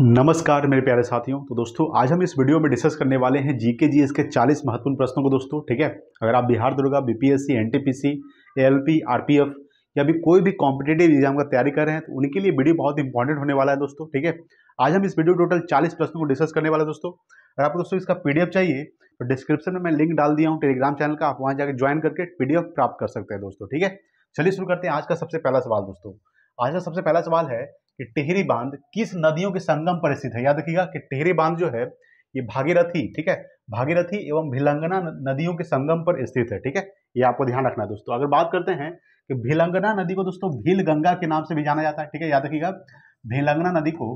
नमस्कार मेरे प्यारे साथियों तो दोस्तों आज हम इस वीडियो में डिस्कस करने वाले हैं जीके जीएस के 40 महत्वपूर्ण प्रश्नों को दोस्तों ठीक है अगर आप Bihar Durga BPSC NTPC ALP RPF या भी कोई भी कॉम्पिटेटिव एग्जाम का तैयारी कर रहे हैं तो उनके लिए वीडियो बहुत इंपॉर्टेंट होने वाला है दोस्तों ठीक है आज हम इस वीडियो टोटल चालीस प्रश्नों को डिस्कस करने वाले दोस्तों अगर आपको दोस्तों इसका एफ चाहिए तो डिस्क्रिप्शन में मैं लिंक डाल दिया हूँ टेलीग्राम चैनल का आप वहाँ जाकर ज्वाइन करके एफ प्राप्त कर सकते हैं दोस्तों ठीक है चलिए शुरू करते हैं आज का सबसे पहला सवाल दोस्तों आज का सबसे पहला सवाल है कि टिहरी बांध किस नदियों के संगम पर स्थित है याद रखिएगा कि टिहरी बांध जो है ये भागीरथी ठीक है भागीरथी एवं भिलंगना नदियों के संगम पर स्थित है ठीक है ये आपको ध्यान रखना है दोस्तों अगर बात करते हैं कि भिलंगना नदी को दोस्तों भील गंगा के नाम से भी जाना जाता है ठीक है याद रखिएगा भिलंगना नदी को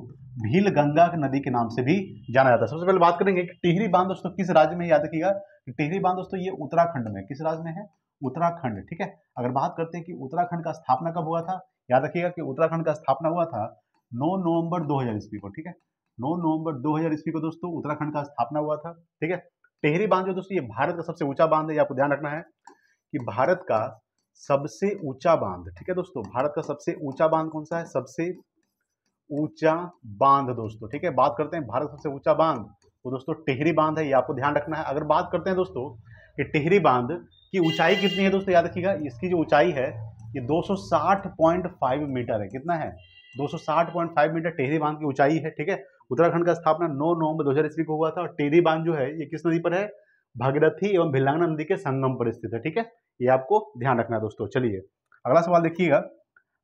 भील गंगा नदी के नाम से भी जाना जाता है सबसे पहले बात करेंगे कि टिहरी बांध दोस्तों किस राज्य में याद रखिएगा टिहरी बांध दोस्तों ये उत्तराखंड में किस राज्य में है उत्तराखंड ठीक है अगर बात करते हैं कि उत्तराखंड का स्थापना कब हुआ था याद रखिएगा कि उत्तराखंड का स्थापना हुआ था नौ नवंबर 2000 ईस्वी को ठीक है नौ नवंबर 2000 ईस्वी को दोस्तों उत्तराखंड का स्थापना हुआ था ठीक है टेहरी बांध जो दोस्तों ये भारत का सबसे ऊंचा बांध है ये आपको ध्यान रखना है कि भारत का सबसे ऊंचा बांध ठीक है दोस्तों भारत का सबसे ऊंचा बांध कौन सा है सबसे ऊंचा बांध दोस्तों ठीक है बात करते हैं भारत सबसे ऊंचा बांध वो दोस्तों टेहरी बांध है ये आपको ध्यान रखना है अगर बात करते हैं दोस्तों कि टेहरी बांध की ऊंचाई कितनी है दोस्तों याद रखिएगा इसकी जो ऊंचाई है ये 260.5 मीटर है कितना है 260.5 मीटर टेहरी बांध की ऊंचाई है ठीक है उत्तराखंड का स्थापना 9 नवंबर 2000 ईस्वी को हुआ था और टेहरी बांध जो है ये किस नदी पर है भागीरथी एवं भिलांगना नदी के संगम पर स्थित है ठीक है ये आपको ध्यान रखना है दोस्तों चलिए अगला सवाल देखिएगा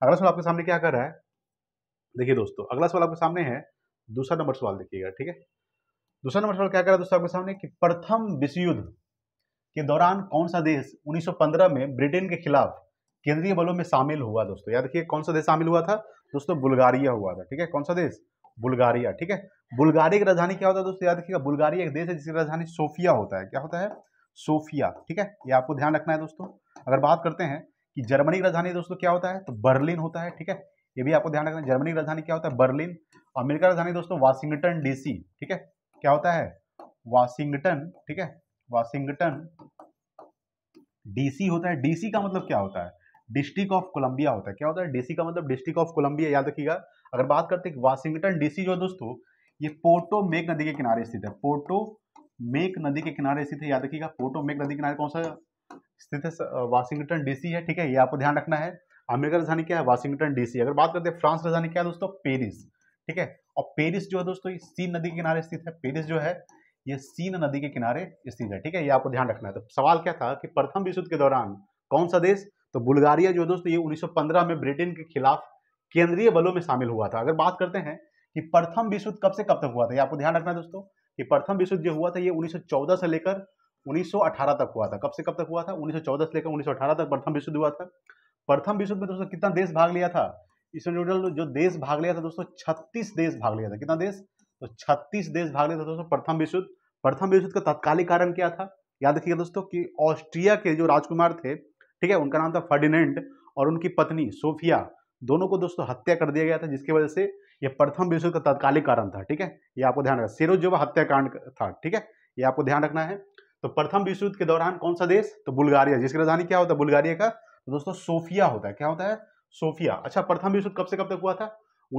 अगला सवाल आपके सामने क्या कर रहा है देखिए दोस्तों अगला सवाल आपके सामने है दूसरा नंबर सवाल देखिएगा ठीक है दूसरा नंबर सवाल क्या कर रहा है दोस्तों आपके सामने कि प्रथम विश्व युद्ध के दौरान कौन सा देश 1915 में ब्रिटेन के खिलाफ केंद्रीय बलों में शामिल हुआ दोस्तों याद रखिए कौन सा देश शामिल हुआ था दोस्तों बुल्गारिया हुआ था ठीक है कौन सा देश बुल्गारिया ठीक है बुल्गारिया की राजधानी क्या होता है दोस्तों याद रखिएगा बुल्गारिया एक देश है जिसकी राजधानी सोफिया होता है क्या होता है सोफिया ठीक है ये आपको ध्यान रखना है दोस्तों अगर बात करते हैं कि जर्मनी की राजधानी दोस्तों क्या होता है तो बर्लिन होता है ठीक है ये भी आपको ध्यान रखना है जर्मनी की राजधानी क्या होता है बर्लिन अमेरिका की राजधानी दोस्तों वाशिंगटन डीसी ठीक है क्या होता है वाशिंगटन ठीक है वाशिंगटन डीसी होता है डीसी का मतलब क्या होता है डिस्ट्रिक्ट ऑफ कोलंबिया होता है क्या होता है डीसी का मतलब डिस्ट्रिक्ट ऑफ कोलंबिया याद रखिएगा अगर बात करते हैं वाशिंगटन डीसी जो है दोस्तों ये पोर्टो मेक नदी के किनारे स्थित है पोर्टो मेक नदी के किनारे स्थित है याद रखिएगा पोर्टो मेक नदी के किनारे कौन सा स्थित है वाशिंगटन डीसी है ठीक है ये आपको ध्यान रखना है अमेरिका राजधानी क्या है वाशिंगटन डीसी अगर बात करते हैं फ्रांस राजधानी क्या है दोस्तों पेरिस ठीक है और पेरिस जो है दोस्तों ये सीन नदी के किनारे स्थित है पेरिस जो है ये सीन नदी के किनारे स्थित है ठीक है ये आपको ध्यान रखना है तो सवाल क्या था कि प्रथम विश्व युद्ध के दौरान कौन सा देश तो बुल्गारिया जो है दोस्तों ये 1915 में ब्रिटेन के खिलाफ केंद्रीय बलों में शामिल हुआ था अगर बात करते हैं कि प्रथम विश्व युद्ध कब से कब तक हुआ था ये आपको ध्यान रखना है दोस्तों कि प्रथम विश्व युद्ध जो हुआ था ये 1914 से लेकर 1918 तक हुआ था कब से कब तक हुआ था 1914 से लेकर 1918 तक प्रथम विश्व युद्ध हुआ था प्रथम विश्व में दोस्तों कितना देश भाग लिया था इसमें टोटल जो देश भाग लिया था दोस्तों छत्तीस देश भाग लिया था कितना देश तो छत्तीस देश भाग लिया था दोस्तों प्रथम विश्व युद्ध प्रथम विश्व युद्ध का तत्कालिक कारण क्या था याद रखिएगा दोस्तों कि ऑस्ट्रिया के जो राजकुमार थे ठीक है उनका नाम था फर्डिनेंड और उनकी पत्नी सोफिया दोनों को दोस्तों हत्या कर दिया गया था जिसकी वजह से यह प्रथम विश्व का तत्कालिक कारण था ठीक है ये आपको ध्यान रखना सिरोजोवा हत्याकांड था ठीक है ये आपको ध्यान रखना है तो प्रथम विश्व युद्ध के दौरान कौन सा देश तो बुल्गारिया जिसकी राजधानी क्या होता है बुल्गारिया का तो दोस्तों सोफिया होता है क्या होता है सोफिया अच्छा प्रथम विश्व युद्ध कब से कब तक हुआ था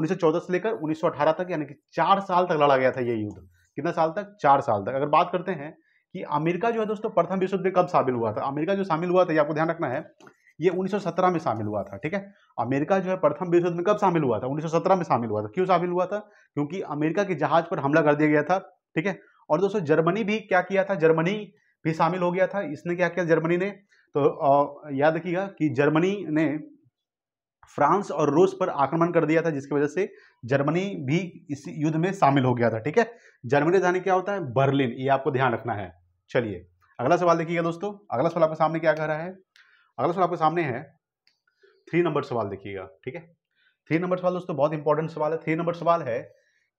1914 से लेकर 1918 तक यानी कि चार साल तक लड़ा गया था ये युद्ध कितना साल तक चार साल तक अगर बात करते हैं कि अमेरिका जो है दोस्तों प्रथम विश्व युद्ध में कब शामिल हुआ था अमेरिका जो शामिल हुआ था ये आपको ध्यान रखना है ये 1917 में शामिल हुआ था ठीक है अमेरिका जो है प्रथम विश्व युद्ध में कब शामिल हुआ था 1917 में शामिल हुआ था क्यों शामिल हुआ था क्योंकि अमेरिका के जहाज पर हमला कर दिया गया था ठीक है और दोस्तों जर्मनी भी क्या किया था जर्मनी भी शामिल हो गया था इसने क्या किया जर्मनी ने तो याद रखिएगा कि जर्मनी ने फ्रांस और रूस पर आक्रमण कर दिया था जिसकी वजह से जर्मनी भी इस युद्ध में शामिल हो गया था ठीक है जर्मनी जाने क्या होता है बर्लिन ये आपको ध्यान रखना है चलिए अगला सवाल देखिएगा दोस्तों अगला सवाल आपके सामने क्या कह रहा है अगला सवाल आपके सामने है थ्री नंबर सवाल देखिएगा ठीक है थ्री नंबर सवाल दोस्तों बहुत इंपॉर्टेंट सवाल है थ्री नंबर सवाल है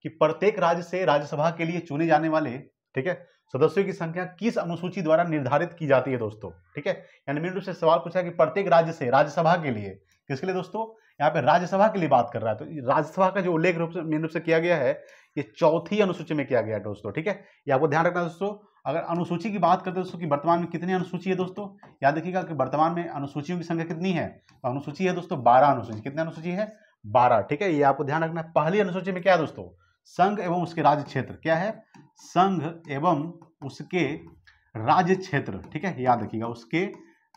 कि प्रत्येक राज्य से राज्यसभा के लिए चुने जाने वाले ठीक है सदस्यों की संख्या किस अनुसूची द्वारा निर्धारित की जाती है दोस्तों ठीक है यानी मेन रूप से सवाल पूछा कि प्रत्येक राज्य से राज्यसभा के लिए किसके लिए दोस्तों यहाँ पे राज्यसभा के लिए बात कर रहा है तो राज्यसभा का जो उल्लेख रूप से मेन रूप से किया गया है ये चौथी अनुसूची में किया गया दोस्तों ठीक है ये आपको ध्यान रखना दोस्तों अगर अनुसूची की बात करते हैं दोस्तों कि वर्तमान में कितनी अनुसूची है दोस्तों याद रखिएगा कि वर्तमान में अनुसूचियों की संख्या कितनी है तो अनुसूची है दोस्तों बारह अनुसूची कितनी अनुसूची है बारह ठीक है ये आपको ध्यान रखना है पहली अनुसूची में क्या है दोस्तों संघ एवं उसके राज्य क्षेत्र क्या है संघ एवं उसके राज्य क्षेत्र ठीक है याद रखिएगा उसके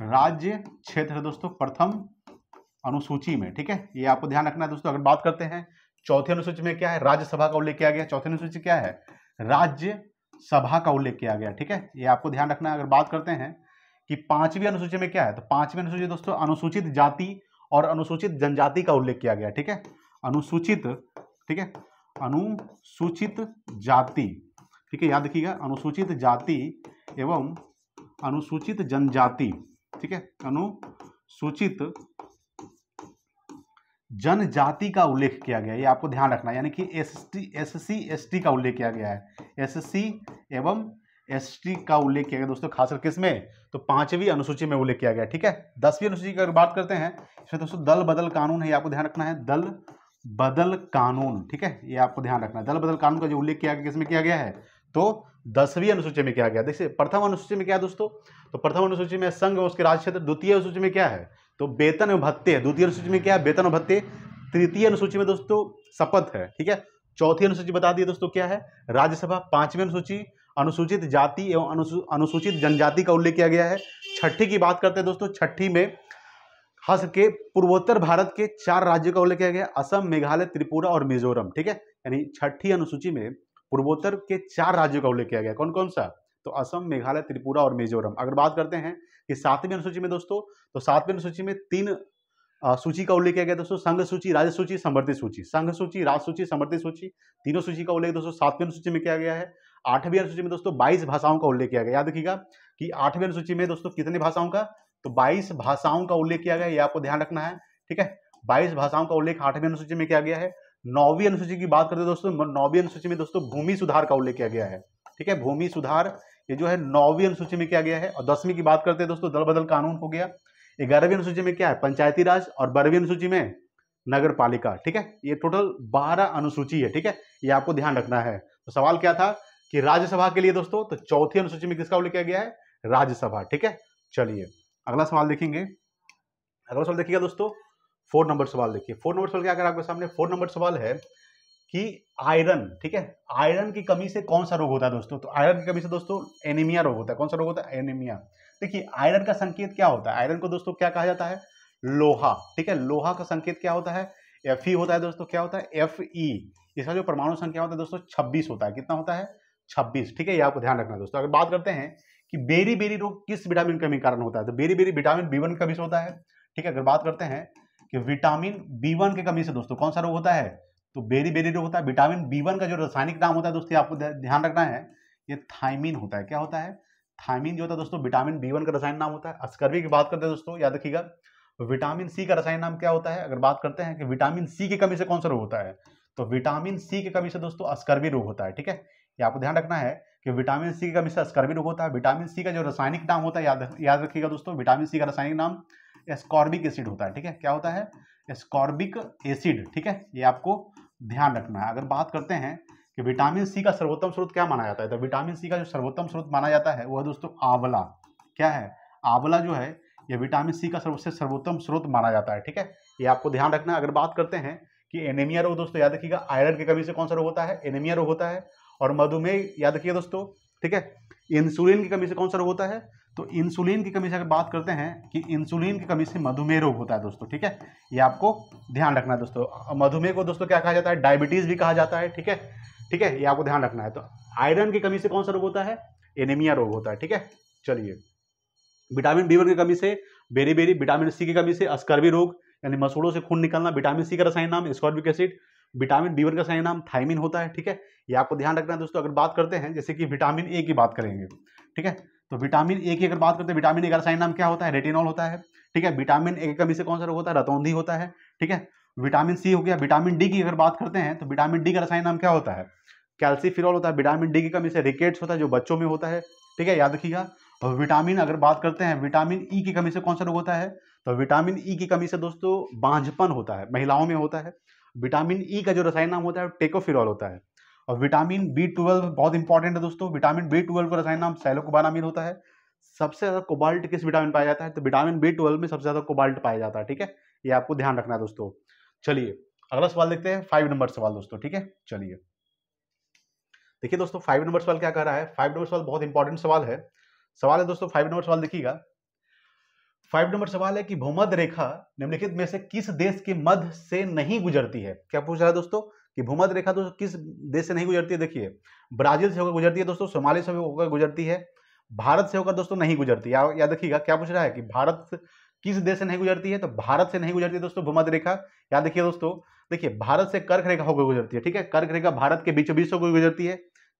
राज्य क्षेत्र दोस्तों प्रथम अनुसूची में ठीक है ये आपको ध्यान रखना है दोस्तों अगर बात करते हैं चौथी अनुसूची में क्या है राज्यसभा का उल्लेख किया गया चौथी अनुसूची क्या है राज्य सभा का उल्लेख किया गया ठीक है ये आपको ध्यान रखना है अगर बात करते हैं कि पांचवी अनुसूची में क्या है तो पांचवी अनुसूची दोस्तों अनुसूचित जाति और अनुसूचित जनजाति का उल्लेख किया गया ठीक है अनुसूचित ठीक है अनुसूचित जाति ठीक है याद रखिएगा अनुसूचित जाति एवं अनुसूचित जनजाति ठीक है अनुसूचित जनजाति का उल्लेख किया गया ये आपको ध्यान रखना यानी कि S T S C S T का उल्लेख किया गया है एस सी एवं एस टी का उल्लेख किया गया दोस्तों खासकर किस में तो पांचवी अनुसूची में उल्लेख किया गया ठीक है दसवीं अनुसूची की अगर बात करते हैं इसमें दोस्तों दल बदल कानून है ये आपको ध्यान रखना है दल बदल कानून ठीक है ये आपको ध्यान रखना है दल बदल कानून का जो उल्लेख किया गया किसमें किया गया है तो दसवीं अनुसूची में क्या गया देखिए प्रथम अनुसूची में क्या है दोस्तों तो प्रथम अनुसूची में संघ उसके राज्य क्षेत्र द्वितीय अनुसूची में क्या है तो वेतन भत्ते द्वितीय अनुसूची में क्या है वेतन भत्ते तृतीय अनुसूची में दोस्तों शपथ है ठीक है चौथी अनुसूची बता दिए दोस्तों क्या है राज्यसभा पांचवी अनुसूची अनुसूचित जाति एवं अनुसूचित जनजाति का उल्लेख किया गया है छठी की बात करते हैं दोस्तों छठी में खास के पूर्वोत्तर भारत के चार राज्यों का उल्लेख किया गया असम मेघालय त्रिपुरा और मिजोरम ठीक है यानी छठी अनुसूची में पूर्वोत्तर के चार राज्यों का उल्लेख किया गया कौन कौन सा तो असम मेघालय त्रिपुरा और मिजोरम अगर बात करते हैं कि सातवीं अनुसूची में दोस्तों तो सातवीं अनुसूची में तीन सूची का उल्लेख किया गया दोस्तों संघ सूची राज्य सूची समर्थित सूची संघ सूची राज्य सूची समर्थित सूची तीनों सूची का उल्लेख दोस्तों सातवीं अनुसूची में किया गया है आठवीं अनुसूची में दोस्तों बाईस भाषाओं का उल्लेख किया गया याद रखिएगा कि आठवीं अनुसूची में दोस्तों कितने भाषाओं का तो बाईस भाषाओं का उल्लेख किया गया ये आपको ध्यान रखना है ठीक है बाईस भाषाओं का उल्लेख आठवीं अनुसूची में किया गया है नौवीं अनुसूची की बात करते हैं दोस्तों नौवीं अनुसूची में दोस्तों भूमि सुधार का उल्लेख किया गया है ठीक है भूमि सुधार ये जो है नौवीं अनुसूची में किया गया है और दसवीं की बात करते हैं दोस्तों दल बदल कानून हो गया ग्यारहवीं अनुसूची में क्या है पंचायती राज और बारहवीं अनुसूची में नगर पालिका ठीक है ये टोटल बारह अनुसूची है ठीक है ये आपको ध्यान रखना है तो सवाल क्या था कि राज्यसभा के लिए दोस्तों तो चौथी अनुसूची में किसका उल्लेख किया गया है राज्यसभा ठीक है चलिए अगला सवाल देखेंगे अगला सवाल देखिएगा दोस्तों फोर नंबर सवाल देखिए फोर नंबर सवाल क्या अगर आपके सामने फोर नंबर सवाल है कि आयरन ठीक है आयरन की कमी से कौन सा रोग होता है दोस्तों तो आयरन की कमी से दोस्तों एनीमिया रोग होता है कौन सा रोग होता है एनीमिया देखिए आयरन का संकेत क्या होता है आयरन को दोस्तों क्या कहा जाता है लोहा ठीक है लोहा का संकेत क्या होता है एफ ई होता है दोस्तों क्या होता है एफ ई इसका जो परमाणु संख्या होता है दोस्तों छब्बीस होता है कितना होता है छब्बीस ठीक है ये आपको ध्यान रखना दोस्तों अगर बात करते हैं कि बेरी बेरी रोग किस विटामिन कमी कारण होता है तो beriberi vitamin B one कमी से होता है ठीक है अगर बात करते हैं कि विटामिन बी वन की कमी से दोस्तों कौन सा रोग होता है तो बेरी बेरी रोग होता है विटामिन बी वन का जो रासायनिक नाम होता है दोस्तों आपको ध्यान रखना है ये थाइमिन होता है क्या होता है थाइमिन जो होता है दोस्तों विटामिन बी वन का रसायन नाम होता है अस्कर्वी की बात करते हैं दोस्तों याद रखिएगा विटामिन सी का रसायन नाम क्या होता है अगर बात करते हैं कि विटामिन सी की कमी से कौन सा रोग होता है तो विटामिन सी की कमी से दोस्तों अस्कर्वी रोग होता है ठीक है ये आपको ध्यान रखना है कि विटामिन सी की कमी से अस्कर्वी रोग होता है विटामिन सी का जो रासायनिक नाम होता है याद याद रखिएगा दोस्तों विटामिन सी का रासायनिक नाम एस्कॉर्बिक एसिड होता है ठीक है क्या होता है एस्कॉर्बिक एसिड ठीक है ये आपको ध्यान रखना है अगर बात करते हैं कि विटामिन सी का सर्वोत्तम स्रोत क्या माना जाता है तो विटामिन सी का जो सर्वोत्तम स्रोत माना जाता है वो है दोस्तों आंवला क्या है आंवला जो है ये विटामिन सी का सबसे सर्वोत्तम स्रोत माना जाता है ठीक है ये आपको ध्यान रखना है अगर बात करते हैं कि एनेमिया रोग दोस्तों याद रखिएगा आयरन की कमी से कौन सा रोग होता है एनेमिया रोग होता है और मधुमेह याद रखिए दोस्तों ठीक है इंसुलिन की कमी से कौन सा रोग होता है तो इंसुलिन की कमी से अगर बात करते हैं कि इंसुलिन की कमी से मधुमेह रोग होता है दोस्तों ठीक है ये आपको ध्यान रखना है दोस्तों मधुमेह को दोस्तों क्या कहा जाता है डायबिटीज़ भी कहा जाता है ठीक है ठीक है ये आपको ध्यान रखना है तो आयरन की कमी से कौन सा रोग होता है एनेमिया रोग होता है ठीक है चलिए विटामिन बी की कमी से बेरी बेरी विटामिन सी की कमी से अस्कर्वी रोग यानी मसूड़ों से खून निकलना विटामिन सी का रसायन नाम स्कॉर्बिक एसिड विटामिन बी का रसायन नाम थाइमिन होता है ठीक है ये आपको ध्यान रखना है दोस्तों अगर बात करते हैं जैसे कि विटामिन ए की बात करेंगे ठीक है तो विटामिन ए की अगर बात करते हैं विटामिन ए का रसायन नाम क्या होता है रेटिनॉल होता है ठीक है विटामिन ए की कमी से कौन सा रोग होता है रतौंधी होता है ठीक है विटामिन सी हो गया विटामिन डी की अगर बात करते हैं तो विटामिन डी का रसायन नाम क्या होता है कैल्सीफिरॉल होता है विटामिन डी की कमी से रिकेट्स होता है जो बच्चों में होता है ठीक है याद रखिएगा और विटामिन अगर बात करते हैं विटामिन ई e की कमी से कौन सा रोग होता है तो विटामिन ई e की कमी से दोस्तों बांझपन होता है महिलाओं में होता है विटामिन ई e का जो रसायन नाम होता है टेकोफिरॉल होता है और विटामिन बी ट्वेल्व बहुत इंपॉर्टेंट है दोस्तों विटामिन बी ट्वेल्व का रसायन नाम सैलोकोबानामिन होता है सबसे ज्यादा कोबाल्ट किस विटामिन पाया जाता है तो विटामिन बी ट्वेल्व में सबसे ज्यादा कोबाल्ट पाया जाता है ठीक है ये आपको ध्यान रखना है दोस्तों चलिए अगला सवाल देखते हैं फाइव नंबर सवाल दोस्तों ठीक है चलिए देखिए दोस्तों फाइव नंबर सवाल क्या कह रहा है फाइव नंबर सवाल बहुत इंपॉर्टेंट सवाल है सवाल है दोस्तों फाइव नंबर सवाल देखिएगा फाइव नंबर सवाल है कि भूमध्य रेखा निम्नलिखित में से किस देश के मध्य से नहीं गुजरती है क्या पूछ रहा है दोस्तों कि भूमध्य रेखा दोस्तों किस देश से नहीं गुजरती है देखिए ब्राजील से होकर गुजरती है दोस्तों सोमाली से होकर गुजरती है भारत से होकर दोस्तों नहीं गुजरती या, या देखिएगा क्या पूछ रहा है कि भारत किस देश से नहीं गुजरती है तो भारत से नहीं गुजरती दोस्तों भूमध्य रेखा या देखिए दोस्तों देखिए भारत से कर्क रेखा होकर गुजरती है ठीक है कर्क रेखा भारत के बीचों बीच होकर गुजरती है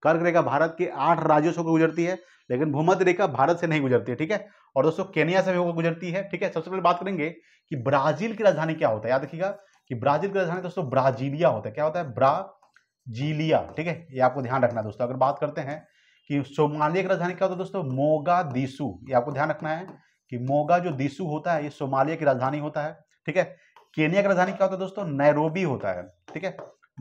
कर्क रेखा भारत के आठ राज्यों से होकर गुजरती है लेकिन भूमध्य रेखा भारत से नहीं गुजरती है ठीक है और दोस्तों केनिया से भी होकर गुजरती है ठीक है सबसे पहले बात करेंगे कि ब्राजील की राजधानी क्या होता है याद रखिएगा कि ब्राजील की राजधानी दोस्तों ब्राजीलिया होता है क्या होता है ब्राजीलिया ठीक है ये आपको ध्यान रखना है दोस्तों अगर बात करते हैं कि सोमालिया की राजधानी क्या होता है दोस्तों मोगा दिसू ये आपको ध्यान रखना है कि मोगा जो दिसू होता है ये सोमालिया की राजधानी होता है ठीक है केनिया की राजधानी क्या होता है दोस्तों नैरोबी होता है ठीक है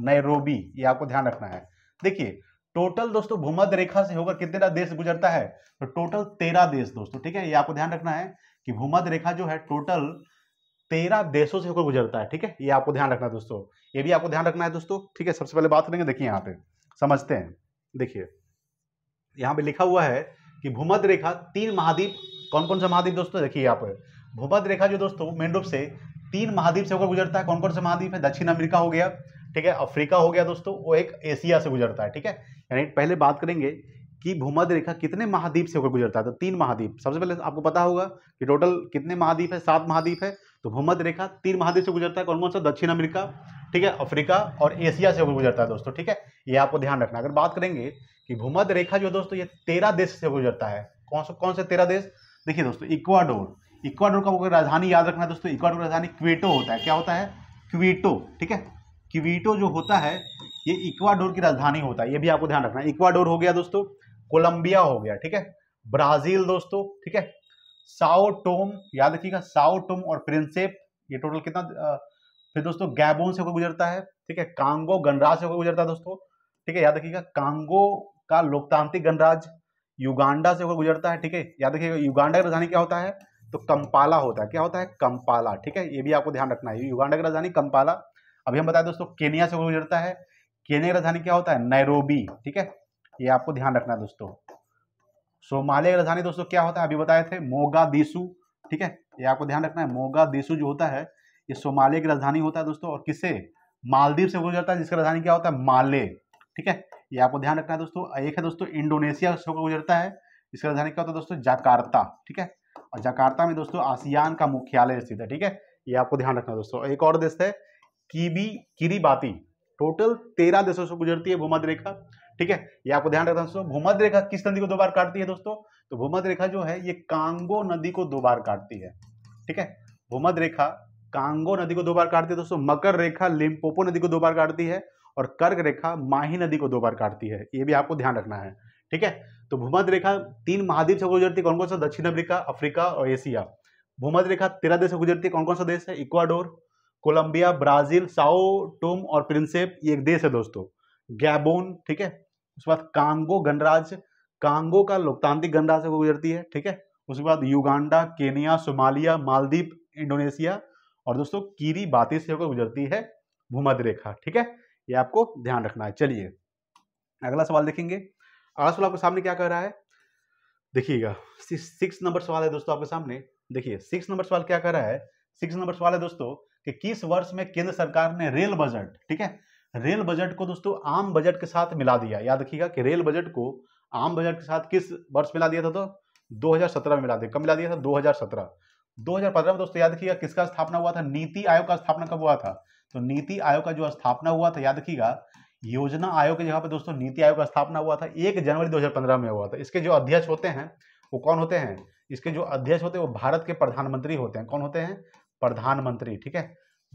नैरोबी ये आपको ध्यान रखना है देखिए टोटल दोस्तों भूमध्य रेखा से होकर कितने देश गुजरता है तो टोटल तेरह देश दोस्तों ठीक है ये आपको ध्यान रखना है कि भूमध्य रेखा जो है टोटल तेरह देशों से होकर गुजरता है ठीक है ये आपको ध्यान रखना है दोस्तों ये भी आपको ध्यान रखना है दोस्तों ठीक है सबसे पहले बात करेंगे देखिए यहाँ पे समझते हैं देखिए यहाँ पे लिखा हुआ है कि भूमध्य रेखा तीन महाद्वीप कौन कौन सा महाद्वीप दोस्तों देखिए यहाँ पर भूमध्य रेखा जो दोस्तों मेन रूप से तीन महाद्वीप से होकर गुजरता है कौन कौन से महाद्वीप है दक्षिण अमेरिका हो गया ठीक है अफ्रीका हो गया दोस्तों वो एक एशिया से गुजरता है ठीक है यानी पहले बात करेंगे कि भूमध्य रेखा कितने महाद्वीप से होकर गुजरता है तो तीन महाद्वीप सबसे पहले आपको पता होगा कि टोटल कितने महाद्वीप है सात महाद्वीप है तो भूमध्य रेखा तीन महादेश से गुजरता है कौन कौन सा दक्षिण अमेरिका ठीक है अफ्रीका और एशिया से गुजरता है दोस्तों ठीक है ये आपको ध्यान रखना अगर बात करेंगे कि भूमध्य रेखा जो दोस्तों ये तेरह देश से गुजरता है कौन सा कौन से तेरह देश देखिए दोस्तों इक्वाडोर इक्वाडोर का राजधानी याद रखना दोस्तों इक्वाडोर राजधानी क्वेटो होता है क्या होता है क्वीटो ठीक है क्वीटो जो होता है ये इक्वाडोर की राजधानी होता है ये भी आपको ध्यान रखना इक्वाडोर हो गया दोस्तों कोलंबिया हो गया ठीक है ब्राजील दोस्तों ठीक है साओ टोम याद रखिएगा साओ टोम और प्रिंसेप ये टोटल कितना फिर दोस्तों गैबोन से होकर गुजरता है ठीक है कांगो गणराज से होकर गुजरता है दोस्तों ठीक है याद रखिएगा कांगो का लोकतांत्रिक गणराज युगांडा से होकर गुजरता है ठीक है याद रखिएगा युगांडा की राजधानी क्या होता है तो कंपाला होता है क्या होता है कंपाला ठीक है ये भी आपको ध्यान रखना है युगांडा की राजधानी कंपाला अभी हम बताए दोस्तों केनिया से होकर गुजरता है केनिया की राजधानी क्या होता है नैरोबी ठीक है ये आपको ध्यान रखना है दोस्तों सोमालिया की राजधानी दोस्तों क्या होता है अभी बताए थे मोगा दिसू ठीक है ये आपको ध्यान रखना है मोगा दिसू जो होता है ये सोमालिया की राजधानी होता है दोस्तों और किसे मालदीव से गुजरता है जिसका राजधानी क्या होता है माले ठीक है ये आपको ध्यान रखना है दोस्तों एक है दोस्तों इंडोनेशिया से होकर गुजरता है इसका राजधानी क्या होता है दोस्तों जाकार्ता ठीक है और जाकार्ता में दोस्तों आसियान का मुख्यालय स्थित है ठीक है ये आपको ध्यान रखना है दोस्तों एक और देश है कीबी किरीबाती टोटल तेरह देशों से गुजरती है भूमध्य रेखा ठीक है ये आपको ध्यान रखना दोस्तों भूमध्य रेखा किस नदी को दो बार काटती है दोस्तों तो भूमध्य रेखा जो है ये कांगो नदी को दो बार काटती है ठीक है भूमध्य रेखा कांगो नदी को दो बार काटती है दोस्तों मकर रेखा लिम्पोपो नदी को दो बार काटती है और कर्क रेखा माही नदी को दो बार काटती है ये भी आपको ध्यान रखना है ठीक है तो भूमध्य रेखा तीन महाद्वीप से गुजरती है कौन कौन सा दक्षिण अफ्रीका अफ्रीका और एशिया भूमध्य रेखा तेरह देश से गुजरती है कौन कौन सा देश है Ecuador Colombia Brazil Sao Tome और प्रिंसेप ये एक देश है दोस्तों गैबोन ठीक है उसके बाद कांगो गणराज्य कांगो का लोकतांत्रिक गणराज्य से गुजरती है ठीक है उसके बाद Uganda Kenya Somalia Maldives Indonesia और दोस्तों कीरी बाती से होकर गुजरती है भूमध्य रेखा ठीक है ये आपको ध्यान रखना है चलिए अगला सवाल देखेंगे अगला सवाल आपके सामने क्या कह रहा है देखिएगा सिक्स नंबर सवाल है दोस्तों आपके सामने देखिए सिक्स नंबर सवाल क्या कह रहा है सिक्स नंबर सवाल है दोस्तों कि किस वर्ष में केंद्र सरकार ने रेल बजट ठीक है रेल बजट को दोस्तों आम बजट के साथ मिला दिया याद रखिएगा कि रेल बजट को आम बजट के साथ किस वर्ष मिला दिया था तो 2017 में मिला दिया कब मिला दिया था 2017 2015 में दोस्तों याद रखिएगा किसका स्थापना हुआ था नीति आयोग का स्थापना कब हुआ था तो नीति आयोग का जो स्थापना हुआ था याद रखिएगा योजना आयोग की जगह पर दोस्तों नीति आयोग का स्थापना हुआ था एक जनवरी दो में हुआ था इसके जो अध्यक्ष होते हैं वो कौन होते हैं इसके जो अध्यक्ष होते हैं वो भारत के प्रधानमंत्री होते हैं कौन होते हैं प्रधानमंत्री ठीक है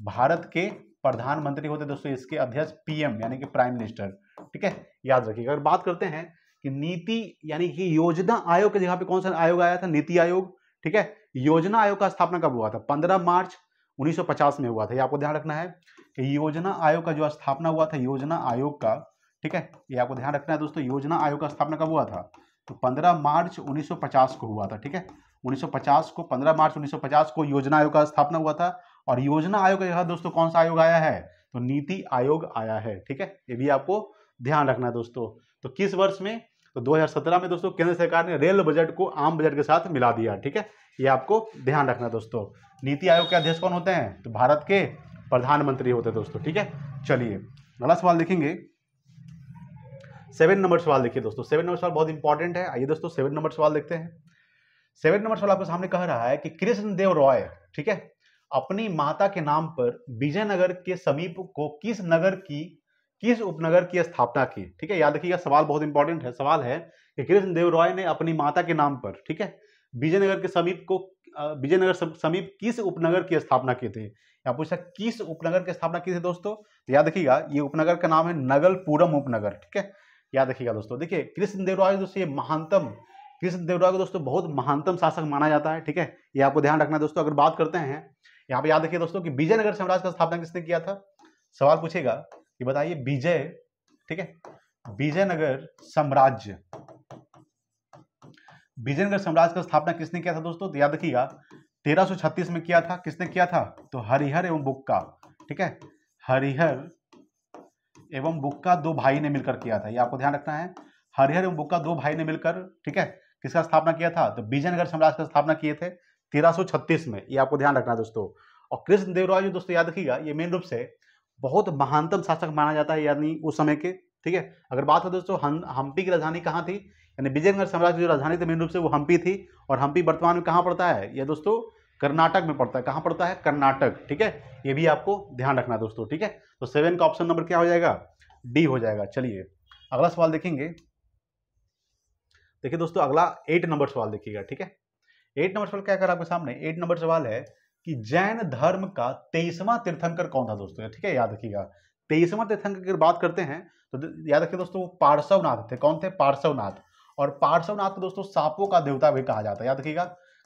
भारत के प्रधानमंत्री होते दोस्तों इसके अध्यक्ष पीएम यानी कि प्राइम मिनिस्टर ठीक है याद रखिएगा अगर बात करते हैं कि नीति यानी कि योजना आयोग के जगह पे कौन सा आयोग आया था नीति आयोग ठीक है योजना आयोग का स्थापना कब हुआ था पंद्रह मार्च 1950 में हुआ था ये आपको ध्यान रखना है कि योजना आयोग का जो स्थापना हुआ था योजना आयोग का ठीक है ये आपको ध्यान रखना है दोस्तों योजना आयोग का स्थापना कब हुआ था तो 15 मार्च 1950 को हुआ था ठीक है 1950 को 15 मार्च 1950 को योजना आयोग का स्थापना हुआ था और योजना आयोग के साथ दोस्तों कौन सा आयोग आया है तो नीति आयोग आया है ठीक है ये भी आपको ध्यान रखना है दोस्तों तो किस वर्ष में तो 2017 में दोस्तों केंद्र सरकार ने रेल बजट को आम बजट के साथ मिला दिया ठीक है ये आपको ध्यान रखना दोस्तों नीति आयोग के अध्यक्ष कौन होते हैं तो भारत के प्रधानमंत्री होते हैं दोस्तों ठीक है चलिए अगला सवाल देखेंगे सेवन नंबर सवाल देखिए दोस्तों सेवन नंबर सवाल बहुत इंपॉर्टेंट है आइए दोस्तों सेवन नंबर सवाल देखते हैं सेवन नंबर सवाल आपके सामने कह रहा है कि कृष्ण देव रॉय ठीक है अपनी माता के नाम पर विजयनगर के समीप को किस नगर की किस उपनगर की स्थापना की ठीक है याद रखिएगा सवाल बहुत इंपॉर्टेंट है सवाल है कि कृष्णदेव रॉय ने अपनी माता के नाम पर ठीक है विजयनगर के समीप को विजयनगर समीप किस उपनगर की स्थापना की थी या पूछा किस उपनगर की स्थापना की थी दोस्तों तो याद रखिएगा ये उपनगर का नाम है नगलपुरम उपनगर ठीक है याद रखिएगा दोस्तों देखिए कृष्णदेव रॉय दोस्तों ये महानतम कृष्णदेव रॉय को दोस्तों बहुत महानतम शासक माना जाता है ठीक है ये आपको ध्यान रखना है दोस्तों अगर बात करते हैं यहाँ पे याद रखिए दोस्तों कि विजयनगर साम्राज्य का स्थापना किसने किया था सवाल पूछेगा कि बताइए विजय ठीक है विजयनगर साम्राज्य विजयनगर साम्राज्य का स्थापना किसने किया था दोस्तों तो याद रखिएगा 1336 में किया था किसने किया था तो हरिहर एवं बुक्का ठीक है हरिहर एवं बुक्का दो भाई ने मिलकर किया था ये आपको ध्यान रखना है हरिहर एवं बुक्का दो भाई ने मिलकर ठीक है किसका स्थापना किया था तो विजयनगर साम्राज्य का स्थापना किए थे तेरह में ये आपको ध्यान रखना दोस्तों और कृष्ण देवराय जो दोस्तों याद रखिएगा ये मेन रूप से बहुत महानतम शासक माना जाता है यानी उस समय के ठीक है अगर बात है दोस्तों हम्पी की राजधानी कहाँ थी यानी विजयनगर साम्राज्य जो राजधानी थी मेन रूप से वो हम्पी थी और हम्पी वर्तमान में कहाँ पड़ता है यह दोस्तों कर्नाटक में पड़ता है कहाँ पड़ता है कर्नाटक ठीक है ये भी आपको ध्यान रखना दोस्तों ठीक है तो सेवन का ऑप्शन नंबर क्या हो जाएगा डी हो जाएगा चलिए अगला सवाल देखेंगे देखिए दोस्तों अगला एट नंबर सवाल देखिएगा ठीक है एट नंबर सवाल क्या कर आपके सामने एट नंबर सवाल है कि जैन धर्म का तेईसवा तीर्थंकर कौन था दोस्तों ठीक है याद रखिएगा तेईसवा तीर्थंकर की बात करते हैं तो याद रखिए दोस्तों वो पार्श्वनाथ थे कौन थे पार्श्वनाथ और पार्श्वनाथ को दोस्तों सापो का देवता भी कहा जाता है याद रखिएगा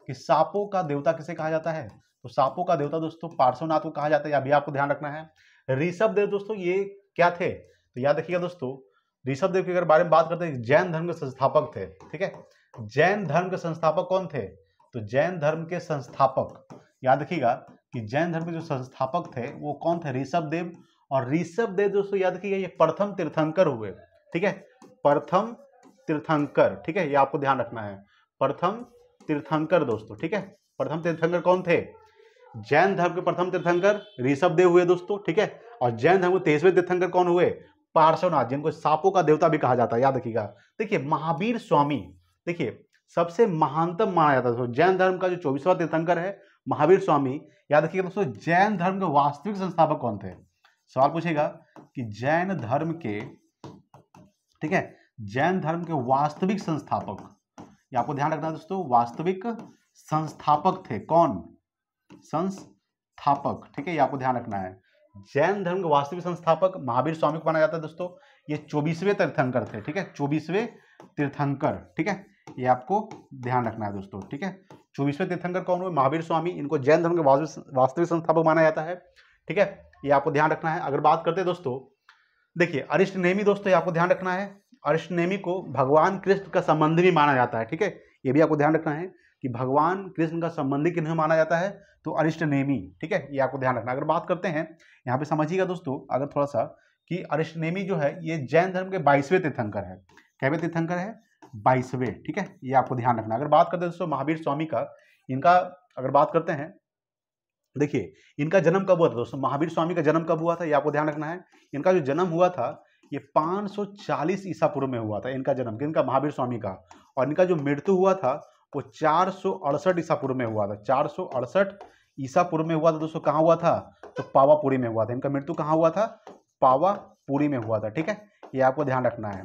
कि सापो का देवता किसे कहा जाता है तो सापो का देवता दोस्तों पार्श्वनाथ को कहा जाता है अभी आपको ध्यान रखना है ऋषभ देव दोस्तों ये क्या थे तो याद रखिएगा दोस्तों ऋषभ देव के अगर बारे में बात करते हैं जैन धर्म के संस्थापक थे ठीक है जैन धर्म के संस्थापक कौन थे तो जैन धर्म के संस्थापक याद रखिएगा कि जैन धर्म के जो संस्थापक थे वो कौन थे ऋषभ देव और ऋषभ देव दोस्तों याद रखिएगा ये प्रथम तीर्थंकर हुए ठीक है प्रथम तीर्थंकर ठीक है ये आपको ध्यान रखना है प्रथम तीर्थंकर दोस्तों ठीक है प्रथम तीर्थंकर कौन थे जैन धर्म के प्रथम तीर्थंकर ऋषभ देव हुए दोस्तों ठीक है और जैन धर्म के तेईसवें तीर्थंकर कौन हुए पार्श्वनाथ जिनको सांपों का देवता भी कहा जाता है याद रखिएगा देखिए महावीर स्वामी देखिए सबसे महानतम माना जाता है दोस्तों जैन धर्म का जो चौबीसवा तीर्थंकर है महावीर स्वामी याद रखिएगा दोस्तों जैन धर्म के वास्तविक संस्थापक कौन थे सवाल पूछेगा कि जैन धर्म के ठीक है जैन धर्म के वास्तविक संस्थापक ये आपको ध्यान रखना है दोस्तों वास्तविक संस्थापक थे कौन संस्थापक ठीक है ये आपको ध्यान रखना है जैन धर्म के वास्तविक संस्थापक महावीर स्वामी को माना जाता है दोस्तों ये चौबीसवें तीर्थंकर थे ठीक है चौबीसवें तीर्थंकर ठीक है ये आपको ध्यान रखना है दोस्तों ठीक है चौबीसवें तीर्थंकर कौन हुए महावीर स्वामी इनको जैन धर्म के वास्तविक संस्थापक माना जाता है ठीक है ये आपको ध्यान रखना है अगर बात करते दोस्तों देखिए अरिष्ट नेमी दोस्तों ये आपको ध्यान रखना है अरिष्ट नेमी को भगवान कृष्ण का संबंध भी माना जाता है ठीक है ये भी आपको ध्यान रखना है कि भगवान कृष्ण का संबंधी किन्हें माना जाता है तो अरिष्ट नेमी ठीक है ये आपको ध्यान रखना अगर बात करते हैं यहाँ पे समझिएगा दोस्तों अगर थोड़ा सा कि अरिष्ट नेमी जो है ये जैन धर्म के बाईसवें तीर्थंकर है कैवे तीर्थंकर है बाईसवें ठीक है ये आपको ध्यान रखना अगर बात करते हैं दोस्तों महावीर स्वामी का इनका अगर बात करते हैं देखिए इनका जन्म कब हुआ था दोस्तों महावीर स्वामी का जन्म कब हुआ था ये आपको ध्यान रखना है इनका जो जन्म हुआ था ये 540 ईसा पूर्व में हुआ था इनका जन्म इनका महावीर स्वामी का और इनका जो मृत्यु हुआ था वो चार ईसा पूर्व में हुआ था चार ईसा पूर्व में हुआ था दोस्तों कहाँ हुआ था तो पावापुरी में हुआ था इनका मृत्यु कहाँ हुआ था पावापुरी में हुआ था ठीक है ये आपको ध्यान रखना है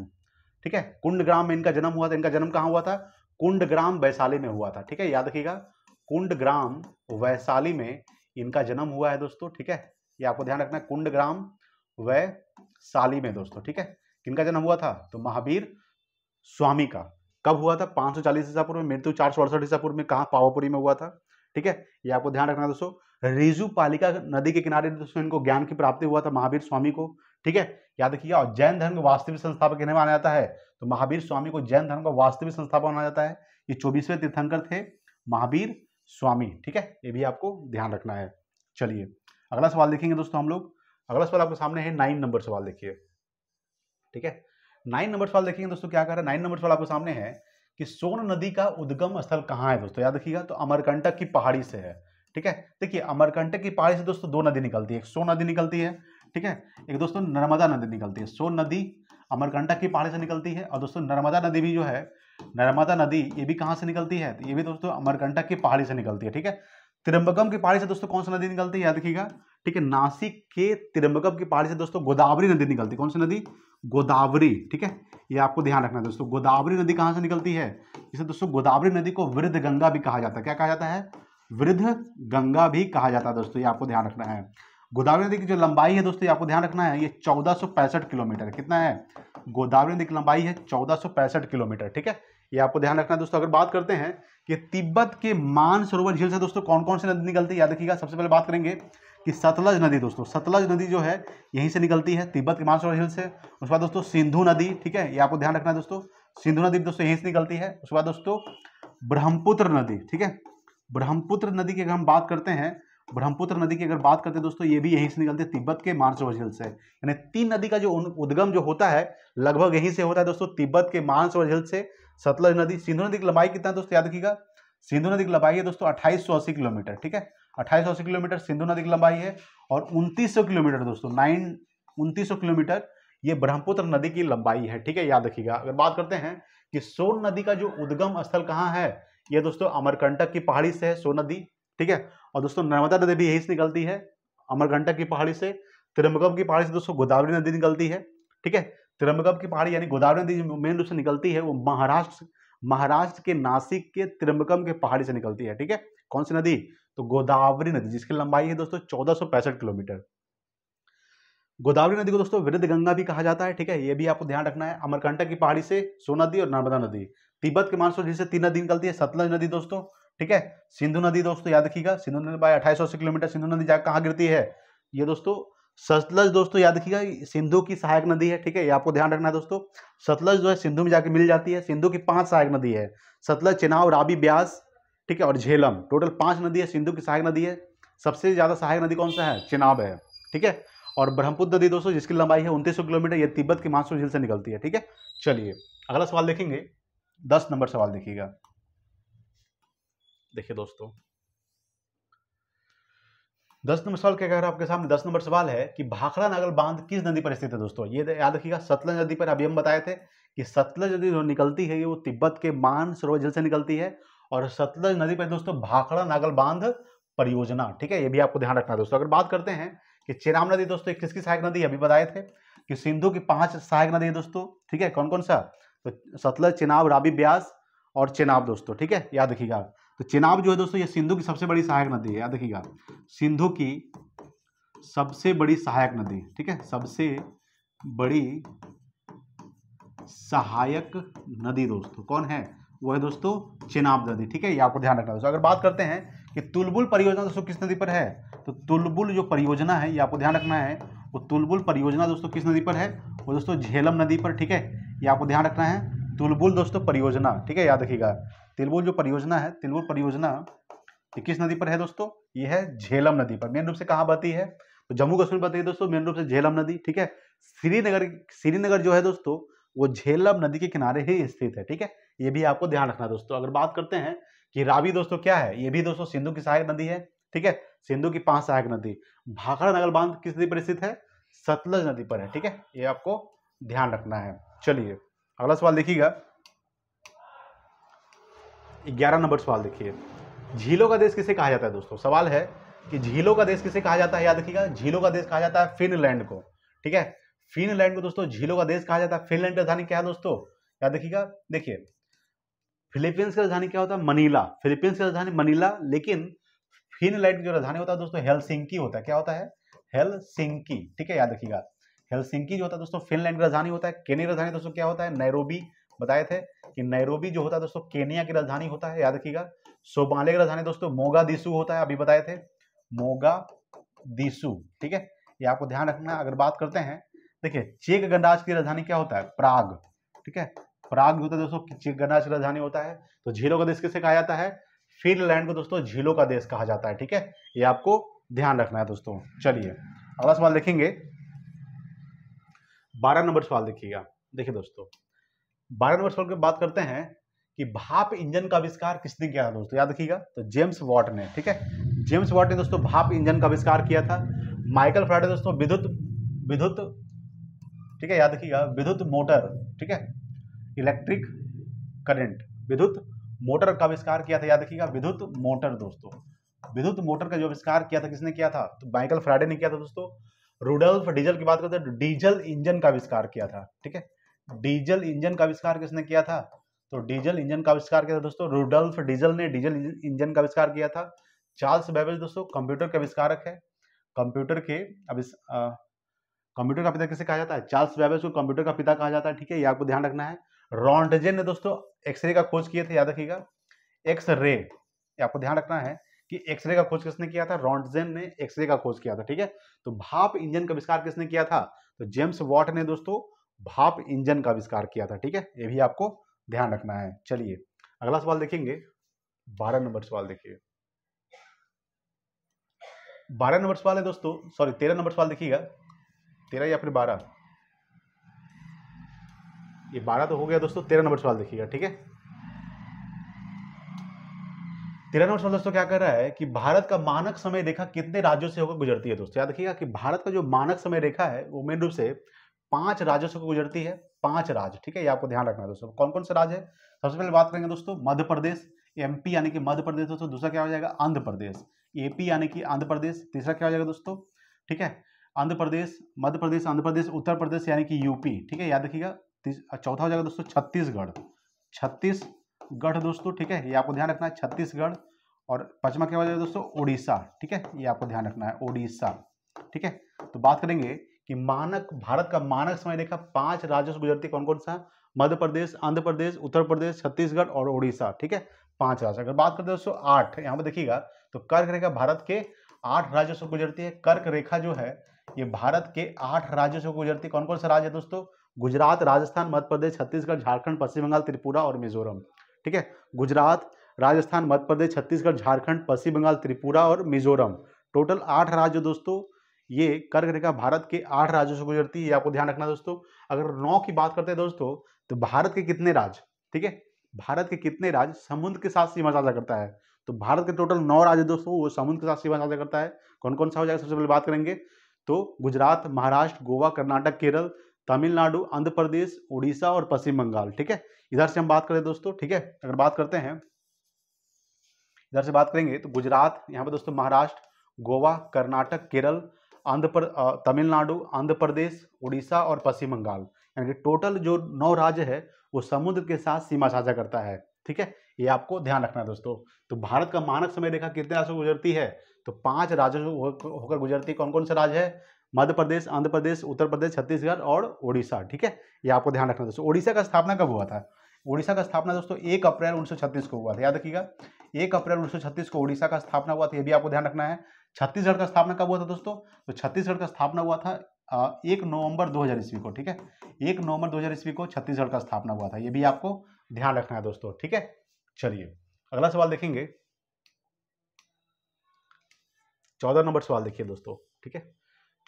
ठीक है कुंडग्राम में इनका जन्म हुआ था इनका जन्म कहाँ हुआ था कुंडग्राम वैशाली में हुआ था ठीक है याद रखिएगा कुंडग्राम वैशाली में इनका जन्म हुआ है दोस्तों ठीक है ये आपको ध्यान रखना है कुंडग्राम वैशाली में दोस्तों ठीक है किनका जन्म हुआ था तो महावीर स्वामी का कब हुआ था पांच सौ चालीस ईसापुर में मृत्यु चार सौ अड़सठ ईसापुर में कहा पावापुरी में हुआ था ठीक है ये आपको ध्यान रखना दोस्तों रिजू पालिका नदी के किनारे दोस्तों इनको ज्ञान की प्राप्ति हुआ था महावीर स्वामी को ठीक है याद रखिएगा और जैन धर्म का वास्तविक संस्थापक इन्हें माना जाता है तो महावीर स्वामी को जैन धर्म का वास्तविक संस्थापक माना जाता है ये चौबीसवें तीर्थंकर थे महावीर स्वामी ठीक है ये भी आपको ध्यान रखना है चलिए अगला सवाल देखेंगे दोस्तों हम लोग अगला सवाल आपके सामने है नाइन नंबर सवाल देखिए ठीक है नाइन नंबर सवाल देखेंगे दोस्तों क्या कह रहा है नाइन नंबर सवाल आपके सामने है कि सोन नदी का उद्गम स्थल कहाँ है दोस्तों याद रखिएगा तो अमरकंटक की पहाड़ी से है ठीक है देखिए अमरकंटक की पहाड़ी से दोस्तों दो नदी निकलती है एक सोन नदी निकलती है ठीक है एक दोस्तों नर्मदा नदी निकलती है सोन नदी अमरकंटक की पहाड़ी से निकलती है और दोस्तों नर्मदा नदी भी जो है नर्मदा नदी ये भी कहाँ से निकलती है तो ये भी दोस्तों अमरकंटक की पहाड़ी से निकलती है ठीक है त्रिम्बकम की पहाड़ी से दोस्तों कौन सी नदी निकलती है याद रखिएगा ठीक है नासिक के त्रिम्बकम की पहाड़ी से दोस्तों गोदावरी नदी निकलती है कौन सी नदी गोदावरी ठीक है ये आपको ध्यान रखना है दोस्तों गोदावरी नदी कहाँ से निकलती है इसे दोस्तों गोदावरी नदी को वृद्ध गंगा भी कहा जाता है क्या कहा जाता है वृद्ध गंगा भी कहा जाता है दोस्तों ये आपको ध्यान रखना है गोदावरी नदी की जो लंबाई है दोस्तों आपको ध्यान रखना है ये चौदह किलोमीटर कितना है गोदावरी नदी की लंबाई है चौदह किलोमीटर ठीक है ये आपको ध्यान रखना है दोस्तों अगर बात करते हैं कि तिब्बत के मानसरोवर झील से दोस्तों कौन कौन सी नदी निकलती है याद रखिएगा सबसे पहले बात करेंगे कि सतलज नदी दोस्तों सतलज नदी जो है यहीं से निकलती है तिब्बत के मानसरोवर झील से उसके बाद दोस्तों सिंधु नदी ठीक है ये आपको ध्यान रखना है दोस्तों सिंधु नदी दोस्तों यहीं से निकलती है उसके बाद दोस्तों ब्रह्मपुत्र नदी ठीक है ब्रह्मपुत्र नदी की अगर हम बात करते हैं ब्रह्मपुत्र नदी की अगर बात करते हैं दोस्तों ये भी यहीं से निकलते हैं तिब्बत के मानसरोवर झील से यानी तीन नदी का जो उद्गम जो होता है लगभग यहीं से होता है दोस्तों तिब्बत के मानसरोवर झील से सतलज नदी सिंधु नदी की लंबाई कितना है दोस्तों याद रखिएगा सिंधु नदी की लंबाई है दोस्तों अट्ठाईस किलोमीटर ठीक है अट्ठाईस किलोमीटर सिंधु नदी की लंबाई है और उनतीस किलोमीटर दोस्तों नाइन उनतीस किलोमीटर ये ब्रह्मपुत्र नदी की लंबाई है ठीक है याद रखिएगा अगर बात करते हैं कि सोन नदी का जो उद्गम स्थल कहाँ है ये दोस्तों अमरकंटक की पहाड़ी से है सोन नदी ठीक है और दोस्तों नर्मदा नदी भी यहीं से निकलती है अमरघंटक की पहाड़ी से त्रिमगम की पहाड़ी से दोस्तों गोदावरी नदी निकलती है ठीक है त्रिमगम की पहाड़ी यानी गोदावरी नदी मेन रूप से निकलती है वो महाराष्ट्र महाराष्ट्र के नासिक के त्रिमगम के पहाड़ी से निकलती है ठीक है कौन सी नदी तो गोदावरी नदी जिसकी लंबाई है दोस्तों चौदह किलोमीटर गोदावरी नदी को दोस्तों वृद्ध गंगा भी कहा जाता है ठीक है ये भी आपको ध्यान रखना है अमरकंटक की पहाड़ी से सोन नदी और नर्मदा नदी तिब्बत के मानसो जिससे तीन नदी निकलती है सतलज नदी दोस्तों ठीक है सिंधु नदी दोस्तों याद रखिएगा सिंधु नदी बाय अट्ठाईस किलोमीटर सिंधु नदी जाकर कहाँ गिरती है ये दोस्तों सतलज दोस्तों याद रखिएगा सिंधु की सहायक नदी है ठीक है ये आपको ध्यान रखना है दोस्तों सतलज जो है सिंधु में जाकर मिल जाती है सिंधु की पांच सहायक नदी है सतलज चिनाव राबी ब्यास ठीक है और झेलम टोटल पांच नदी है सिंधु की सहायक नदी है सबसे ज़्यादा सहायक नदी कौन सा है चिनाब है ठीक है और ब्रह्मपुत्र नदी दोस्तों जिसकी लंबाई है उन्तीस किलोमीटर ये तिब्बत की मानसू झील से निकलती है ठीक है चलिए अगला सवाल देखेंगे दस नंबर सवाल देखिएगा देखिए दोस्तों दस नंबर सवाल क्या कह रहा है आपके सामने दस नंबर सवाल है कि भाखड़ा नगर बांध किस नदी पर स्थित है दोस्तों ये तो याद रखिएगा सतलज नदी पर अभी हम बताए थे कि सतलज नदी जो निकलती है वो तिब्बत के मान सरोवर जल से निकलती है और सतलज नदी पर दोस्तों भाखड़ा नागल बांध परियोजना ठीक है ये भी आपको ध्यान रखना है दोस्तों अगर बात करते हैं कि चिराम नदी दोस्तों किसकी सहायक नदी है अभी बताए थे कि सिंधु की पांच सहायक नदी है दोस्तों ठीक है कौन कौन सा तो सतलज चिनाब राबी ब्यास और चेनाब दोस्तों ठीक है याद रखिएगा तो चेनाब जो है दोस्तों ये सिंधु की सबसे बड़ी सहायक नदी है याद रखिएगा सिंधु की सबसे बड़ी सहायक नदी ठीक है सबसे बड़ी सहायक नदी दोस्तों कौन है वो है दोस्तों चेनाब नदी ठीक है ये आपको ध्यान रखना दोस्तों अगर बात करते हैं कि तुलबुल परियोजना दोस्तों किस नदी पर है तो तुलबुल जो परियोजना है ये आपको ध्यान रखना है वो तुलबुल परियोजना दोस्तों किस नदी पर है वो दोस्तों झेलम नदी पर ठीक है ये आपको ध्यान रखना है तुलबुल दोस्तों परियोजना ठीक है याद रखिएगा तिलबुल जो परियोजना है तिलबुल परियोजना किस नदी पर है दोस्तों ये है झेलम नदी पर मेन रूप से कहाँ बहती है तो जम्मू कश्मीर बताइए है दोस्तों मेन रूप से झेलम नदी ठीक है श्रीनगर श्रीनगर जो है दोस्तों वो झेलम नदी के किनारे ही स्थित है ठीक है ये भी आपको ध्यान रखना दोस्तों अगर बात करते हैं कि रावी दोस्तों क्या है ये भी दोस्तों सिंधु की सहायक नदी है ठीक है सिंधु की पांच सहायक नदी भाखड़ा नगर बांध किस नदी पर स्थित है सतलज नदी पर है ठीक है ये आपको ध्यान रखना है चलिए अगला सवाल देखिएगा ग्यारह नंबर सवाल देखिए झीलों का देश किसे कहा जाता है दोस्तों सवाल है कि झीलों का देश किसे कहा जाता है याद रखिएगा झीलों का देश कहा जाता है फिनलैंड को ठीक है फिनलैंड को दोस्तों झीलों का देश कहा जाता है फिनलैंड की राजधानी क्या है दोस्तों याद रखिएगा देखिए फिलीपींस की राजधानी क्या होता है मनीला फिलीपींस की राजधानी मनीला लेकिन फिनलैंड की जो राजधानी होता है दोस्तों हेलसिंकी होता है क्या होता है हेलसिंकी ठीक है याद रखिएगा हेलसिंकी जो होता है दोस्तों फिनलैंड की राजधानी होता है केनिया की राजधानी दोस्तों क्या होता है नैरोबी बताए थे कि नैरोबी जो होता है दोस्तों केनिया की राजधानी होता है याद रखिएगा सोमाले की राजधानी दोस्तों मोगा दिसू होता है अभी बताए थे मोगा दिसू ठीक है ये आपको ध्यान रखना अगर बात करते हैं देखिए चेक गणराज की राजधानी क्या होता है प्राग ठीक है प्राग होता है दोस्तों चेक गणराज की राजधानी होता है तो झीलों का देश किसे कहा जाता है फिनलैंड को दोस्तों झीलों का देश कहा जाता है ठीक है ये आपको ध्यान रखना है दोस्तों चलिए अगला सवाल देखेंगे बारह नंबर सवाल देखिएगा देखिए दोस्तों बारह नंबर सवाल की बात करते हैं कि भाप इंजन का आविष्कार किसने किया था दोस्तों याद रखिएगा तो जेम्स वॉट ने ठीक है जेम्स वॉट ने दोस्तों भाप इंजन का आविष्कार किया था माइकल फ्राइडे दोस्तों विद्युत विद्युत ठीक है याद रखिएगा विद्युत मोटर ठीक है इलेक्ट्रिक करंट विद्युत मोटर का आविष्कार किया था याद रखिएगा विद्युत मोटर दोस्तों विद्युत मोटर का जो आविष्कार किया था किसने किया था तो माइकल फ्राइडे ने किया था दोस्तों रूडल्फ डीजल की बात करते हैं तो डीजल इंजन का आविष्कार किया था ठीक है डीजल इंजन का आविष्कार किसने किया था तो डीजल इंजन का आविष्कार किया था दोस्तों रूडल्फ डीजल ने डीजल इंजन का आविष्कार किया था चार्ल्स बेबेज दोस्तों कंप्यूटर के आविष्कारक है कंप्यूटर के अविष कंप्यूटर का पिता किसे कहा जाता है चार्ल्स बेबेज को कंप्यूटर का पिता कहा जाता है ठीक है ये आपको ध्यान रखना है रॉन्टजेन ने दोस्तों एक्सरे का खोज किए थे याद रखिएगा एक्स रे आपको ध्यान रखना है कि एक्सरे का खोज किसने किया था रॉन्टेन ने एक्सरे का खोज किया था ठीक है तो भाप इंजन का आविष्कार किसने किया था तो जेम्स वॉट ने दोस्तों भाप इंजन का आविष्कार किया था ठीक है ये भी आपको ध्यान रखना है चलिए अगला सवाल देखेंगे बारह नंबर सवाल देखिए बारह नंबर सवाल है दोस्तों सॉरी तेरह नंबर सवाल देखिएगा तेरह या फिर बारह ये बारह तो हो गया दोस्तों तेरह नंबर सवाल देखिएगा ठीक है तेरह नंबर सवाल दोस्तों क्या कर रहा है कि भारत का मानक समय रेखा कितने राज्यों से होकर गुजरती है दोस्तों याद रखिएगा कि भारत का जो मानक समय रेखा है वो मेन रूप से पांच राज्यों से गुजरती है पांच राज्य ठीक है ये आपको ध्यान रखना है दोस्तों कौन कौन से राज्य है सबसे पहले बात करेंगे दोस्तों मध्य प्रदेश एमपी यानी कि मध्य प्रदेश दोस्तों दूसरा क्या हो जाएगा आंध्र प्रदेश एपी यानी कि आंध्र प्रदेश तीसरा क्या हो जाएगा दोस्तों ठीक है आंध्र प्रदेश मध्य प्रदेश आंध्र प्रदेश उत्तर प्रदेश यानी कि यूपी ठीक है याद रखिएगा चौथा हो जाएगा दोस्तों छत्तीसगढ़ छत्तीस गढ़ दोस्तों ठीक है ये आपको ध्यान रखना है छत्तीसगढ़ और पचमा के बाद दोस्तों उड़ीसा ठीक है ये आपको ध्यान रखना है उड़ीसा ठीक है तो बात करेंगे कि मानक भारत का मानक समय रेखा पांच राज्यों से गुजरती कौन कौन सा मध्य प्रदेश आंध्र प्रदेश उत्तर प्रदेश छत्तीसगढ़ और उड़ीसा ठीक है पांच राज्य अगर बात करते हैं दोस्तों आठ यहाँ पर देखिएगा तो कर्क रेखा भारत के आठ राज्यों से गुजरती है कर्क रेखा जो है ये भारत के आठ राज्यों से गुजरती है कौन कौन सा राज्य है दोस्तों गुजरात राजस्थान मध्य प्रदेश छत्तीसगढ़ झारखंड पश्चिम बंगाल त्रिपुरा और मिजोरम ठीक है गुजरात राजस्थान मध्य प्रदेश छत्तीसगढ़ झारखंड पश्चिम बंगाल त्रिपुरा और मिजोरम टोटल आठ राज्य दोस्तों ये कर्क रेखा भारत के आठ राज्यों से गुजरती है आपको ध्यान रखना दोस्तों अगर नौ की बात करते हैं दोस्तों तो भारत के कितने राज्य ठीक है भारत के कितने राज्य समुद्र के साथ सीमा साझा करता है तो भारत के टोटल नौ राज्य दोस्तों वो समुद्र के साथ सीमा साझा करता है कौन कौन सा हो जाएगा सबसे पहले बात करेंगे तो गुजरात महाराष्ट्र गोवा कर्नाटक केरल तमिलनाडु आंध्र प्रदेश उड़ीसा और पश्चिम बंगाल ठीक है इधर से हम बात करें दोस्तों ठीक है अगर बात करते हैं इधर से बात करेंगे तो गुजरात यहाँ पे दोस्तों महाराष्ट्र गोवा कर्नाटक केरल आंध्र पर तमिलनाडु आंध्र प्रदेश उड़ीसा और पश्चिम बंगाल यानी कि टोटल जो नौ राज्य है वो समुद्र के साथ सीमा साझा करता है ठीक है ये आपको ध्यान रखना है दोस्तों तो भारत का मानक समय रेखा कितने राज्यों से गुजरती है तो पांच राज्यों से होकर गुजरती कौन कौन से राज्य है मध्य प्रदेश आंध्र प्रदेश उत्तर प्रदेश छत्तीसगढ़ और ओडिशा ठीक है ये आपको ध्यान रखना दोस्तों ओडिशा का स्थापना कब हुआ था ओडिशा का स्थापना दोस्तों एक अप्रैल उन्नीस को हुआ था याद रखिएगा एक अप्रैल उन्नीस को ओडिशा का स्थापना हुआ था ये भी आपको ध्यान रखना है छत्तीसगढ़ का स्थापना कब हुआ था दोस्तों तो छत्तीसगढ़ का स्थापना हुआ था एक नवंबर 2000 ईस्वी को ठीक है एक नवंबर 2000 ईस्वी को छत्तीसगढ़ का स्थापना हुआ था ये भी आपको ध्यान रखना है दोस्तों ठीक है चलिए अगला सवाल देखेंगे चौदह नंबर सवाल देखिए दोस्तों ठीक है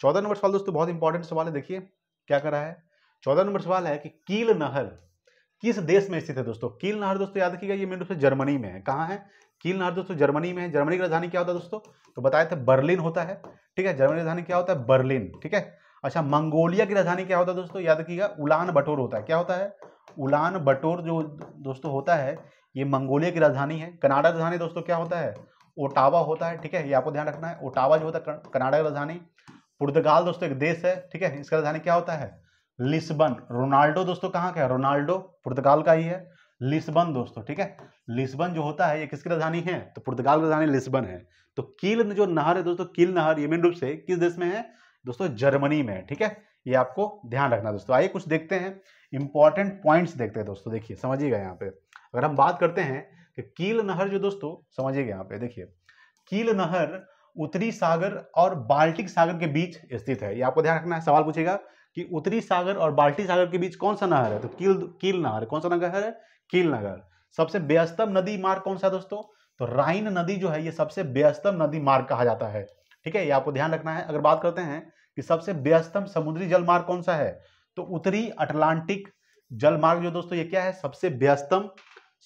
चौदह नंबर सवाल दोस्तों बहुत इंपॉर्टेंट सवाल है देखिए क्या करा है चौदह नंबर सवाल है कि कील नहर किस देश में स्थित है दोस्तों कील नहर दोस्तों याद रखिएगा ये मेन रूप से जर्मनी में है कहाँ है कील नहर दोस्तों जर्मनी में है जर्मनी की राजधानी क्या होता है दोस्तों तो बताया था बर्लिन होता है ठीक है जर्मनी की राजधानी क्या होता है बर्लिन ठीक है अच्छा मंगोलिया की राजधानी क्या होता है दोस्तों याद रखिएगा उलान बटोर होता है क्या होता है उलान बटोर जो दोस्तों होता है ये मंगोलिया की राजधानी है कनाडा राजधानी दोस्तों क्या होता है ओटावा होता है ठीक है ये आपको ध्यान रखना है ओटावा जो होता है कनाडा की राजधानी पुर्तगाल दोस्तों एक देश है ठीक है इसका राजधानी क्या होता है लिस्बन रोनाल्डो दोस्तों कहाँ का है रोनाल्डो पुर्तगाल का ही है लिस्बन दोस्तों ठीक है लिस्बन जो होता है ये किसकी राजधानी है तो पुर्तगाल की राजधानी लिस्बन है तो कील जो नहर है दोस्तों कील नहर ये मेन रूप से किस देश में है दोस्तों जर्मनी में ठीक है ये आपको ध्यान रखना दोस्तों आइए कुछ देखते हैं इंपॉर्टेंट पॉइंट्स देखते हैं दोस्तों देखिए समझिएगा यहाँ पे अगर हम बात करते हैं कि कील नहर जो दोस्तों समझिएगा यहाँ पे देखिए कील नहर उत्तरी सागर और बाल्टिक सागर के बीच स्थित है ये आपको ध्यान रखना है सवाल पूछेगा कि उत्तरी सागर और बाल्टिक सागर के बीच कौन सा नहर है तो किल किल नहर कौन सा नगर है किल नगर सबसे व्यस्तम नदी मार्ग कौन सा दोस्तों तो राइन नदी जो है ये सबसे व्यस्तम नदी मार्ग कहा जाता है ठीक है ये आपको ध्यान रखना है अगर बात करते हैं कि सबसे व्यस्तम समुद्री जल मार्ग कौन सा है तो उत्तरी अटलांटिक जल मार्ग जो दोस्तों ये क्या है सबसे व्यस्तम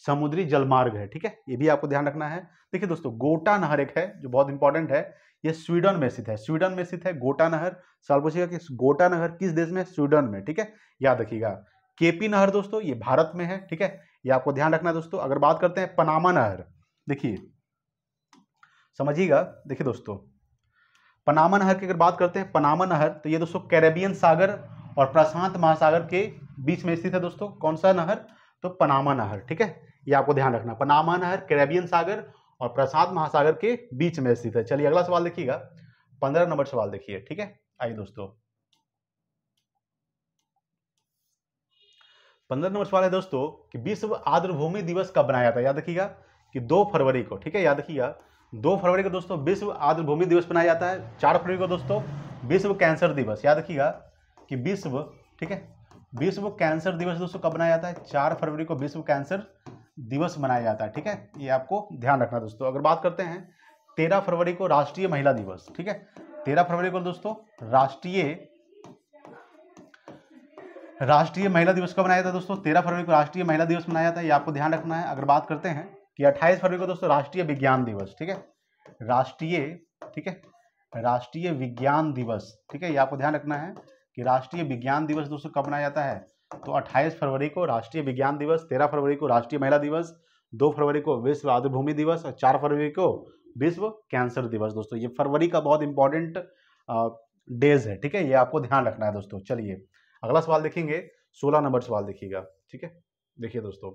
समुद्री जलमार्ग है ठीक है ये भी आपको ध्यान रखना है देखिए दोस्तों गोटा नहर एक है जो बहुत इंपॉर्टेंट है ये स्वीडन में स्थित है स्वीडन में स्थित है गोटा नहर सवाल पूछेगा कि गोटा नहर किस देश में स्वीडन में ठीक है याद रखिएगा केपी नहर दोस्तों ये भारत में है ठीक है ये आपको ध्यान रखना है दोस्तों अगर बात करते हैं पनामा नहर देखिए समझिएगा देखिए दोस्तों पनामा नहर की अगर बात करते हैं पनामा नहर तो ये दोस्तों कैरेबियन सागर और प्रशांत महासागर के बीच में स्थित है दोस्तों कौन सा नहर तो पनामा नहर ठीक है ये आपको ध्यान रखना पनामा नहर कैरेबियन सागर और प्रशांत महासागर के बीच में स्थित है चलिए अगला सवाल देखिएगा पंद्रह नंबर सवाल देखिए ठीक है आइए दोस्तों पंद्रह नंबर सवाल है दोस्तों कि विश्व आर्द्रभूमि दिवस कब बनाया जाता है याद रखिएगा कि दो फरवरी को ठीक है याद रखिएगा दो फरवरी को दोस्तों विश्व आर्द्रभूमि दिवस बनाया जाता है चार फरवरी को दोस्तों विश्व कैंसर दिवस याद रखिएगा कि विश्व ठीक है विश्व कैंसर दिवस दोस्तों कब बनाया जाता है चार फरवरी को विश्व कैंसर दिवस मनाया जाता है ठीक है ये आपको ध्यान रखना दोस्तों अगर बात करते हैं तेरह फरवरी को राष्ट्रीय महिला दिवस ठीक है तेरह फरवरी को दोस्तों राष्ट्रीय राष्ट्रीय महिला दिवस कब मनाया जाता है दोस्तों तेरह फरवरी को राष्ट्रीय महिला दिवस मनाया जाता है ये आपको ध्यान रखना है अगर बात करते हैं कि अट्ठाईस फरवरी को दोस्तों राष्ट्रीय विज्ञान दिवस ठीक है राष्ट्रीय ठीक है राष्ट्रीय विज्ञान दिवस ठीक है ये आपको ध्यान रखना है कि राष्ट्रीय विज्ञान दिवस दोस्तों कब मनाया जाता है तो 28 फरवरी को राष्ट्रीय विज्ञान दिवस 13 फरवरी को राष्ट्रीय महिला दिवस 2 फरवरी को विश्व आदिभूमि दिवस और 4 फरवरी को विश्व कैंसर दिवस दोस्तों ये फरवरी का बहुत इंपॉर्टेंट डेज है ठीक है ये आपको ध्यान रखना है दोस्तों चलिए अगला सवाल देखेंगे सोलह नंबर सवाल देखिएगा ठीक है देखिए दोस्तों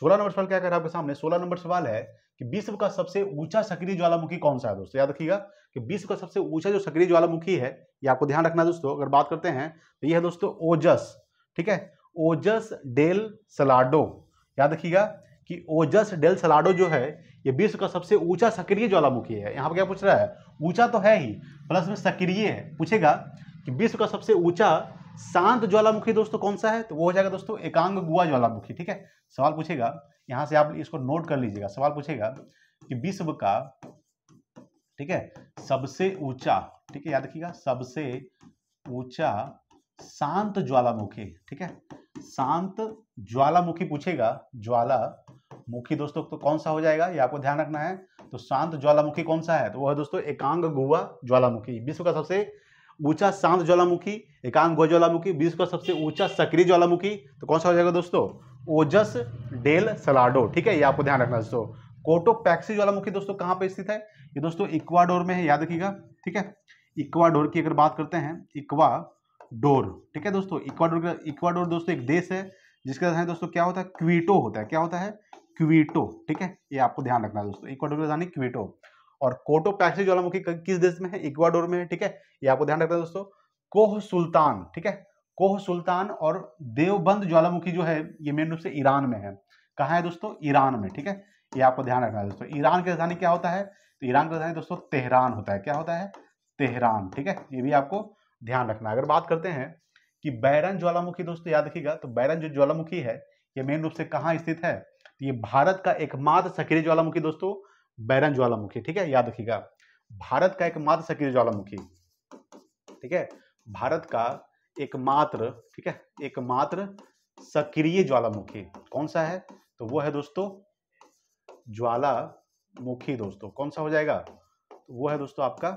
सोलह नंबर सवाल क्या कर रहा है आपके सामने सोलह नंबर सवाल है कि विश्व का सबसे ऊंचा सक्रिय ज्वालामुखी कौन सा है दोस्तों याद रखिएगा कि विश्व का सबसे ऊंचा जो सक्रिय ज्वालामुखी है ये आपको ध्यान रखना है दोस्तों अगर बात करते हैं तो ये है दोस्तों ओजस ठीक है ओजस डेल सलाडो याद रखिएगा कि ओजस डेल सलाडो जो है ये विश्व का सबसे ऊंचा सक्रिय ज्वालामुखी है यहाँ पर क्या पूछ रहा है ऊंचा तो है ही प्लस में सक्रिय है पूछेगा कि विश्व का सबसे ऊंचा शांत ज्वालामुखी दोस्तों कौन सा है तो वो हो जाएगा दोस्तों एकांग गुआ ज्वालामुखी ठीक है सवाल पूछेगा यहाँ से आप इसको नोट कर लीजिएगा सवाल पूछेगा कि विश्व का ठीक है सबसे ऊंचा ठीक है याद रखिएगा सबसे ऊंचा शांत ज्वालामुखी ठीक है शांत ज्वालामुखी पूछेगा ज्वाला मुखी दोस्तों तो कौन सा हो जाएगा ये आपको ध्यान रखना है तो शांत ज्वालामुखी कौन सा है तो वो है दोस्तों एकांग गुआ ज्वालामुखी विश्व का सबसे ऊंचा शांत ज्वालामुखी एकांग गुआ ज्वालामुखी विश्व का सबसे ऊंचा सक्रिय ज्वालामुखी तो कौन सा हो जाएगा दोस्तों ओजस डेल सलाडो ठीक है ये आपको ध्यान रखना दोस्तों कोटो पैक्सी ज्वालामुखी दोस्तों कहां पर स्थित है ये दोस्तों इक्वाडोर में है याद रखिएगा ठीक है इक्वाडोर की अगर बात करते हैं इक्वा डोर ठीक है दोस्तों इक्वाडोर इक्वाडोर दोस्तों एक देश है जिसके राजधानी दोस्तों क्या होता है क्वीटो होता है क्या होता है क्वीटो ठीक है ये आपको ध्यान रखना है दोस्तों इक्वाडोर की राजधानी क्वीटो और कोटो ऑफ ज्वालामुखी किस देश में है इक्वाडोर में है ठीक है ये आपको ध्यान रखना है दोस्तों कोह सुल्तान ठीक है कोह सुल्तान और देवबंद ज्वालामुखी जो है ये मेन रूप से ईरान में है कहाँ है दोस्तों ईरान में ठीक है ये आपको ध्यान रखना है दोस्तों ईरान की राजधानी क्या होता है तो ईरान की राजधानी दोस्तों तेहरान होता है क्या होता है तेहरान ठीक है ये भी आपको ध्यान रखना अगर बात करते हैं कि बैरन ज्वालामुखी दोस्तों याद रखिएगा तो बैरन जो ज्वालामुखी है ये मेन रूप से कहाँ स्थित है तो ये भारत का एकमात्र सक्रिय ज्वालामुखी दोस्तों बैरन ज्वालामुखी ठीक है याद रखिएगा भारत का एकमात्र सक्रिय ज्वालामुखी ठीक है भारत का एकमात्र ठीक है एकमात्र सक्रिय ज्वालामुखी कौन सा है तो वो है दोस्तों ज्वालामुखी दोस्तों कौन सा हो जाएगा तो वो है दोस्तों आपका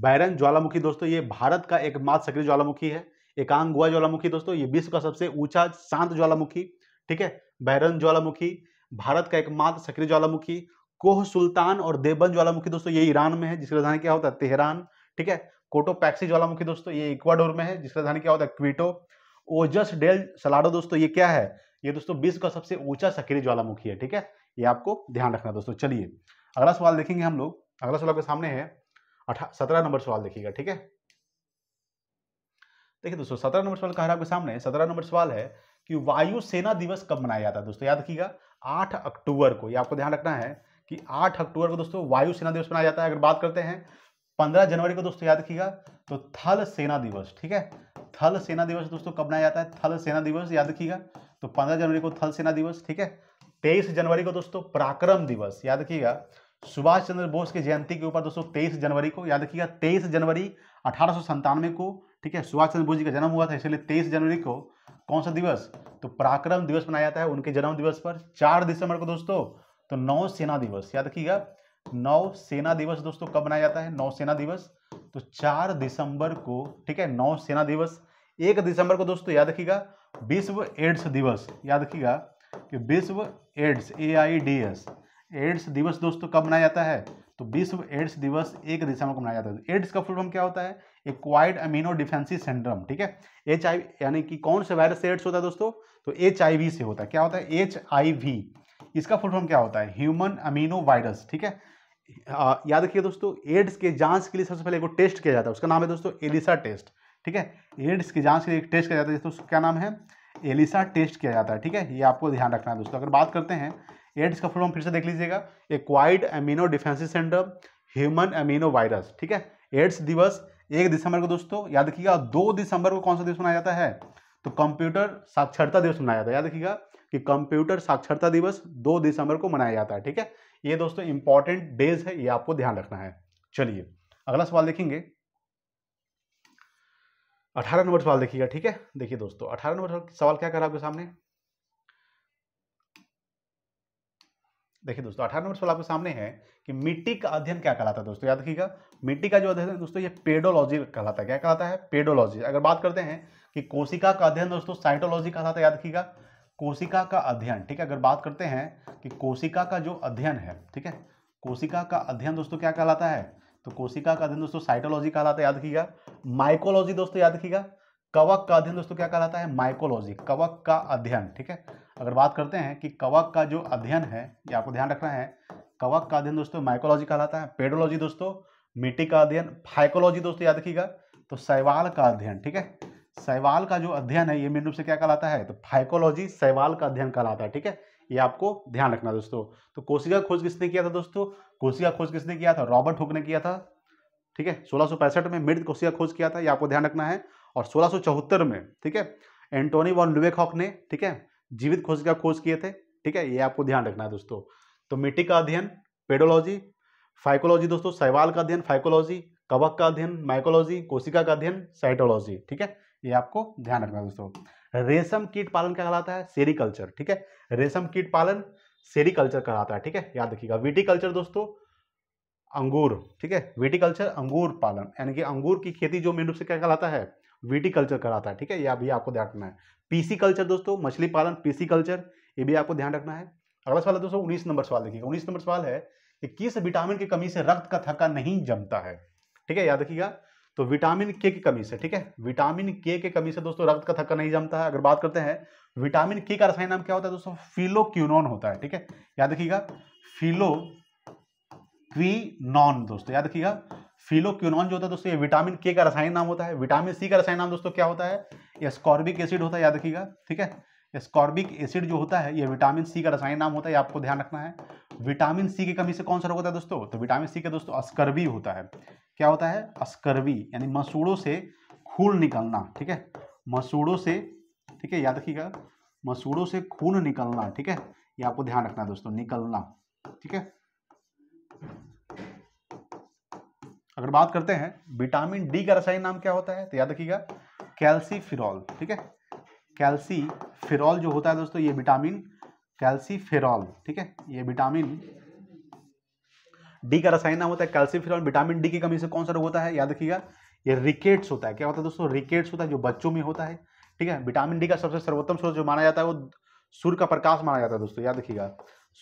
बैरन ज्वालामुखी दोस्तों ये भारत का एकमात्र सक्रिय ज्वालामुखी है एकांग गोवा ज्वालामुखी दोस्तों ये विश्व का सबसे ऊंचा शांत ज्वालामुखी ठीक है बैरन ज्वालामुखी भारत का एकमात्र सक्रिय ज्वालामुखी कोह सुल्तान और देवबन ज्वालामुखी दोस्तों ये ईरान में है जिसकी राजधानी क्या होता है तेहरान ठीक है कोटोपैक्सी ज्वालामुखी दोस्तों ये इक्वाडोर में है जिसकी राजधानी क्या होता है क्विटो ओजस डेल सलाडो दोस्तों ये क्या है ये दोस्तों विश्व का सबसे ऊंचा सक्रिय ज्वालामुखी है ठीक है ये आपको ध्यान रखना दोस्तों चलिए अगला सवाल देखेंगे हम लोग अगला सवाल आपके सामने है सत्रह नंबर सवाल देखिएगा ठीक है देखिए दोस्तों सत्रह नंबर सवाल कह रहा है आपके सामने सत्रह नंबर सवाल है कि सेना दिवस कब मनाया जाता है दोस्तों याद रखिएगा आठ अक्टूबर को ये आपको ध्यान रखना है कि आठ अक्टूबर को दोस्तों वायु सेना दिवस मनाया जाता है अगर बात करते हैं पंद्रह जनवरी को दोस्तों याद रखिएगा तो थल सेना दिवस ठीक है थल सेना दिवस दोस्तों कब मनाया जाता है थल सेना दिवस याद रखिएगा तो पंद्रह जनवरी को थल सेना दिवस ठीक है तेईस जनवरी को दोस्तों पराक्रम दिवस याद रखिएगा सुभाष चंद्र बोस की जयंती के ऊपर दोस्तों तेईस जनवरी को याद रखिएगा तेईस जनवरी अठारह को ठीक है सुभाष चंद्र बोस जी का जन्म हुआ था इसलिए तेईस जनवरी को कौन सा दिवस तो पराक्रम दिवस मनाया जाता है उनके जन्म दिवस पर चार दिसंबर को दोस्तों तो नौ सेना दिवस याद रखिएगा नौ सेना दिवस दोस्तों कब मनाया जाता है नौ सेना दिवस तो चार दिसंबर को ठीक है नौ सेना दिवस एक दिसंबर को दोस्तों याद रखिएगा विश्व एड्स दिवस याद रखिएगा कि विश्व AIDS A I D S AIDS दिवस दोस्तों कब मनाया जाता है तो विश्व एड्स दिवस एक दिसंबर को मनाया जाता है तो एड्स का फुल फॉर्म क्या होता है एक्वाइड अमीनो डिफेंसिव सिंड्रम ठीक है एच आई यानी कि कौन से वायरस से एड्स होता है दोस्तों तो एच आई वी से होता है क्या होता है एच आई वी इसका फुल फॉर्म क्या होता है ह्यूमन अमीनो वायरस ठीक है याद रखिए दोस्तों एड्स के जांच के लिए सबसे पहले एक टेस्ट किया जाता है उसका नाम है दोस्तों एलिसा टेस्ट ठीक है एड्स की जांच के लिए एक टेस्ट किया जाता है दोस्तों क्या नाम है एलिसा टेस्ट किया जाता है ठीक है ये आपको ध्यान रखना है दोस्तों अगर बात करते हैं एड्स का फुल फॉर्म फिर से देख लीजिएगा acquired immuno deficiency centre human immuno virus ठीक है एड्स दिवस एक दिसंबर को दोस्तों याद रखिएगा दो दिसंबर को कौन सा दिवस मनाया जाता है तो कंप्यूटर साक्षरता दिवस मनाया जाता है याद रखिएगा कि कंप्यूटर साक्षरता दिवस दो दिसंबर को मनाया जाता है ठीक है ये दोस्तों इंपॉर्टेंट डेज है ये आपको ध्यान रखना है चलिए अगला सवाल देखेंगे अठारह नंबर सवाल देखिएगा ठीक है देखिए दोस्तों अठारह नंबर सवाल क्या कर रहा है आपके सामने देखिए दोस्तों अठारह नंबर सवाल आपके सामने है कि मिट्टी का अध्ययन क्या कहलाता है दोस्तों याद रखिएगा मिट्टी का जो अध्ययन है दोस्तों ये पेडोलॉजी कहलाता है क्या कहलाता है पेडोलॉजी अगर बात करते हैं कि कोशिका का अध्ययन दोस्तों साइटोलॉजी कहलाता है याद रखिएगा कोशिका का अध्ययन ठीक है अगर बात करते हैं कि कोशिका का जो अध्ययन है ठीक है कोशिका का अध्ययन दोस्तों क्या कहलाता है तो कोशिका का अध्ययन दोस्तों साइटोलॉजी कहलाता है याद रखिएगा माइकोलॉजी दोस्तों याद रखिएगा कवक का अध्ययन दोस्तों क्या कहलाता है माइकोलॉजी कवक का अध्ययन ठीक है अगर बात करते हैं कि कवक का जो अध्ययन है ये आपको ध्यान रखना है कवक का अध्ययन दोस्तों माइकोलॉजी कहलाता है पेडोलॉजी दोस्तों मिट्टी का अध्ययन फाइकोलॉजी दोस्तों याद रखिएगा तो सैवाल का अध्ययन ठीक है सैवाल का जो अध्ययन है ये मेन रूप से क्या कहलाता है तो फाइकोलॉजी सैवाल का अध्ययन कहलाता है ठीक है ये आपको ध्यान रखना दोस्तों तो कोशिका खोज किसने किया था दोस्तों कोशिका खोज किसने किया था रॉबर्ट हुक ने किया था ठीक है सोलह में मृत कोशिका खोज किया था ये आपको ध्यान रखना है और सोलह में ठीक है एंटोनी वॉन लुवेकॉक ने ठीक है जीवित कोशिका खोज किए थे ठीक है ये आपको ध्यान रखना है दोस्तों तो मिट्टी का अध्ययन पेडोलॉजी फाइकोलॉजी दोस्तों सवाल का अध्ययन फाइकोलॉजी कवक का अध्ययन माइकोलॉजी कोशिका का अध्ययन साइटोलॉजी ठीक है ये आपको ध्यान रखना है दोस्तों रेशम कीट पालन क्या कहलाता है सेरिकल्चर ठीक है रेशम कीट पालन सेरिकल्चर कहलाता है ठीक है याद रखिएगा विटिकल्चर दोस्तों अंगूर ठीक है कल्चर अंगूर पालन यानी कि अंगूर की खेती जो मेन रूप से क्या कहलाता है वीटी कल्चर कराता है ठीक है यह भी आपको ध्यान रखना है पीसी कल्चर दोस्तों मछली पालन पीसी कल्चर ये भी आपको ध्यान रखना है अगला सवाल है दोस्तों उन्नीस नंबर सवाल देखिएगा उन्नीस नंबर सवाल है कि किस विटामिन की कमी से रक्त का थका नहीं जमता है ठीक है याद रखिएगा तो विटामिन के की कमी से ठीक है विटामिन के की कमी से दोस्तों रक्त का थक्का नहीं जमता है अगर बात करते हैं विटामिन के का रसायन नाम क्या होता है दोस्तों फिलोक्यूनोन होता है ठीक है याद रखिएगा फिलो क्वीनॉन दोस्तों याद रखिएगा फिलोक्यूनॉन जो होता है दोस्तों ये विटामिन के का रसायन नाम होता है विटामिन सी का रसायन नाम दोस्तों क्या होता है स्कॉर्बिक एसिड होता है याद रखिएगा ठीक है स्कॉर्बिक एसिड जो होता है ये विटामिन सी का रसायन नाम होता है आपको ध्यान रखना है विटामिन सी की कमी से कौन सा रोग होता है दोस्तों तो विटामिन सी का दोस्तों अस्कर्वी होता है क्या होता है अस्कर्वी यानी मसूड़ों से खून निकलना ठीक है मसूड़ों से ठीक है याद रखिएगा मसूड़ों से खून निकलना ठीक है ये आपको ध्यान रखना है दोस्तों निकलना ठीक है अगर बात करते हैं विटामिन डी का रसायन नाम क्या होता है तो याद रखिएगा कैल्सीफिरॉल ठीक है कैल्सीफिरॉल जो होता है दोस्तों ये विटामिन कैल्सीफेरॉल ठीक है ये विटामिन डी का रसायन नाम होता है कैल्सीफिरॉल विटामिन डी की कमी से कौन सा रोग होता है याद रखिएगा ये रिकेट्स होता है क्या होता है दोस्तों रिकेट्स होता है जो बच्चों में होता है ठीक है विटामिन डी का सबसे सर्वोत्तम स्रोत जो माना जाता है वो सूर्य का प्रकाश माना जाता है दोस्तों याद रखिएगा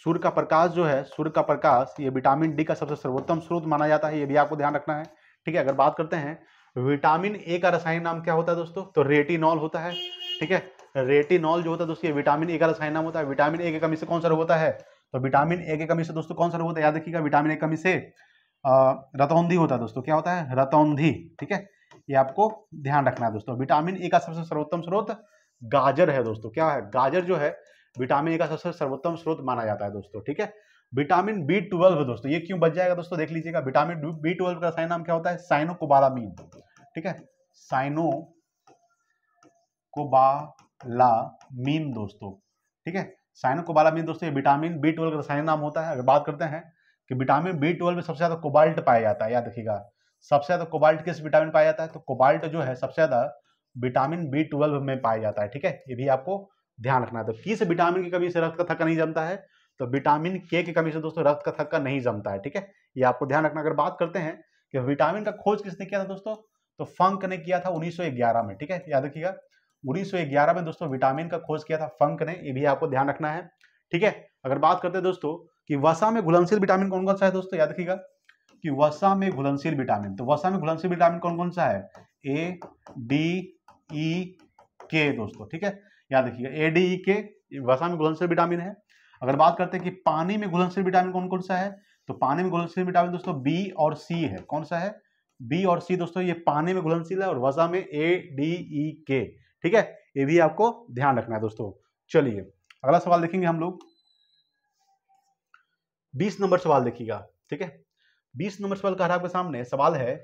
सूर्य का प्रकाश जो है सूर्य का प्रकाश ये विटामिन डी का सबसे सर्वोत्तम स्रोत माना जाता है ये भी आपको ध्यान रखना है ठीक है अगर बात करते हैं विटामिन ए का रसायन नाम क्या होता है दोस्तों तो रेटिनॉल होता है ठीक है रेटिनॉल जो होता है दोस्तों ये विटामिन ए का रसायन नाम होता है विटामिन ए की कमी से कौन सा रोग होता है तो विटामिन ए की कमी से दोस्तों कौन सा रोग होता है याद रखिएगा विटामिन ए कमी से रतौंधी होता है दोस्तों क्या होता है रतौंधी ठीक है ये आपको ध्यान रखना है दोस्तों विटामिन ए का सबसे सर्वोत्तम स्रोत गाजर है दोस्तों क्या है गाजर जो है विटामिन ए का सबसे सर्वोत्तम स्रोत माना जाता है दोस्तों ठीक है विटामिन बी ट्वेल्व दोस्तों ये क्यों बच जाएगा दोस्तों देख लीजिएगा विटामिन बी ट्वेल्व का साइन नाम क्या होता है कोबालामीन ठीक है साइनो कोबालामीन दोस्तों ठीक है साइनो कोबालामीन दोस्तों ये विटामिन बी ट्वेल्व का रसायन नाम होता है अगर बात करते हैं कि विटामिन बी ट्वेल्व में सबसे ज्यादा कोबाल्ट पाया जाता है याद रखिएगा सबसे ज्यादा कोबाल्ट किस विटामिन पाया जाता है तो कोबाल्ट जो है सबसे ज्यादा विटामिन बी ट्वेल्व में पाया जाता है ठीक है ये भी आपको ध्यान रखना है तो किस विटामिन की कमी से रक्त का थक्का नहीं जमता है तो विटामिन के की कमी से दोस्तों रक्त का थक्का नहीं जमता है ठीक है ये आपको ध्यान रखना अगर बात करते हैं कि विटामिन का खोज किसने किया था दोस्तों तो फंक ने किया था 1911 में ठीक है याद रखिएगा 1911 में दोस्तों विटामिन का खोज किया था फंक ने ये भी आपको ध्यान रखना है ठीक है अगर बात करते हैं दोस्तों कि वसा में घुलनशील विटामिन कौन कौन सा है दोस्तों याद रखिएगा कि वसा में घुलनशील विटामिन तो वसा में घुलनशील विटामिन कौन कौन सा है ए डी ई के दोस्तों ठीक है याद रखिएगा एडीई के e, वसा में घुलनशील विटामिन है अगर बात करते हैं कि पानी में घुलनशील विटामिन कौन कौन सा है तो पानी में घुलनशील विटामिन दोस्तों बी और सी है कौन सा है बी और सी दोस्तों ये पानी में घुलनशील है और वसा में ए डी ई के ठीक है ये भी आपको ध्यान रखना है दोस्तों चलिए अगला सवाल देखेंगे हम लोग बीस नंबर सवाल देखिएगा ठीक है बीस नंबर सवाल कह रहा है आपके सामने सवाल है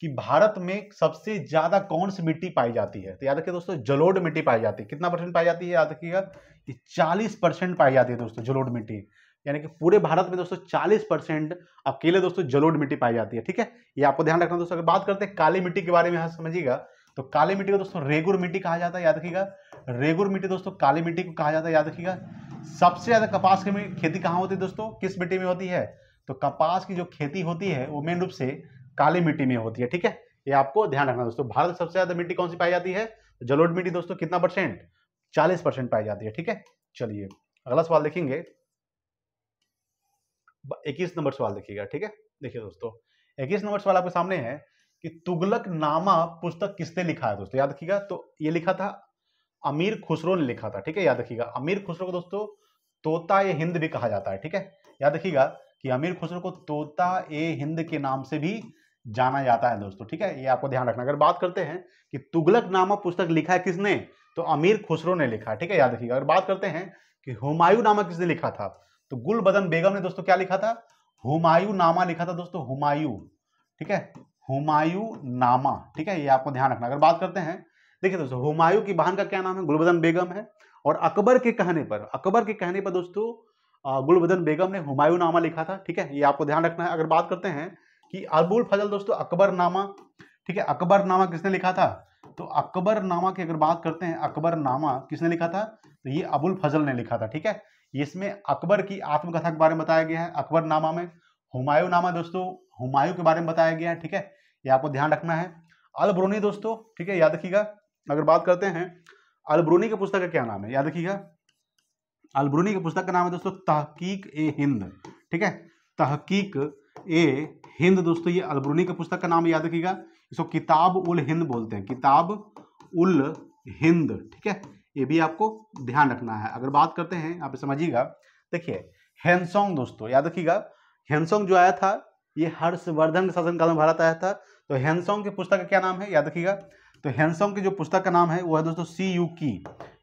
कि भारत में सबसे ज्यादा कौन सी मिट्टी पाई जाती है तो याद रखिए दोस्तों जलोड मिट्टी पाई जाती है कितना परसेंट पाई जाती है याद रखिएगा कि 40 परसेंट पाई जाती है दोस्तों जलोड मिट्टी यानी कि पूरे भारत में दोस्तों 40 परसेंट अकेले दोस्तों जलोड मिट्टी पाई जाती है ठीक है ये आपको ध्यान रखना दोस्तों अगर बात करते हैं काली मिट्टी के बारे में यहां समझिएगा तो काली मिट्टी को दोस्तों रेगुर मिट्टी कहा जाता है याद रखिएगा रेगुर मिट्टी दोस्तों काली मिट्टी को कहा जाता है याद रखिएगा सबसे ज्यादा कपास की खेती कहाँ होती है दोस्तों किस मिट्टी में होती है तो कपास की जो खेती होती है वो मेन रूप से काली मिट्टी में होती है ठीक है ये आपको ध्यान रखना दोस्तों भारत सबसे ज्यादा मिट्टी कौन सी पाई जाती है जलोड मिट्टी दोस्तों कितना परसेंट चालीस परसेंट पाई जाती है ठीक है चलिए अगला सवाल देखेंगे इक्कीस नंबर सवाल देखिएगा ठीक है देखिए दोस्तों इक्कीस नंबर सवाल आपके सामने है कि तुगलक नामा पुस्तक किसने लिखा है दोस्तों याद रखिएगा तो ये लिखा था अमीर खुसरो ने लिखा था ठीक है याद रखिएगा अमीर खुसरो को दोस्तों तोता ए हिंद भी कहा जाता है ठीक है याद रखिएगा कि अमीर खुसरो को तोता ए हिंद के नाम से भी जाना जाता है दोस्तों ठीक है ये आपको ध्यान रखना अगर बात करते हैं कि तुगलक नामक पुस्तक लिखा है किसने तो अमीर खुसरो ने लिखा ठीक है याद रखिएगा अगर बात करते हैं कि हुमायूं नामक किसने लिखा था तो गुल बदन बेगम ने दोस्तों क्या लिखा था हुमायूं नामा लिखा था दोस्तों हुमायूं ठीक है हुमायूं नामा ठीक है ये आपको ध्यान रखना अगर बात करते हैं देखिए दोस्तों हुमायूं की बहन का क्या नाम है गुलबदन बेगम है और अकबर के कहने पर अकबर के कहने पर दोस्तों गुलबदन बेगम ने हुमायूं नामा लिखा था ठीक है ये आपको ध्यान रखना है अगर बात करते हैं कि अबुल फजल दोस्तों अकबरनामा ठीक है अकबरनामा किसने लिखा था तो अकबरनामा की अगर बात करते हैं अकबरनामा किसने लिखा था तो ये अबुल फजल ने लिखा था ठीक है इसमें अकबर की आत्मकथा के बारे में बताया गया है अकबरनामा में हुमायूं नामा दोस्तों हुमायूं के बारे में बताया गया है ठीक है ये आपको ध्यान रखना है अलब्रोनी दोस्तों ठीक है याद रखिएगा अगर बात करते हैं अलब्रोनी की पुस्तक का क्या नाम है याद रखिएगा अलब्रोनी की पुस्तक का नाम है दोस्तों तहकीक ए हिंद ठीक है तहकीक ए हिंद दोस्तों ये अलबरूनी का पुस्तक का नाम याद रखिएगा इसको किताब उल हिंद बोलते हैं किताब उल हिंद ठीक है ये भी आपको ध्यान रखना है अगर बात करते हैं आप समझिएगा देखिए हेनसोंग दोस्तों याद रखिएगा हेनसोंग जो आया था ये हर्षवर्धन के शासनकाल में भारत आया था तो हेनसोंग के पुस्तक का क्या नाम है याद रखिएगा तो हेनसोंग के जो पुस्तक का नाम है वो है दोस्तों सी यू की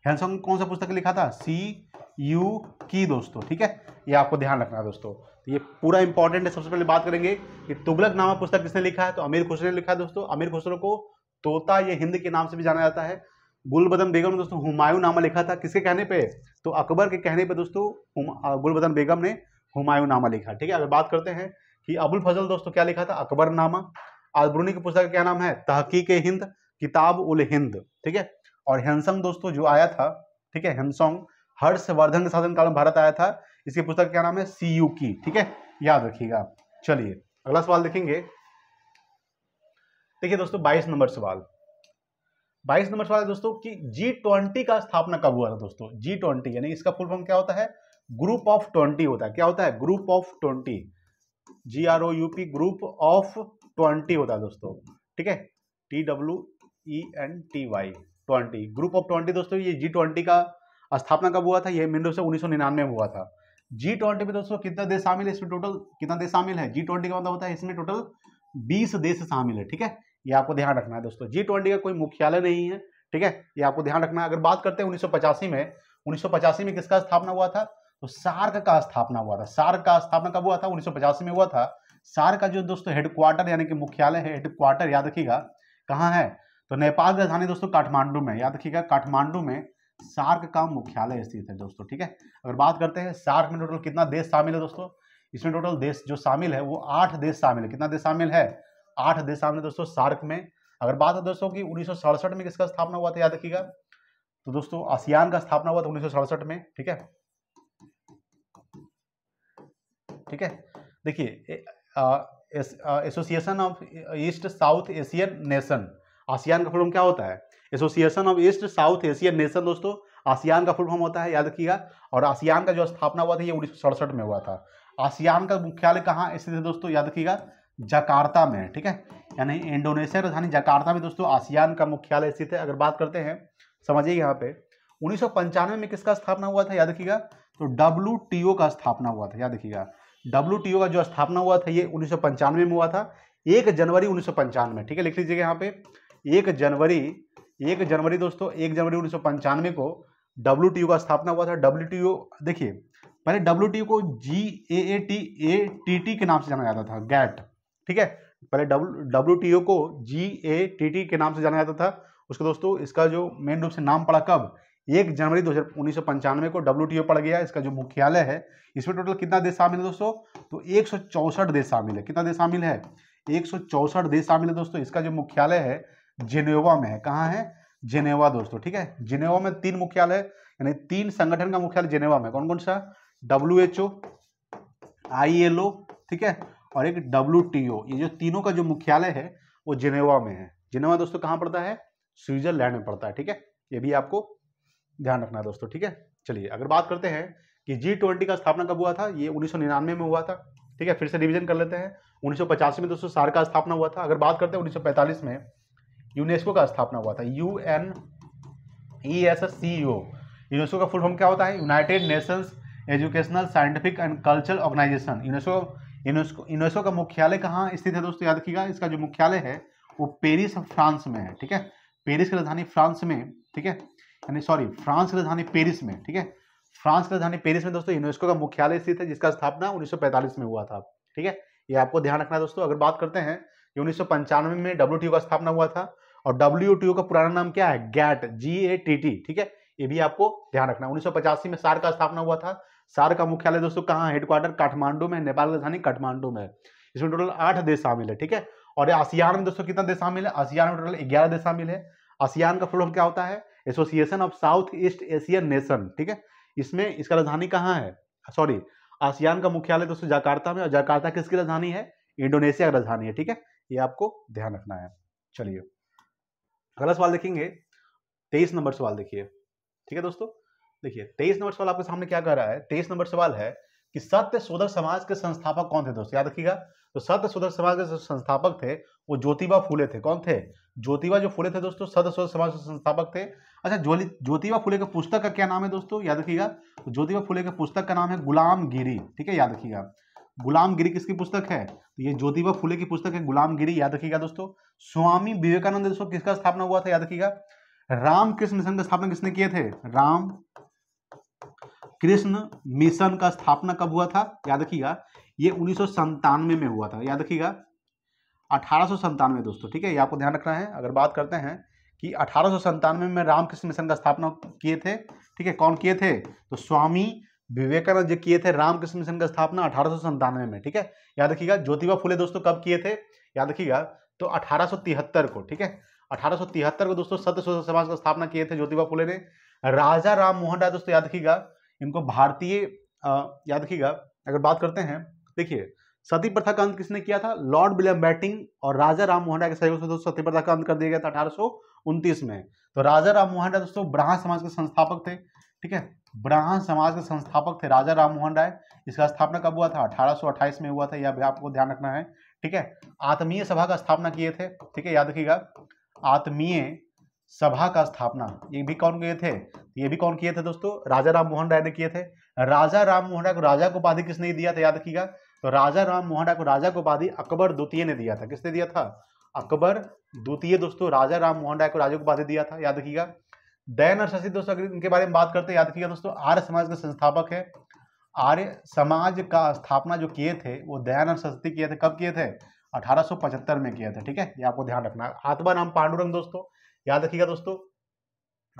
हेनसोंग कौन सा पुस्तक लिखा था सी यू की दोस्तों ठीक है ये आपको ध्यान रखना है दोस्तों तो ये पूरा इंपॉर्टेंट है सबसे पहले बात करेंगे कि तुगलक नामक पुस्तक किसने लिखा है तो अमीर खुसरो ने लिखा है दोस्तों अमीर खुसरो को तोता ये हिंद के नाम से भी जाना जाता है गुलबदन बेगम ने दोस्तों हुमायूं नामा लिखा था किसके कहने पे तो अकबर के कहने पे दोस्तों गुलबदन बेगम ने हुमायूं नामा लिखा ठीक है अगर बात करते हैं कि अबुल फजल दोस्तों क्या लिखा था अकबर नामा आलबरूनी की पुस्तक का क्या नाम है तहकीक हिंद किताब उल हिंद ठीक है और हेनसंग दोस्तों जो आया था ठीक है हेनसोंग हर्षवर्धन के काल में भारत आया था इसकी पुस्तक क्या नाम है सी यू की ठीक है याद रखिएगा चलिए अगला सवाल देखेंगे देखिए दोस्तों बाईस नंबर सवाल बाईस नंबर सवाल है दोस्तों कि जी ट्वेंटी का स्थापना कब हुआ था दोस्तों जी ट्वेंटी यानी इसका फुल फॉर्म क्या होता है ग्रुप ऑफ ट्वेंटी होता है क्या होता है group of twenty G R O U P group of twenty होता है दोस्तों ठीक है T W E N T Y twenty group of twenty दोस्तों ये जी ट्वेंटी का स्थापना कब हुआ था यह मिंडो से उन्नीस में हुआ था जी ट्वेंटी में दोस्तों कितना देश शामिल है इसमें टोटल कितना देश शामिल है जी ट्वेंटी का मतलब होता है इसमें टोटल बीस देश शामिल है ठीक है ये आपको ध्यान रखना है दोस्तों जी ट्वेंटी का कोई मुख्यालय नहीं है ठीक है ये आपको ध्यान रखना है अगर बात करते हैं उन्नीस में उन्नीस में किसका स्थापना हुआ था तो सार्क का स्थापना हुआ था सार्क का स्थापना कब हुआ था उन्नीस में हुआ था सार्क का जो दोस्तों हेडक्वार्टर यानी कि मुख्यालय है हेडक्वार्टर याद रखिएगा कहाँ है तो नेपाल की राजधानी दोस्तों काठमांडू में याद रखिएगा काठमांडू में सार्क का मुख्यालय स्थित है दोस्तों ठीक है अगर बात करते हैं सार्क में टोटल कितना देश शामिल है दोस्तों इसमें टोटल देश जो शामिल है वो आठ देश शामिल है कितना देश शामिल है आठ देश शामिल है दोस्तों सार्क में अगर बात है दोस्तों की उन्नीस में किसका स्थापना हुआ था याद रखिएगा तो दोस्तों आसियान का स्थापना हुआ था उन्नीस में ठीक है ठीक है देखिए association of east south Asian nation ASEAN का फॉर्म क्या होता है association of east south Asian nation दोस्तों आसियान का फुल फॉर्म होता है याद रखिएगा और आसियान का जो स्थापना हुआ था ये उन्नीस में हुआ था आसियान का मुख्यालय कहाँ स्थित है दोस्तों याद रखिएगा जकार्ता में ठीक है यानी इंडोनेशिया राजधानी जकार्ता में दोस्तों आसियान का मुख्यालय स्थित है अगर बात करते हैं समझिए यहाँ पे उन्नीस में किसका स्थापना हुआ था याद रखिएगा तो डब्ल्यू का स्थापना हुआ था याद रखिएगा डब्ल्यू का जो स्थापना हुआ था ये उन्नीस में हुआ था एक जनवरी उन्नीस ठीक है लिख लीजिएगा यहाँ पे एक जनवरी एक जनवरी दोस्तों एक जनवरी उन्नीस को डब्ल्यू का स्थापना हुआ था डब्ल्यू देखिए पहले डब्ल्यू को G A A T A T T के नाम से जाना जाता था गैट ठीक है पहले डब्ल्यू डब्ल्यू को जी ए टी टी के नाम से जाना जाता था उसके दोस्तों इसका जो मेन रूप से नाम पड़ा कब एक जनवरी दो हज़ार को डब्ल्यू पड़ गया इसका जो मुख्यालय है इसमें टोटल कितना देश शामिल है दोस्तों तो एक देश शामिल है कितना देश शामिल है एक देश शामिल है दोस्तों इसका जो मुख्यालय है जेनेवा में है कहाँ है जेनेवा दोस्तों ठीक है जेनेवा में तीन मुख्यालय यानी तीन संगठन का मुख्यालय जेनेवा में कौन कौन सा W H O I L O ठीक है और एक डब्ल्यू टी ओ ये जो तीनों का जो मुख्यालय है वो जेनेवा में है जेनेवा दोस्तों कहाँ पड़ता है स्विट्जरलैंड में पड़ता है ठीक है ये भी आपको ध्यान रखना है दोस्तों ठीक है चलिए अगर बात करते हैं कि जी ट्वेंटी का स्थापना कब हुआ था ये उन्नीस में हुआ था ठीक है फिर से रिवीजन कर लेते हैं उन्नीस में दोस्तों सार का स्थापना हुआ था अगर बात करते हैं उन्नीस में यूनेस्को का स्थापना हुआ था U N E S S C O UNESCO का फुल फॉर्म क्या होता है United Nations educational scientific and cultural organisation UNESCO UNESCO UNESCO का मुख्यालय कहाँ स्थित है दोस्तों याद रखिएगा इसका जो मुख्यालय है वो पेरिस फ्रांस में है ठीक है पेरिस की राजधानी फ्रांस में ठीक है यानी सॉरी फ्रांस की राजधानी पेरिस में ठीक है फ्रांस की राजधानी पेरिस में दोस्तों यूनेस्को का मुख्यालय स्थित है जिसका स्थापना उन्नीस में हुआ था ठीक है ये आपको ध्यान रखना है दोस्तों अगर बात करते हैं उन्नीस सौ में डब्ल्यू का स्थापना हुआ था और डब्ल्यू का पुराना नाम क्या है GATT G A T T ठीक है ये भी आपको ध्यान रखना उन्नीस में सार का स्थापना हुआ था सार का मुख्यालय दोस्तों कहाँ हेडक्वार्टर काठमांडू में नेपाल की राजधानी काठमांडू में इसमें टोटल आठ देश शामिल है ठीक है और आसियान में दोस्तों कितना देश शामिल है आसियान में टोटल ग्यारह देश शामिल है आसियान का फुलफॉर्म क्या होता है association of south east Asian nation ठीक है इसमें इसका राजधानी कहाँ है सॉरी आसियान का मुख्यालय दोस्तों जाकार्ता में और जाकार्ता किसकी राजधानी है इंडोनेशिया की राजधानी है ठीक है ये आपको ध्यान रखना है चलिए अगला सवाल देखेंगे तेईस नंबर सवाल देखिए ठीक है दोस्तों देखिए तेईस नंबर सवाल आपके सामने क्या कह रहा है तेईस नंबर सवाल है कि सत्य सुधर समाज के संस्थापक कौन थे दोस्तों याद रखिएगा तो सत्य सुधर समाज के संस्थापक थे वो ज्योतिबा फूले थे कौन थे ज्योतिबा जो फूले थे दोस्तों सत्य सुधर समाज के संस्थापक थे अच्छा ज्योतिबा फूले के पुस्तक का क्या नाम है दोस्तों याद रखिएगा ज्योतिबा फूले के पुस्तक का नाम है गुलाम गिरी ठीक है याद रखिएगा गुलामगिरी किसकी पुस्तक है तो ये ज्योतिबा फुले की पुस्तक है गुलामगिरी याद रखिएगा दोस्तों स्वामी विवेकानंद दोस्तों किसका स्थापना हुआ था याद रखिएगा राम कृष्ण मिशन का स्थापना किसने किए थे राम कृष्ण मिशन का स्थापना कब हुआ था याद रखिएगा ये उन्नीस में हुआ था याद रखिएगा अठारह दोस्तों ठीक है ये आपको ध्यान रखना है अगर बात करते हैं कि अठारह में रामकृष्ण मिशन का स्थापना किए थे ठीक है कौन किए थे तो स्वामी विवेकानंद जी किए थे रामकृष्ण मिशन का स्थापना अठारह में ठीक है याद रखिएगा ज्योतिबा फुले दोस्तों कब किए थे याद रखिएगा तो अठारह को ठीक है अठारह को दोस्तों सत्य शोधक समाज का स्थापना किए थे ज्योतिबा फुले ने राजा राम मोहन राय दोस्तों याद रखिएगा इनको भारतीय याद रखिएगा अगर बात करते हैं देखिए सती प्रथा का अंत किसने किया था लॉर्ड विलियम बैटिंग और राजा राम मोहन राय के सहयोग से दोस्तों सती प्रथा का अंत कर दिया गया था अठारह में तो राजा राम मोहन राय दोस्तों ब्राह्मण समाज के संस्थापक थे ठीक है ब्राह्मण समाज के संस्थापक थे राजा राम मोहन राय इसका स्थापना कब हुआ था 1828 में हुआ था यह भी आपको ध्यान रखना है ठीक है आत्मीय सभा का स्थापना किए थे ठीक है याद रखिएगा आत्मीय सभा का स्थापना ये भी कौन किए थे ये भी कौन किए थे दोस्तों राजा राम मोहन राय ने किए थे राजा राम मोहन राय को राजा को उपाधि किसने दिया था याद रखिएगा तो राजा राम मोहन राय को राजा को उपाधि अकबर द्वितीय ने दिया था किसने दिया था अकबर द्वितीय दोस्तों राजा राम मोहन राय को राजा को उपाधि दिया था याद रखिएगा दैन और शशि दोस्तों अगर इनके बारे में बात करते हैं याद रखिएगा दोस्तों आर्य समाज के संस्थापक है आर्य समाज का स्थापना जो किए थे वो दयान और सरस्वती किए थे कब किए थे 1875 में किए थे ठीक है ये आपको ध्यान रखना है आत्माराम पांडुरंग दोस्तों याद रखिएगा दोस्तों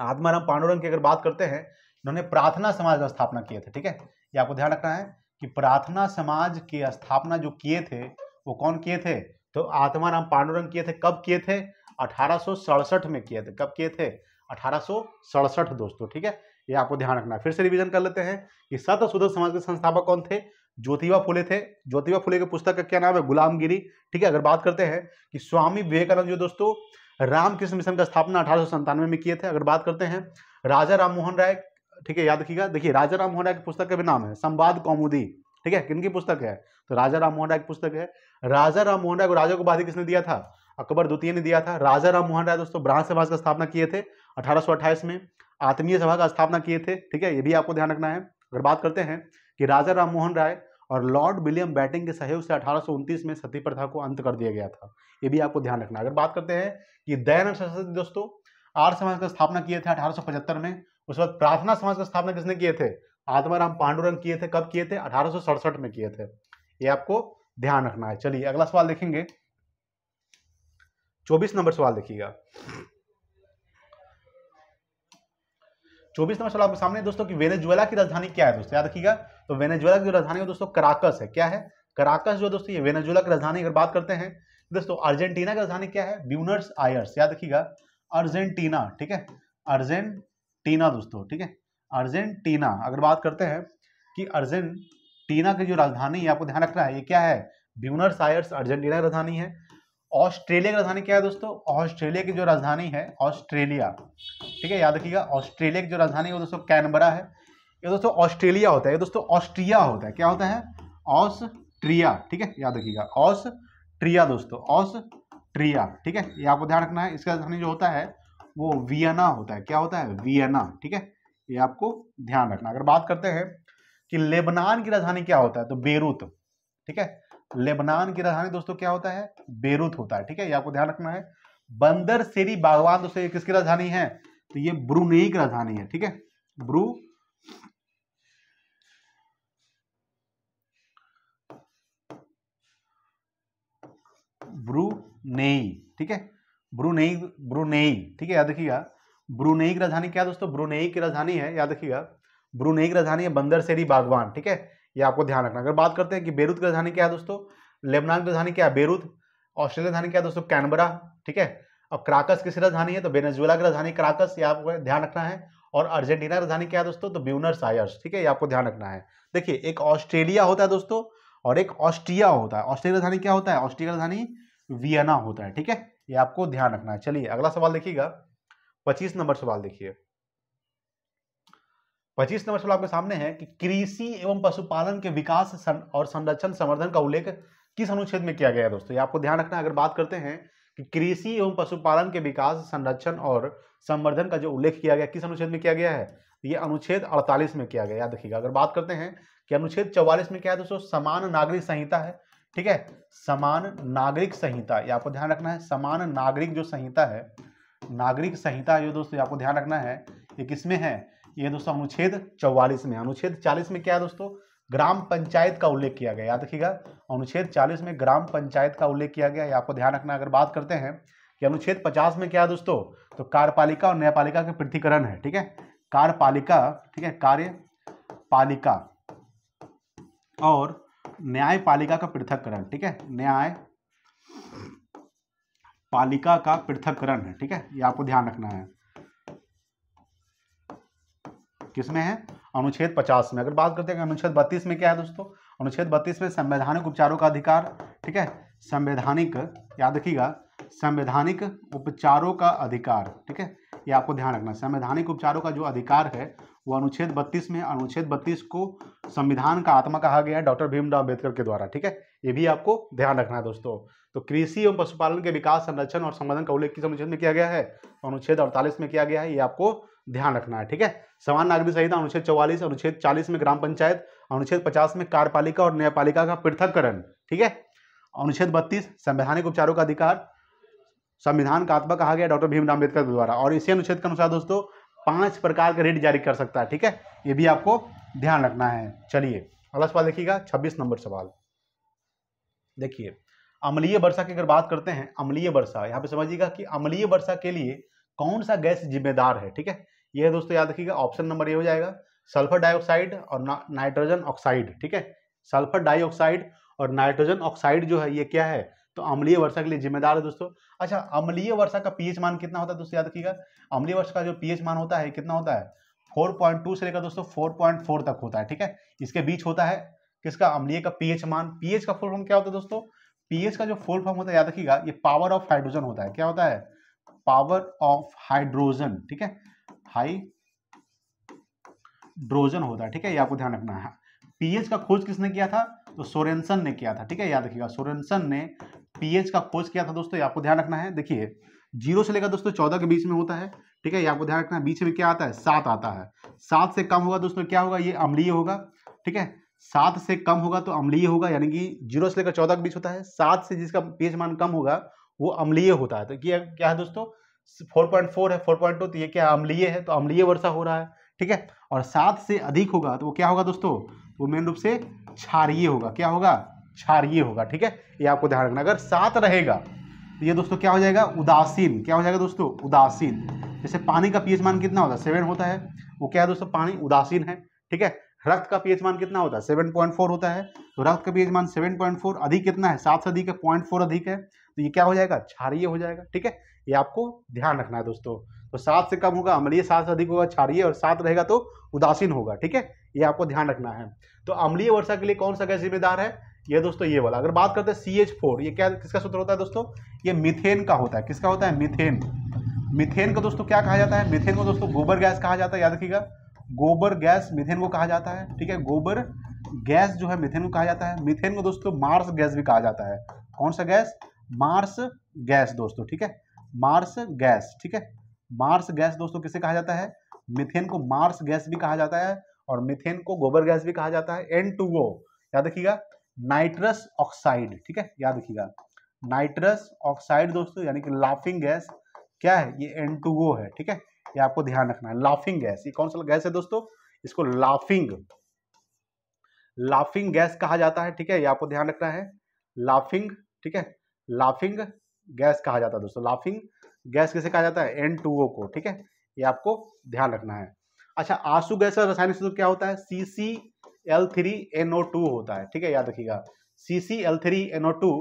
आत्माराम पांडुरंग की अगर बात करते हैं इन्होंने प्रार्थना समाज का स्थापना किए थे ठीक है ये आपको ध्यान रखना है कि प्रार्थना समाज की स्थापना जो किए थे वो कौन किए थे तो आत्माराम पांडुरंग किए थे कब किए थे अठारह में किए थे कब किए थे अठारह दोस्तों ठीक है ये आपको ध्यान रखना फिर से रिविजन कर लेते हैं कि सत सुधर समाज के संस्थापक कौन थे ज्योतिबा फुले थे ज्योतिबा फुले के पुस्तक का क्या नाम है गुलामगिरी ठीक है अगर बात करते हैं कि स्वामी विवेकानंद जो दोस्तों रामकृष्ण मिशन का स्थापना अठारह में किए थे अगर बात करते हैं राजा राम मोहन राय ठीक है याद रखिएगा देखिए राजा राम मोहन राय की पुस्तक का भी नाम है संवाद कौमुदी ठीक है किनकी पुस्तक है तो राजा राम मोहन राय की पुस्तक है राजा राम मोहन राय को राजा को बाधी किसने दिया था अकबर द्वितीय ने दिया था राजा राम मोहन राय दोस्तों ब्राह्म समाज का स्थापना किए थे अठारह में आत्मीय सभा का स्थापना किए थे ठीक है ये भी आपको ध्यान रखना है अगर बात करते हैं कि राजा राम मोहन राय और लॉर्ड विलियम बैटिंग के सहयोग से अठारह में सती प्रथा को अंत कर दिया गया था ये भी आपको ध्यान रखना है अगर बात करते हैं कि दयानंद सरस्वती दोस्तों आर समाज का स्थापना किए थे अठारह में उसके बाद प्रार्थना समाज का स्थापना किसने किए थे आत्माराम पांडुरंग किए थे कब किए थे अठारह में किए थे ये आपको ध्यान रखना है चलिए अगला सवाल देखेंगे चौबीस नंबर सवाल देखिएगा चौबीस नंबर सवाल आपके सामने दोस्तों कि वेनेजुएला की राजधानी क्या है दोस्तों याद रखिएगा तो वेनेजुएला की राजधानी है दोस्तों कराकस है क्या है कराकस जो दोस्तों ये वेनेजुएला की राजधानी अगर बात करते हैं दोस्तों अर्जेंटीना की राजधानी क्या है ब्यूनर्स आयर्स याद रखिएगा अर्जेंटीना ठीक है अर्जेंटीना दोस्तों ठीक है अर्जेंटीना अगर बात करते हैं कि अर्जेंटीना की जो राजधानी है आपको ध्यान रखना है ये क्या है ब्यूनर्स आयर्स अर्जेंटीना की राजधानी है ऑस्ट्रेलिया की राजधानी क्या है दोस्तों ऑस्ट्रेलिया की जो राजधानी है ऑस्ट्रेलिया ठीक है याद रखिएगा ऑस्ट्रेलिया की जो राजधानी है वो दोस्तों कैनबरा है ये दोस्तों ऑस्ट्रेलिया होता है ये दोस्तों ऑस्ट्रिया होता है क्या होता है ऑस्ट्रिया ठीक है याद रखिएगा ऑस्ट्रिया दोस्तों ऑस्ट्रिया ठीक है ये आपको ध्यान रखना है इसका राजधानी जो होता है वो वियना होता है क्या होता है वियना ठीक है ये आपको ध्यान रखना अगर बात करते हैं कि लेबनान की राजधानी क्या होता है तो बेरूत ठीक है लेबनान की राजधानी दोस्तों क्या होता है बेरूत होता है ठीक है ये आपको ध्यान रखना है बंदर सेरी बागवान दोस्तों ये किसकी राजधानी है तो ये ब्रूनेई की राजधानी है ठीक है ब्रू ब्रूनेई ठीक है ब्रूनेई ब्रूनेई ठीक है याद रखिएगा ब्रूनेई की राजधानी क्या दोस्तों ब्रूनेई की राजधानी है याद रखिएगा ब्रूनेई की राजधानी है बंदर सेरी बागवान ठीक है ये आपको ध्यान रखना अगर बात करते हैं कि बेरूत की राजधानी क्या है दोस्तों लेबनान की राजधानी क्या है बेरूत ऑस्ट्रेलिया राजधानी क्या है दोस्तों कैनबरा ठीक है और क्राकस किसी राजधानी है तो बेनेजुएला की राजधानी क्राकस ये आपको ध्यान रखना है और अर्जेंटीना की राजधानी क्या है दोस्तों तो ब्यूनर्स आयर्स ठीक है ये आपको ध्यान रखना है देखिए एक ऑस्ट्रेलिया होता है दोस्तों और एक ऑस्ट्रिया होता है ऑस्ट्रेलिया राजधानी क्या होता है ऑस्ट्रिया राजधानी वियना होता है ठीक है ये आपको ध्यान रखना है चलिए अगला सवाल देखिएगा पच्चीस नंबर सवाल देखिए पच्चीस नंबर सवाल आपके सामने है कि कृषि एवं पशुपालन के विकास और संरक्षण संवर्धन का उल्लेख किस अनुच्छेद में किया गया है दोस्तों ये आपको ध्यान रखना अगर बात करते हैं कि कृषि एवं पशुपालन के विकास संरक्षण और संवर्धन का जो उल्लेख किया गया किस अनुच्छेद में किया गया है ये अनुच्छेद 48 में किया गया याद रखिएगा अगर बात करते हैं कि अनुच्छेद 44 में क्या है दोस्तों समान नागरिक संहिता है ठीक है समान नागरिक संहिता ये आपको ध्यान रखना है समान नागरिक जो संहिता है नागरिक संहिता जो दोस्तों आपको ध्यान रखना है ये किसमें है ये दोस्तों अनुच्छेद 44 में अनुच्छेद 40 में क्या है दोस्तों ग्राम पंचायत का उल्लेख किया गया याद रखिएगा अनुच्छेद 40 में ग्राम पंचायत का उल्लेख किया गया आपको ध्यान रखना अगर बात करते हैं कि अनुच्छेद 50 में क्या है दोस्तों तो कार्यपालिका और न्यायपालिका का पृथ्वीकरण है ठीक है कार्यपालिका ठीक है कार्यपालिका और न्यायपालिका का पृथककरण ठीक है न्याय पालिका का पृथककरण है ठीक है ये आपको ध्यान रखना है में है अनुच्छेद 50 में अगर बात करते हैं अनुच्छेद 32 में क्या है दोस्तों अनुच्छेद 32 में संवैधानिक उपचारों का अधिकार ठीक है संवैधानिक याद रखिएगा संवैधानिक उपचारों का अधिकार ठीक है ये आपको ध्यान रखना संवैधानिक उपचारों का जो अधिकार है वो अनुच्छेद बत्तीस में अनुच्छेद बत्तीस को संविधान का आत्मा कहा गया है डॉक्टर भीमराव अम्बेडकर के द्वारा ठीक है ये भी आपको ध्यान रखना है दोस्तों तो कृषि एवं पशुपालन के विकास संरक्षण और संवर्धन का उल्लेख किस अनुच्छेद में किया गया है अनुच्छेद अड़तालीस में किया गया है ये आपको ध्यान रखना है ठीक है समान नागरिक संहिता अनुच्छेद चौवालीस अनुच्छेद चालीस में ग्राम पंचायत अनुच्छेद पचास में कार्यपालिका और न्यायपालिका का पृथककरण ठीक है अनुच्छेद बत्तीस संवैधानिक उपचारों का अधिकार संविधान का आत्मा कहा गया डॉक्टर भीमराव अम्बेडकर द्वारा और इसी अनुच्छेद के अनुसार दोस्तों पांच प्रकार का रेट जारी कर सकता है ठीक है ये भी आपको ध्यान रखना है चलिए अगला सवाल देखिएगा छब्बीस नंबर सवाल देखिए अमलीय वर्षा की अगर बात करते हैं अमलीय वर्षा यहाँ पे समझिएगा कि अमलीय वर्षा के लिए कौन सा गैस जिम्मेदार है ठीक है ये है दोस्तों याद रखिएगा ऑप्शन नंबर ये हो जाएगा सल्फर डाइऑक्साइड और नाइट्रोजन ऑक्साइड ठीक है सल्फर डाइऑक्साइड और नाइट्रोजन ऑक्साइड जो है ये क्या है तो अम्लीय वर्षा के लिए जिम्मेदार है दोस्तों अच्छा अम्लीय वर्षा का पीएच मान कितना होता है दोस्तों याद रखिएगा अम्लीय वर्षा का जो पीएच मान होता है कितना होता है 4.2 से लेकर दोस्तों 4.4 तक होता है ठीक है इसके बीच होता है किसका अम्लीय का पीएच मान पीएच का फुल फॉर्म क्या होता है दोस्तों पीएच का जो फुल फॉर्म होता है याद रखिएगा ये पावर ऑफ हाइड्रोजन होता है क्या होता है पावर ऑफ हाइड्रोजन ठीक है हाइड्रोजन होता है ठीक है ये आपको ध्यान रखना है पीएच का खोज किसने किया था तो सोरेनसन ने किया था ठीक है याद रखिएगा सोरेनसन ने पीएच का खोज किया था दोस्तों आपको ध्यान रखना है देखिए जीरो से लेकर दोस्तों चौदह के बीच में होता है ठीक है ये आपको ध्यान रखना है बीच में क्या आता है सात आता है सात से कम होगा दोस्तों क्या होगा ये अम्लीय होगा ठीक है सात से कम होगा तो अम्लीय होगा यानी कि जीरो से लेकर चौदह के बीच होता है सात से जिसका पीएच मान कम होगा वो अम्लीय होता है तो क्या क्या है दोस्तों फोर पॉइंट फोर है फोर पॉइंट टू तो ये क्या अम्लीय है तो अम्लीय वर्षा हो रहा है ठीक है और सात से अधिक होगा तो वो क्या होगा दोस्तों वो मेन रूप से क्षारिय होगा क्या होगा क्षारिय होगा ठीक है ये आपको ध्यान रखना अगर सात रहेगा तो ये दोस्तों क्या हो जाएगा उदासीन क्या हो जाएगा दोस्तों उदासीन जैसे पानी का पीएच मान कितना होता है सेवन होता है वो क्या है दोस्तों पानी उदासीन है ठीक है रक्त का पीएच मान कितना होता है सेवन पॉइंट फोर होता है तो रक्त का पीएच मान सेवन पॉइंट फोर अधिक कितना है सात से अधिक है पॉइंट फोर अधिक है तो ये क्या हो जाएगा क्षारिय हो जाएगा ठीक है ये आपको ध्यान रखना है दोस्तों तो सात से कम होगा अम्लीय सात से अधिक होगा क्षारिय और सात रहेगा तो उदासीन होगा ठीक है ये आपको ध्यान रखना है तो अम्लीय वर्षा के लिए कौन सा गैस जिम्मेदार है ये दोस्तों ये वाला अगर बात करते हैं सी एच फोर ये क्या किसका सूत्र होता है दोस्तों ये मिथेन का होता है किसका होता है मिथेन मिथेन को दोस्तों क्या कहा जाता है मिथेन को दोस्तों गोबर गैस कहा जाता है याद रखिएगा गोबर गैस मिथेन को कहा जाता है ठीक है गोबर गैस जो है मिथेन को कहा जाता है मिथेन को दोस्तों मार्स गैस भी कहा जाता है कौन सा गैस मार्स गैस दोस्तों ठीक है मार्स गैस ठीक है मार्स गैस दोस्तों किसे कहा जाता है मिथेन को मार्स गैस भी कहा जाता है और मिथेन को गोबर गैस भी कहा जाता है एन टू ओ याद रखिएगा नाइट्रस ऑक्साइड ठीक है याद रखिएगा नाइट्रस ऑक्साइड दोस्तों यानी कि लाफिंग गैस क्या है ये एन टू ओ है ठीक है ये आपको ध्यान रखना है लाफिंग गैस ये कौन सा गैस है दोस्तों इसको लाफिंग लाफिंग गैस कहा जाता है ठीक है ये आपको ध्यान रखना है लाफिंग ठीक है लाफिंग गैस कहा जाता है दोस्तों लाफिंग गैस किसे कहा जाता है एन को ठीक है ये आपको ध्यान रखना है अच्छा आंसू गैस का रासायनिक सूत्र क्या होता है C C L three N O two होता है ठीक है याद रखिएगा C C L three N O two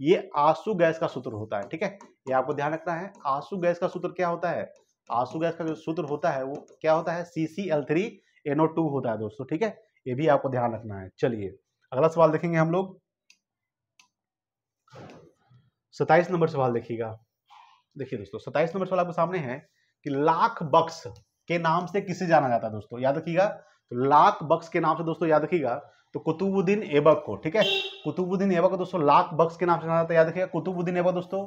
ये आंसू गैस का सूत्र होता है ठीक है ये आपको ध्यान रखना है आंसू गैस का सूत्र क्या होता है आंसू गैस का जो सूत्र होता है वो क्या होता है C C L three N O two होता है दोस्तों ठीक है ये भी आपको ध्यान रखना है चलिए अगला सवाल देखेंगे हम लोग सताइस नंबर सवाल देखिएगा देखिए दोस्तों सताइस नंबर सवाल आपके सामने है कि लाख बक्स के नाम से किसे जाना जाता है दोस्तों याद रखिएगा तो लाख बक्स के नाम से दोस्तों याद रखिएगा तो कुतुबुद्दीन एबक को ठीक है कुतुबुद्दीन एबक को दोस्तों लाख बक्स के नाम से जाना जाता है याद रखिएगा कुतुबुद्दीन एबक दोस्तों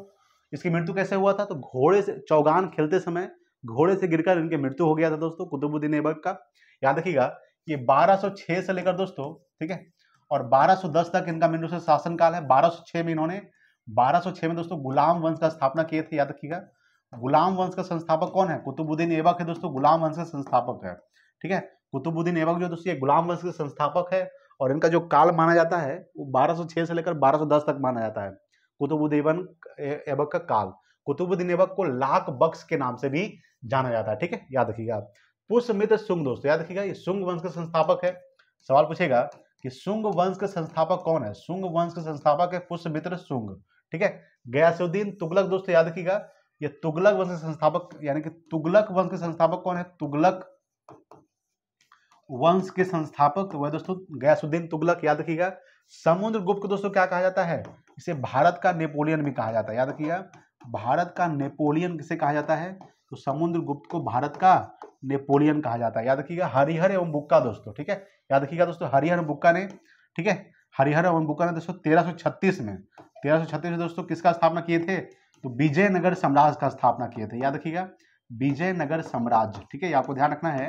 इसकी मृत्यु कैसे हुआ था तो घोड़े से चौगान खेलते समय घोड़े से गिरकर इनकी मृत्यु हो गया था दोस्तों कुतुबुद्दीन एबक का याद रखिएगा ये 1206 से लेकर दोस्तों ठीक है और 1210 तक इनका मृत्यु शासन काल है 1206 में इन्होंने 1206 में दोस्तों गुलाम वंश का स्थापना किए थे याद रखिएगा गुलाम वंश का संस्थापक कौन है कुतुबुद्दीन ऐबक है दोस्तों गुलाम वंश का संस्थापक है ठीक है कुतुबुद्दीन ऐबक जो दोस्तों ये गुलाम वंश के संस्थापक है और इनका जो काल माना जाता है वो 1206 से लेकर 1210 तक माना जाता है कुतुबुद्दीन ऐबक का काल कुतुबुद्दीन ऐबक को लाख बक्स के नाम से भी जाना जाता है ठीक है याद रखिएगा पुष्यमित्र सुंग दोस्तों याद रखिएगा ये सुंग वंश का संस्थापक है सवाल पूछेगा कि सुंग वंश का संस्थापक कौन है सुंग वंश का संस्थापक है पुष्यमित्र सुंग ठीक है गयासुद्दीन तुगलक दोस्तों याद रखिएगा ये तुगलक वंश के संस्थापक यानी कि तुगलक वंश के संस्थापक कौन है तुगलक वंश के संस्थापक तो वह दोस्तों गयासुद्दीन तुगलक याद रखिएगा समुद्र गुप्त को दोस्तों क्या कहा जाता है इसे भारत का नेपोलियन भी कहा जाता है याद रखिएगा भारत का नेपोलियन किसे कहा जाता है तो समुद्र गुप्त को भारत का नेपोलियन कहा जाता है याद रखिएगा हरिहर एवं बुक्का दोस्तों ठीक है याद रखिएगा दोस्तों हरिहर बुक्का ने ठीक है हरिहर एवं बुक्का ने दोस्तों तेरह में तेरह सौ छत्तीस में दोस्तों किसका स्थापना किए थे तो विजयनगर साम्राज्य का स्थापना किए थे याद रखिएगा विजयनगर साम्राज्य ठीक है आपको ध्यान रखना है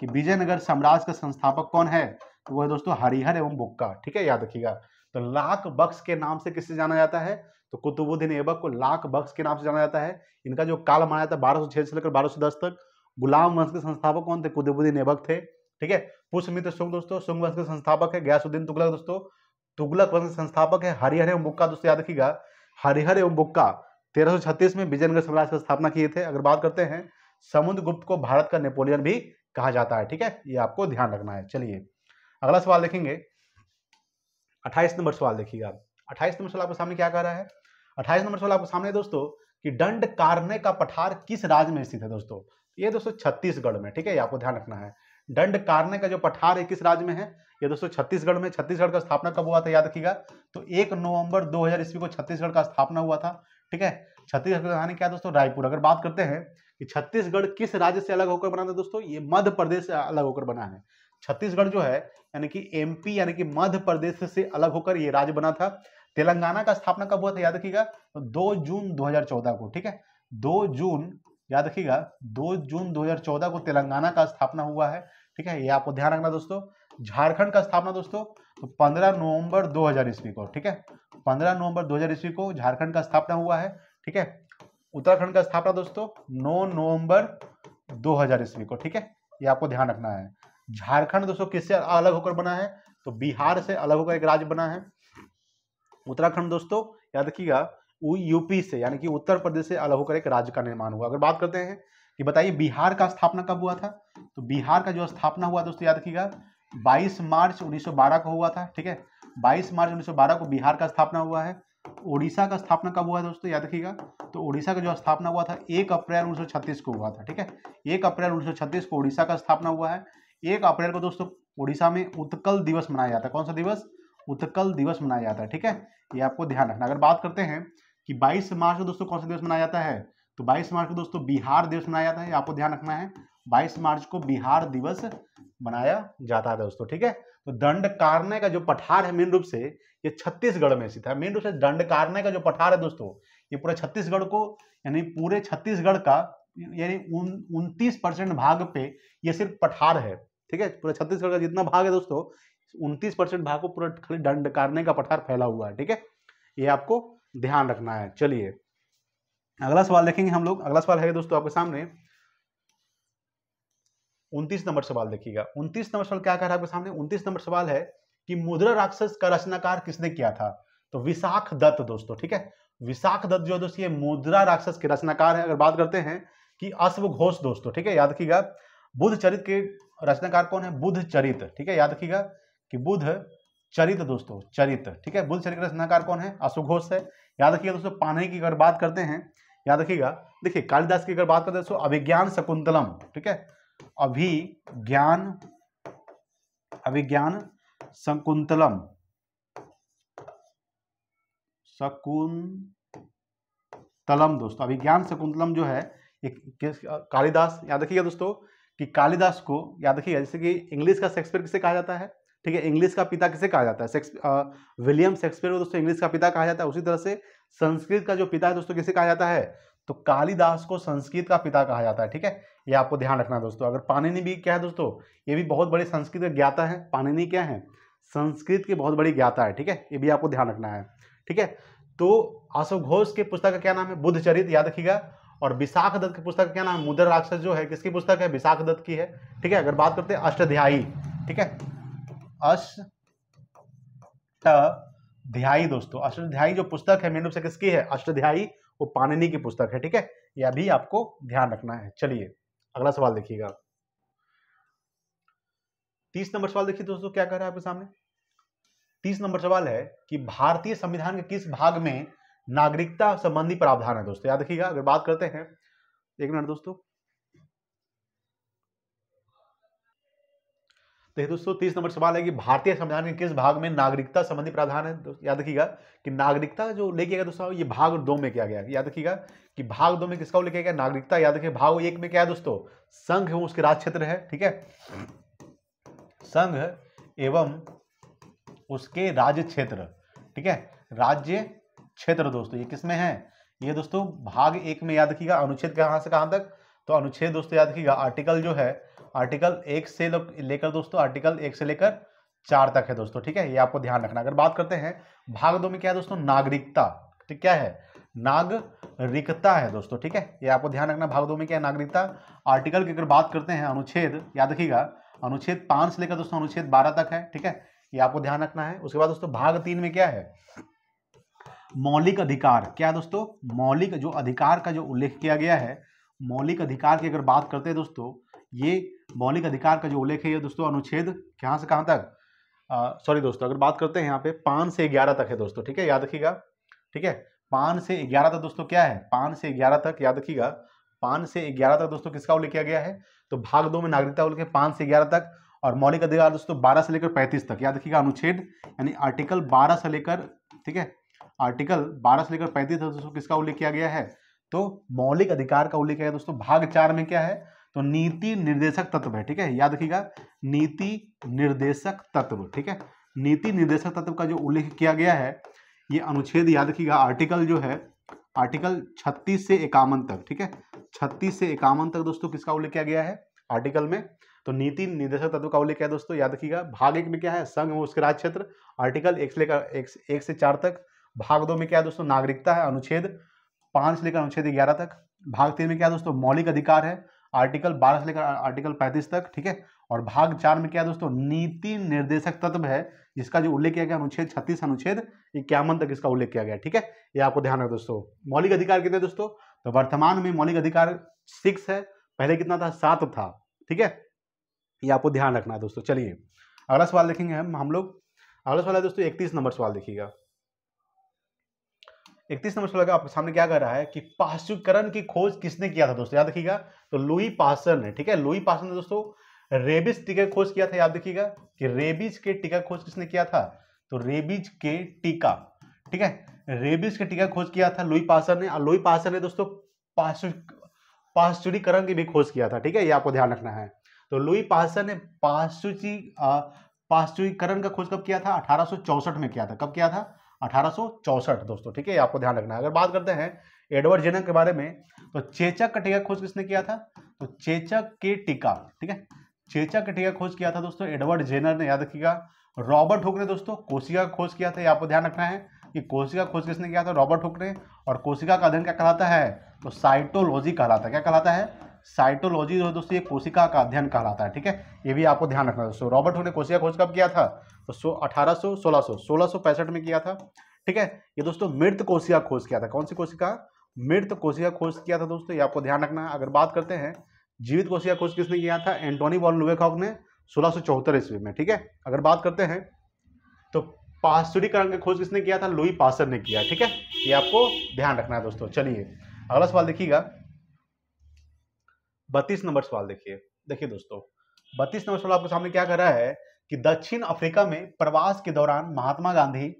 कि विजयनगर साम्राज्य का संस्थापक कौन है तो वो है दोस्तों हरिहर एवं बुक्का ठीक है याद रखिएगा तो लाख बक्स के नाम से किससे जाना जाता है तो कुतुबुद्दीन ऐबक को लाख बक्स के नाम से जाना जाता है इनका जो काल माना जाता है बारह से लेकर बारह तक गुलाम वंश के संस्थापक कौन थे कुतुबुद्दीन ऐबक थे ठीक है पुष्य मित्र सुंग दोस्तों सुंग वंश के संस्थापक है गयासुद्दीन तुगलक दोस्तों तुगलक वंश संस्थापक है हरिहर एवं बुक्का दोस्तों याद रखिएगा हरिहर एवं बुक्का तेरह में विजयनगर साम्राज्य की स्थापना किए थे अगर बात करते हैं समुद्रगुप्त को भारत का नेपोलियन भी कहा जाता है ठीक है ये आपको ध्यान रखना है चलिए अगला सवाल देखेंगे अट्ठाईस नंबर सवाल देखिएगा अट्ठाईस नंबर सवाल आपके सामने क्या कह रहा है अट्ठाईस नंबर सवाल आपके सामने दोस्तों कि दंड कारने का पठार किस राज्य में स्थित है दोस्तों ये दोस्तों छत्तीसगढ़ में ठीक है ये आपको ध्यान रखना है दंड कारने का जो पठार है किस राज्य में है ये दोस्तों छत्तीसगढ़ में छत्तीसगढ़ का स्थापना कब हुआ था याद रखिएगा तो एक नवंबर 2000 ईस्वी को छत्तीसगढ़ का स्थापना हुआ था ठीक है छत्तीसगढ़ का राजधानी क्या दोस्तों रायपुर अगर बात करते हैं कि छत्तीसगढ़ किस राज्य से अलग होकर बना था दोस्तों ये मध्य प्रदेश से अलग होकर बना है छत्तीसगढ़ जो है यानी कि एमपी यानी कि मध्य प्रदेश से अलग होकर ये राज्य बना था तेलंगाना का स्थापना कब हुआ था याद रखिएगा दो जून 2014 को ठीक है दो जून याद रखिएगा दो जून 2014 को तेलंगाना का स्थापना हुआ है ठीक है ये आपको ध्यान रखना दोस्तों झारखंड का स्थापना दोस्तों तो 15 नवंबर 2000 ईस्वी को ठीक है 15 नवंबर 2000 ईस्वी को झारखंड का स्थापना हुआ है ठीक है उत्तराखंड का स्थापना दोस्तों 9 नवंबर 2000 ईस्वी को ठीक है ये आपको ध्यान रखना है झारखंड दोस्तों किससे अलग होकर बना है तो बिहार से अलग होकर एक राज्य बना है उत्तराखंड दोस्तों याद रखिएगा यूपी से यानी कि उत्तर प्रदेश से अलग होकर एक राज्य का निर्माण हुआ अगर बात करते हैं कि बताइए बिहार का स्थापना कब हुआ था तो बिहार का जो स्थापना हुआ दोस्तों याद रखिएगा 22 मार्च 1912 को हुआ था ठीक है 22 मार्च 1912 को बिहार का स्थापना हुआ है ओडिशा का स्थापना कब हुआ दोस्तों याद रखिएगा तो ओडिशा का जो स्थापना हुआ था एक अप्रैल उन्नीस को हुआ था ठीक है एक अप्रैल उन्नीस को ओडिशा का स्थापना हुआ है एक अप्रैल को दोस्तों ओडिशा में उत्कल दिवस मनाया जाता है कौन सा दिवस उत्कल दिवस मनाया जाता है ठीक है ये आपको ध्यान रखना अगर बात करते हैं कि 22 मार्च को दोस्तों कौन सा दिवस मनाया जाता है तो 22 मार्च को दोस्तों बिहार दिवस मनाया जाता है आपको ध्यान रखना है 22 मार्च को बिहार दिवस मनाया जाता है दोस्तों ठीक है तो दंड कारने का जो पठार है मेन रूप से ये छत्तीसगढ़ में स्थित है मेन रूप से दंड कारने का जो पठार है दोस्तों ये पूरा छत्तीसगढ़ को यानी पूरे छत्तीसगढ़ का यानी उनतीस परसेंट भाग पे ये सिर्फ पठार है ठीक है पूरा छत्तीसगढ़ का जितना भाग है दोस्तों उनतीस परसेंट भाग को पूरा खाली दंड कारने का पठार फैला हुआ है ठीक है ये आपको ध्यान रखना है चलिए अगला सवाल देखेंगे हम लोग अगला सवाल है दोस्तों आपके सामने उनतीस नंबर सवाल देखिएगा उनतीस नंबर सवाल क्या कह रहा है आपके सामने उनतीस नंबर सवाल है कि मुद्रा राक्षस का रचनाकार किसने किया था तो विशाख दत्त दोस्तों ठीक है विशाख दत्त जो है दोस्तों ये मुद्रा राक्षस के रचनाकार है अगर बात करते हैं कि अश्व घोष दोस्तों ठीक है याद रखिएगा बुद्ध चरित के रचनाकार कौन है बुद्ध चरित ठीक है याद रखिएगा कि बुद्ध चरित दोस्तों चरित ठीक है बुद्ध चरित रचनाकार कौन है अशोक घोष है याद रखिएगा दोस्तों पाने की अगर बात करते हैं याद रखिएगा देखिए कालिदास की अगर बात करते हैं दोस्तों अभिज्ञान शकुंतलम ठीक है अभिज्ञान अभिज्ञान शकुंतलम शकुंतलम दोस्तों अभिज्ञान शकुंतलम जो है कालिदास याद रखिएगा दोस्तों कि कालिदास को याद रखिएगा जैसे कि इंग्लिश का शेक्सपियर किसे कहा जाता है ठीक है इंग्लिश का पिता किसे कहा जाता है सेक्स विलियम शेक्सपियर को दोस्तों इंग्लिश का पिता कहा जाता है उसी तरह से संस्कृत का जो पिता है दोस्तों किसे कहा जाता है तो कालिदास को संस्कृत का पिता कहा जाता है ठीक है ये आपको ध्यान रखना दोस्तों अगर पानिनी भी क्या है दोस्तों ये भी बहुत बड़े संस्कृत का ज्ञाता है पानिनी क्या है संस्कृत की बहुत बड़ी ज्ञाता है ठीक है ये भी आपको ध्यान रखना है ठीक है तो अशोक घोष के पुस्तक का क्या नाम है बुद्ध चरित याद रखिएगा और विशाख दत्त की पुस्तक का क्या नाम है मुदर राक्षस जो है किसकी पुस्तक है विशाख दत्त की है ठीक है अगर बात करते हैं अष्टध्यायी ठीक है अष्टध्यायी दोस्तों अष्टध्यायी जो पुस्तक है मेनू से किसकी है अष्टध्यायी वो पानिनी की पुस्तक है ठीक है यह भी आपको ध्यान रखना है चलिए अगला सवाल देखिएगा तीस नंबर सवाल देखिए दोस्तों क्या कह रहा है आपके सामने तीस नंबर सवाल है कि भारतीय संविधान के किस भाग में नागरिकता संबंधी प्रावधान है दोस्तों याद रखिएगा अगर बात करते हैं एक मिनट दोस्तों देखिए तो दोस्तों तीस नंबर सवाल है कि भारतीय संविधान के किस भाग में नागरिकता संबंधी प्रावधान है तो याद रखिएगा कि नागरिकता जो लेके आएगा दोस्तों ये भाग दो में किया गया याद रखिएगा कि भाग दो में किसका लेके गया नागरिकता याद रखिए भाग एक में क्या है दोस्तों संघ एवं उसके राज क्षेत्र है ठीक है संघ एवं उसके राज्य क्षेत्र ठीक है राज्य क्षेत्र दोस्तों ये किसमें है ये दोस्तों भाग एक में याद रखिएगा अनुच्छेद कहां से कहां तक तो अनुच्छेद दोस्तों याद रखिएगा आर्टिकल जो है आर्टिकल एक से लेकर दोस्तों आर्टिकल एक से लेकर चार तक है दोस्तों ठीक है ये आपको ध्यान रखना अगर बात करते हैं भाग दो में क्या है दोस्तों नागरिकता ठीक क्या है नागरिकता है दोस्तों ठीक है ये आपको ध्यान रखना भाग दो में क्या है नागरिकता आर्टिकल की अगर बात करते हैं अनुच्छेद याद रखिएगा अनुच्छेद पांच से लेकर दोस्तों अनुच्छेद बारह तक है ठीक है ये आपको ध्यान रखना है उसके बाद दोस्तों भाग तीन में क्या है मौलिक अधिकार क्या दोस्तों मौलिक जो अधिकार का जो उल्लेख किया गया है मौलिक अधिकार की अगर बात करते हैं दोस्तों ये मौलिक अधिकार का जो उल्लेख है ये दोस्तों अनुच्छेद कहाँ से कहाँ तक सॉरी दोस्तों अगर बात करते हैं यहाँ पे पाँच से ग्यारह तक है दोस्तों ठीक है याद रखिएगा ठीक है पाँच से ग्यारह तक दोस्तों क्या है पाँच से ग्यारह तक याद रखिएगा पाँच से ग्यारह तक दोस्तों किसका उल्लेख किया गया है तो भाग दो में नागरिकता उल्लेख पाँच से ग्यारह तक और मौलिक अधिकार दोस्तों बारह से लेकर पैंतीस तक याद रखिएगा अनुच्छेद यानी आर्टिकल बारह से लेकर ठीक है आर्टिकल बारह से लेकर पैंतीस तक दोस्तों किसका उल्लेख किया गया है तो मौलिक अधिकार का उल्लेख है दोस्तों भाग चार में क्या है तो नीति निर्देशक तत्व है ठीक है याद रखिएगा नीति निर्देशक तत्व ठीक है नीति निर्देशक तत्व का जो उल्लेख किया गया है ये अनुच्छेद याद रखिएगा आर्टिकल जो है आर्टिकल 36 से इक्यावन तक ठीक है 36 से इक्यावन तक दोस्तों किसका उल्लेख किया गया है आर्टिकल में तो नीति निर्देशक तत्व का उल्लेख है दोस्तों याद रखिएगा भाग एक में क्या है संघ उसके राज्य क्षेत्र आर्टिकल एक से लेकर एक, एक से चार तक भाग दो में क्या है दोस्तों नागरिकता है अनुच्छेद पांच से लेकर अनुच्छेद ग्यारह तक भाग तीन में क्या है दोस्तों मौलिक अधिकार है आर्टिकल 12 से लेकर आर्टिकल 35 तक ठीक है और भाग चार में क्या है दोस्तों नीति निर्देशक तत्व है जिसका जो उल्लेख किया गया अनुच्छेद छत्तीस अनुच्छेद इक्यावन तक इसका उल्लेख किया गया ठीक है ये आपको ध्यान रखें दोस्तों मौलिक अधिकार कितने दोस्तों तो वर्तमान में मौलिक अधिकार सिक्स है पहले कितना था सात था ठीक है ये आपको ध्यान रखना है दोस्तों चलिए अगला सवाल देखेंगे हम हम लोग अगला सवाल है दोस्तों इकतीस नंबर सवाल देखिएगा इकतीस नंबर सवाल आपके सामने क्या कर रहा है कि पाशुकरण की खोज किसने किया था दोस्तों याद रखिएगा तो लुई पासन ने ठीक है लुई पासन ने दोस्तों रेबिस टीका खोज किया था याद रखिएगा कि रेबिस के टीका खोज किसने किया था तो रेबिज के टीका ठीक है रेबिस के टीका खोज किया था लुई पासन ने और लुई पासन ने दोस्तों पाश्चुरीकरण की भी खोज किया था ठीक है ये आपको ध्यान रखना है तो लुई पासन ने पाशुची पाश्चुरीकरण का खोज कब किया था अठारह में किया था कब किया था 1864 दोस्तों ठीक है आपको ध्यान रखना है अगर बात करते हैं एडवर्ड जेनर के बारे में तो चेचक का टीका खोज किसने किया था तो चेचक के टीका ठीक है चेचक का टीका खोज किया था दोस्तों एडवर्ड जेनर ने याद रखिएगा रॉबर्ट हुक ने दोस्तों कोशिका का खोज किया था ये आपको ध्यान रखना है कि कोशिका खोज किसने किया था रॉबर्ट हुक ने और कोशिका का अध्ययन क्या कहलाता है तो साइटोलॉजी कहलाता है क्या कहलाता है साइटोलॉजी जो है दोस्तों ये कोशिका का अध्ययन कहलाता है ठीक है ये भी आपको ध्यान रखना दोस्तों रॉबर्ट होने कोशिका खोज कब किया था तो सो अठारह सो सोलह में किया था ठीक है ये दोस्तों मृत कोशिका खोज किया था कौन सी कोशिका मृत कोशिका खोज किया था दोस्तों ये आपको ध्यान रखना है अगर बात करते हैं जीवित कोशिका खोज किसने किया था एंटोनी वॉल लुवेकॉक ने सोलह सौ चौहत्तर ईस्वी में ठीक है अगर बात करते हैं तो पाश्चुरीकरण की खोज किसने किया था लुई पासर ने किया ठीक है ये आपको ध्यान रखना है दोस्तों चलिए अगला सवाल देखिएगा बत्तीस नंबर सवाल देखिए देखिए दोस्तों बत्तीस नंबर सवाल आपके सामने क्या कर रहा है कि दक्षिण अफ्रीका में प्रवास के दौरान महात्मा गांधी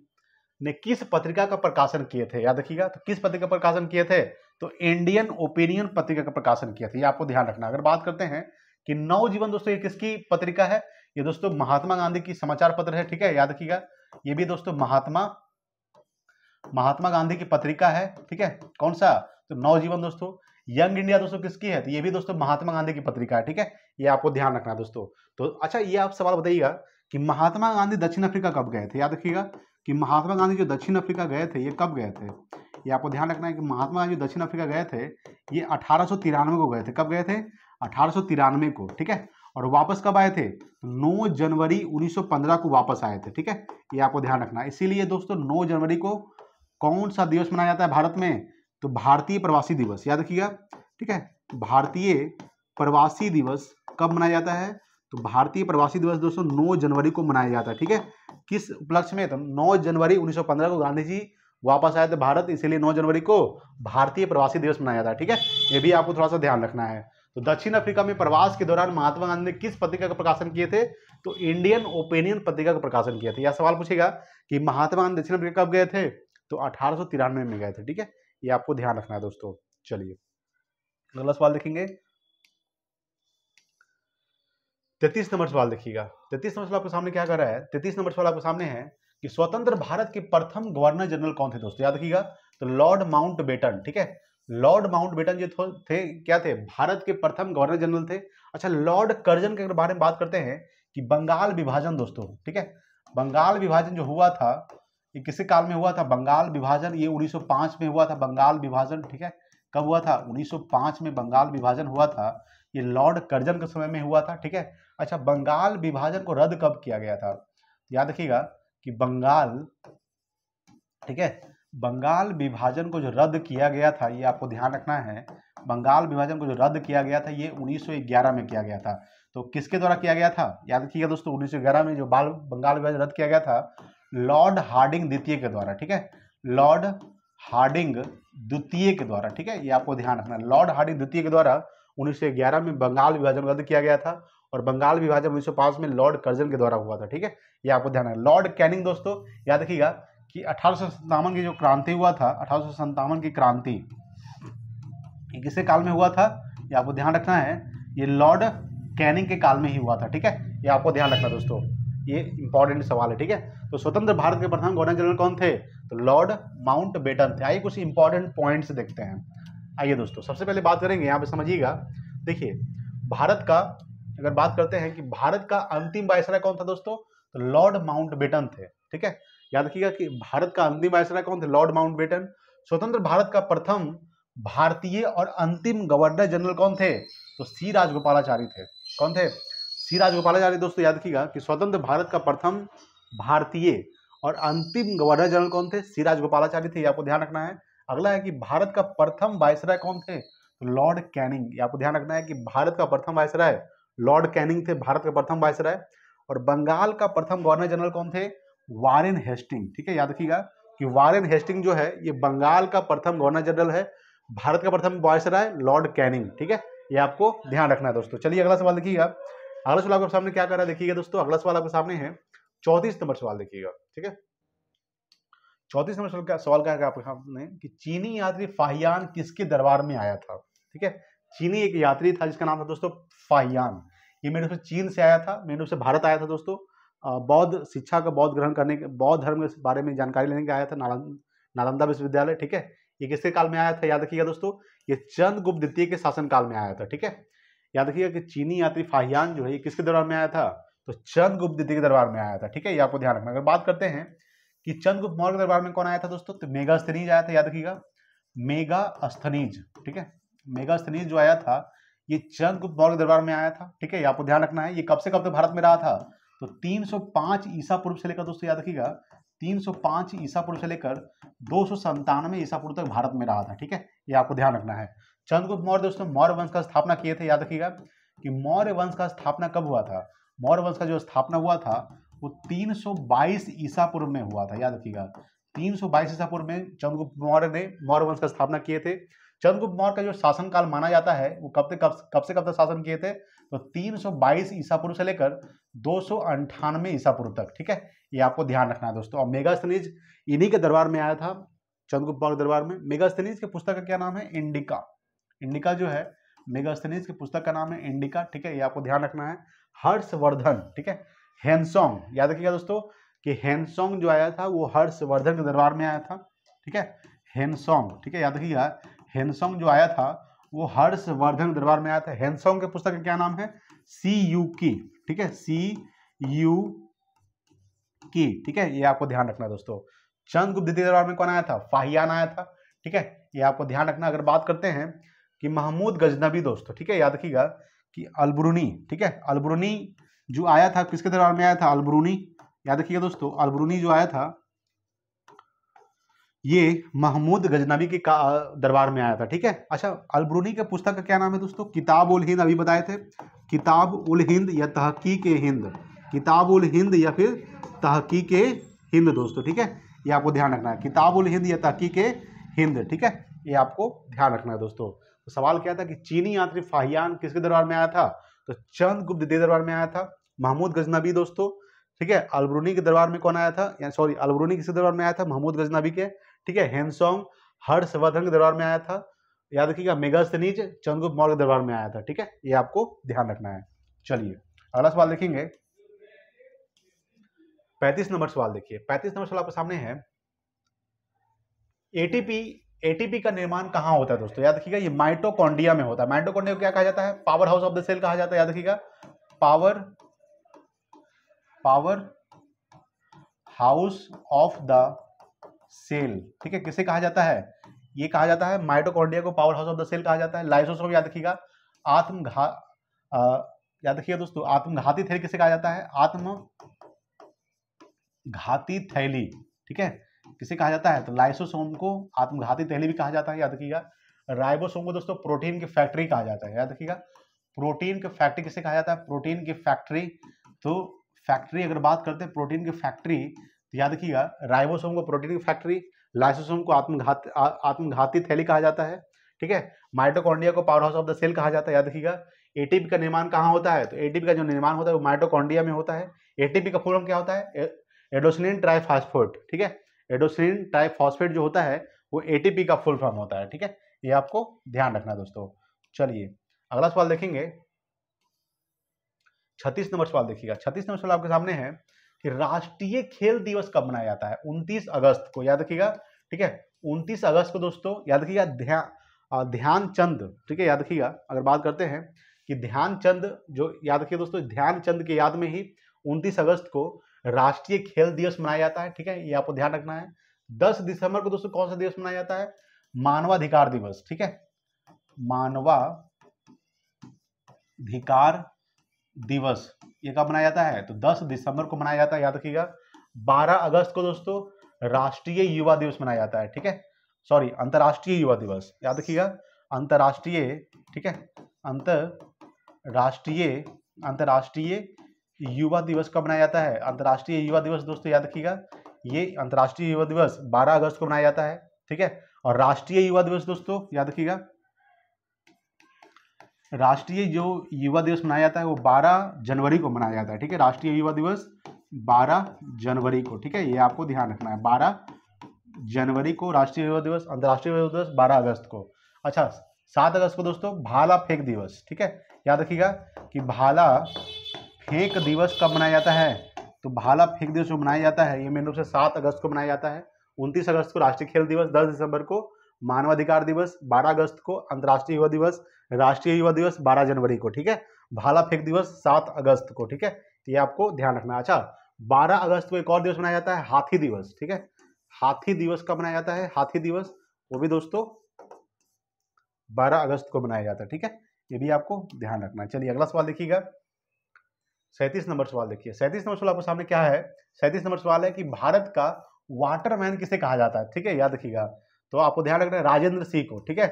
ने किस पत्रिका का प्रकाशन किए थे याद रखिएगा तो किस पत्रिका का प्रकाशन किए थे तो इंडियन ओपिनियन पत्रिका का प्रकाशन किया था ये आपको ध्यान रखना अगर बात करते हैं कि नवजीवन दोस्तों ये किसकी पत्रिका है ये दोस्तों महात्मा गांधी की समाचार पत्र है ठीक है याद रखिएगा ये भी दोस्तों महात्मा महात्मा गांधी की पत्रिका है ठीक है कौन सा तो नवजीवन दोस्तों यंग इंडिया दोस्तों किसकी है तो ये भी दोस्तों महात्मा गांधी की पत्रिका है ठीक है ये आपको ध्यान रखना है दोस्तों तो अच्छा ये आप सवाल बताइएगा कि महात्मा गांधी दक्षिण अफ्रीका कब गए थे याद रखिएगा कि महात्मा गांधी जो दक्षिण अफ्रीका गए थे ये कब गए थे ये आपको ध्यान रखना है कि महात्मा गांधी दक्षिण अफ्रीका गए थे ये अठारह को गए थे कब गए थे अठारह को ठीक है और वापस कब आए थे 9 जनवरी 1915 को वापस आए थे ठीक है ये आपको ध्यान रखना इसीलिए दोस्तों 9 जनवरी को कौन सा दिवस मनाया जाता है भारत में तो भारतीय प्रवासी दिवस याद रखिएगा ठीक है भारतीय प्रवासी दिवस कब मनाया जाता है तो भारतीय प्रवासी दिवस दोस्तों 9 जनवरी को मनाया जाता है ठीक है किस उपलक्ष्य में तो 9 जनवरी 1915 को गांधी जी वापस आए थे भारत इसीलिए 9 जनवरी को भारतीय प्रवासी दिवस मनाया जाता है ठीक है ये भी आपको थोड़ा सा ध्यान रखना है तो दक्षिण अफ्रीका में प्रवास के दौरान महात्मा गांधी ने किस पत्रिका का प्रकाशन किए थे तो इंडियन ओपिनियन पत्रिका का प्रकाशन किया था यह सवाल पूछेगा कि महात्मा गांधी दक्षिण अफ्रीका कब गए थे तो अठारह में गए थे ठीक है ये आपको ध्यान रखना है दोस्तों चलिए अगला सवाल देखेंगे तैतीस नंबर सवाल देखिएगा तैतीस नंबर सवाल आपके सामने क्या कर रहा है तैतीस नंबर सवाल आपके सामने है कि स्वतंत्र भारत के प्रथम गवर्नर जनरल कौन थे दोस्तों याद रखिएगा तो लॉर्ड माउंट बेटन ठीक है लॉर्ड माउंट बेटन जो थे क्या थे भारत के प्रथम गवर्नर जनरल थे अच्छा लॉर्ड कर्जन के बारे में बात करते हैं कि बंगाल विभाजन दोस्तों ठीक है बंगाल विभाजन जो हुआ था ये किसी काल में हुआ था बंगाल विभाजन ये 1905 में हुआ था बंगाल विभाजन ठीक है कब हुआ था 1905 में बंगाल विभाजन हुआ था ये लॉर्ड कर्जन के समय में हुआ था ठीक है अच्छा बंगाल विभाजन को रद्द कब किया गया था याद रखिएगा कि बंगाल ठीक है बंगाल विभाजन को जो रद्द किया गया था ये आपको ध्यान रखना है बंगाल विभाजन को जो रद्द किया गया था ये 1911 में किया गया था तो किसके द्वारा किया गया था याद रखिएगा दोस्तों 1911 में जो बाल बंगाल विभाजन रद्द किया गया था लॉर्ड हार्डिंग द्वितीय के द्वारा ठीक है लॉर्ड हार्डिंग द्वितीय के द्वारा ठीक है ये आपको ध्यान रखना लॉर्ड हार्डिंग द्वितीय के द्वारा 1911 में बंगाल विभाजन रद्द किया गया था और बंगाल विभाजन पांच में लॉर्ड कर्जन के द्वारा हुआ था ठीक है ये आपको ध्यान रखना लॉर्ड कैनिंग दोस्तों याद रखिएगा कि अठारह की जो क्रांति हुआ था अठारह की क्रांति किसके काल में हुआ था ये आपको ध्यान रखना है ये लॉर्ड कैनिंग के काल में ही हुआ था ठीक है ये आपको ध्यान रखना दोस्तों ये इंपॉर्टेंट सवाल है ठीक है तो स्वतंत्र भारत के प्रथम गवर्नर जनरल कौन थे तो लॉर्ड माउंट बेटन थे आइए कुछ इंपॉर्टेंट पॉइंट्स देखते हैं आइए दोस्तों सबसे पहले बात करेंगे यहाँ पे समझिएगा देखिए भारत का अगर बात करते हैं कि भारत का अंतिम वायसराय कौन था दोस्तों तो लॉर्ड माउंट बेटन थे ठीक है याद रखिएगा कि भारत का अंतिम वायसराय कौन थे लॉर्ड माउंट बेटन स्वतंत्र भारत का प्रथम भारतीय और अंतिम गवर्नर जनरल कौन थे तो सी राजगोपालाचारी थे कौन थे सी राजगोपालाचार्य दोस्तों याद रखिएगा कि स्वतंत्र भारत का प्रथम भारतीय और अंतिम गवर्नर जनरल कौन थे सी राजगोपालाचार्य थे आपको ध्यान रखना है अगला है कि भारत का प्रथम वायसराय कौन थे लॉर्ड कैनिंग आपको ध्यान रखना है कि भारत का प्रथम वायसराय लॉर्ड कैनिंग थे भारत का प्रथम वायसराय और बंगाल का प्रथम गवर्नर जनरल कौन थे वारेन हेस्टिंग ठीक है याद रखिएगा कि वारेन हेस्टिंग जो है ये बंगाल का प्रथम गवर्नर जनरल है भारत का प्रथम वायसराय लॉर्ड कैनिंग ठीक है ये आपको ध्यान रखना है दोस्तों चलिए अगला सवाल देखिएगा अगला सवाल आपके सामने क्या कर रहा है देखिएगा दोस्तों अगला सवाल आपके सामने है चौतीस नंबर सवाल देखिएगा ठीक है चौतीस नंबर सवाल का सवाल क्या आपके सामने कि चीनी यात्री फाहियान किसके दरबार में आया था ठीक है चीनी एक यात्री था जिसका नाम था दोस्तों फाहियान ये मेरे से चीन से आया था मेरे से भारत आया था दोस्तों बौद्ध शिक्षा का बौद्ध ग्रहण करने के बौद्ध धर्म के बारे में जानकारी लेने के आया था नालंदा विश्वविद्यालय ठीक है ये किसके काल में आया था याद रखिएगा दोस्तों ये चंद्रगुप्त द्वितीय के शासन काल में आया था ठीक है याद रखिएगा कि चीनी यात्री फाहियान जो है ये किसके दरबार में आया था तो चंद्रगुप्त द्वितीय के दरबार में आया था ठीक है ये आपको ध्यान रखना अगर बात करते हैं कि चंद्रगुप्त मौर्य के दरबार में कौन आया था दोस्तों तो मेगा स्थनीज आया था याद रखिएगा मेगा मेगास्थनीज ठीक है मेगा स्थनीज जो आया था ये चंद्रगुप्त मौर्य के दरबार में आया था ठीक है ये आपको ध्यान रखना है ये कब से कब तक भारत में रहा था तो 305 ईसा पूर्व से लेकर दोस्तों याद रखिएगा 305 ईसा पूर्व से लेकर दो ईसा पूर्व तक भारत में रहा था ठीक है ये आपको ध्यान रखना है चंद्रगुप्त मौर्य दोस्तों मौर्य वंश का स्थापना किए थे याद रखिएगा कि मौर्य वंश का स्थापना कब हुआ था मौर्य वंश का जो स्थापना हुआ था वो 322 ईसा पूर्व में हुआ था याद रखिएगा 322 ईसा पूर्व में चंद्रगुप्त मौर्य ने मौर्य वंश का स्थापना किए थे चंद्रगुप्त मौर्य का जो शासन काल माना जाता है वो कब तक कब, कब से कब तक शासन किए थे तो 322 ईसा पूर्व से लेकर दो सौ ईसा पूर्व तक ठीक है ये आपको ध्यान रखना है दोस्तों और मेगास्तनीज इन्हीं के दरबार में आया था चंद्रगुप्त मौर्य दरबार में मेगास्तनीज के पुस्तक का क्या नाम है इंडिका इंडिका जो है मेगास्थनीज की पुस्तक का नाम है इंडिका ठीक है ये आपको ध्यान रखना है हर्षवर्धन ठीक है हेनसोंग याद रखिएगा दोस्तों कि हेनसोंग जो आया था वो हर्षवर्धन के दरबार में आया था ठीक है हेनसोंग ठीक है याद रखिएगा हेनसोंग जो आया था वो हर्षवर्धन दरबार में आया था हेनसोंग के पुस्तक का क्या नाम है सी यू की ठीक है सी यू की ठीक है ये आपको ध्यान रखना दोस्तों चंद्रगुप्त द्वितीय दरबार में कौन आया था फाहियान आया था ठीक है ये आपको ध्यान रखना अगर बात करते हैं कि महमूद गजनबी दोस्तों ठीक है याद रखिएगा कि अलबरूनी ठीक है अलबरूनी जो आया था किसके दरबार में आया था अलबरूनी याद रखिएगा दोस्तों अलबरूनी जो आया था ये महमूद गजनबी के दरबार में आया था ठीक है अच्छा अलबरूनी के पुस्तक का क्या नाम है दोस्तों किताब उल हिंद अभी बताए थे किताब उल हिंद या तहकीक हिंद किताब उल हिंद या फिर तहकीक हिंद दोस्तों ठीक है ये आपको ध्यान रखना है किताब उल हिंद या तहकीक हिंद ठीक है ये आपको ध्यान रखना है दोस्तों तो सवाल क्या था कि चीनी यात्री फाहियान किसके दरबार में आया था तो चंद गुप्त द्वितीय दरबार में आया था महमूद गजनबी दोस्तों ठीक है अलबरूनी के दरबार में कौन आया था सॉरी अलबरूनी किसके दरबार में आया था महमूद गजनबी के ठीक है हेनसोंग हर्षवर्धन के दरबार में आया था याद रखिएगा मेगा मेगास्तनीज चंद्रगुप्त मौर्य के दरबार में आया था ठीक है ये आपको ध्यान रखना है चलिए अगला सवाल देखेंगे पैंतीस नंबर सवाल देखिए पैंतीस नंबर सवाल आपके सामने है एटीपी एटीपी का निर्माण कहाँ होता है दोस्तों याद रखिएगा ये माइटोकॉन्डिया में होता है माइटोकॉन्डिया को क्या कहा जाता है power house of the cell कहा जाता है याद रखिएगा power power house of the cell ठीक है किसे कहा जाता है ये कहा जाता है माइटोकॉन्डिया को power house of the cell कहा जाता है लाइसोसोम याद रखिएगा आत्मघा याद रखिएगा दोस्तों आत्मघाती थैली किसे कहा जाता है आत्मघाती थैली ठीक है किसे कहा जाता है तो लाइसोसोम को आत्मघाती तेली भी कहा जाता है याद रखिएगा राइबोसोम को दोस्तों प्रोटीन की फैक्ट्री कहा जाता है याद रखिएगा प्रोटीन की फैक्ट्री किसे कहा जाता है प्रोटीन की फैक्ट्री तो फैक्ट्री अगर बात करते हैं प्रोटीन की फैक्ट्री तो याद रखिएगा राइबोसोम को प्रोटीन की फैक्ट्री लाइसोसोम को आत्मघात आत्मघाती थैली कहा जाता है ठीक है माइटोकॉन्ड्रिया को power house of the cell कहा जाता है याद रखिएगा एटीपी का निर्माण कहाँ होता है तो एटीपी का जो निर्माण होता है वो माइटोकॉन्ड्रिया में होता है एटीपी का फॉर्म क्या होता है एडोसिन ट्राइफास्फोट ठीक है एडोसिन टाइप फॉस्फेट जो होता है वो एटीपी का फुल फॉर्म होता है ठीक है ये आपको ध्यान रखना है दोस्तों चलिए अगला सवाल देखेंगे छत्तीस नंबर सवाल देखिएगा छत्तीस नंबर सवाल आपके सामने है कि राष्ट्रीय खेल दिवस कब मनाया जाता है 29 अगस्त को याद रखिएगा ठीक है 29 अगस्त को दोस्तों याद रखिएगा ध्यान ध्यानचंद ठीक है याद रखिएगा अगर बात करते हैं कि ध्यानचंद जो याद रखिए दोस्तों ध्यानचंद के याद में ही 29 अगस्त को राष्ट्रीय खेल दिवस मनाया जाता है ठीक है ये आपको ध्यान रखना है दस दिसंबर को दोस्तों कौन सा दिवस मनाया जाता है मानवाधिकार दिवस ठीक है मानवाधिकार दिवस ये कब मनाया जाता है तो 10 दिसंबर को मनाया जाता है याद रखिएगा 12 अगस्त को दोस्तों राष्ट्रीय युवा दिवस मनाया जाता है ठीक है सॉरी अंतर्राष्ट्रीय युवा दिवस याद रखिएगा अंतर्राष्ट्रीय ठीक है राष्ट्रीय अंतर्राष्ट्रीय युवा दिवस कब मनाया जाता है अंतर्राष्ट्रीय युवा दिवस दोस्तों याद रखिएगा ये अंतर्राष्ट्रीय युवा दिवस 12 अगस्त को मनाया जाता है ठीक है और राष्ट्रीय युवा दिवस दोस्तों याद रखिएगा राष्ट्रीय जो युवा दिवस मनाया जाता है वो 12 जनवरी को मनाया जाता है ठीक है राष्ट्रीय युवा दिवस 12 जनवरी को ठीक है ये आपको ध्यान रखना है 12 जनवरी को राष्ट्रीय युवा दिवस अंतर्राष्ट्रीय युवा दिवस 12 अगस्त को अच्छा सात अगस्त को दोस्तों भाला फेंक दिवस ठीक है याद रखिएगा कि भाला फेंक दिवस कब मनाया जाता है तो भाला फेंक दिवस जो मनाया जाता है ये मेन रूप से सात अगस्त को मनाया जाता है उनतीस अगस्त को राष्ट्रीय खेल दिवस दस दिसंबर को मानवाधिकार दिवस बारह अगस्त को अंतर्राष्ट्रीय युवा दिवस राष्ट्रीय युवा दिवस बारह जनवरी को ठीक है भाला फेंक दिवस सात अगस्त को ठीक है तो ये आपको ध्यान रखना अच्छा बारह अगस्त को एक और दिवस मनाया जाता है हाथी दिवस ठीक है हाथी दिवस कब मनाया जाता है हाथी दिवस वो भी दोस्तों बारह अगस्त को मनाया जाता है ठीक है ये भी आपको ध्यान रखना है चलिए अगला सवाल देखिएगा सैंतीस नंबर सवाल देखिए सैंतीस नंबर सवाल आपके सामने क्या है सैंतीस नंबर सवाल है कि भारत का वाटरमैन किसे कहा जाता है ठीक है याद रखिएगा तो आपको ध्यान रखना है राजेंद्र सिंह को ठीक है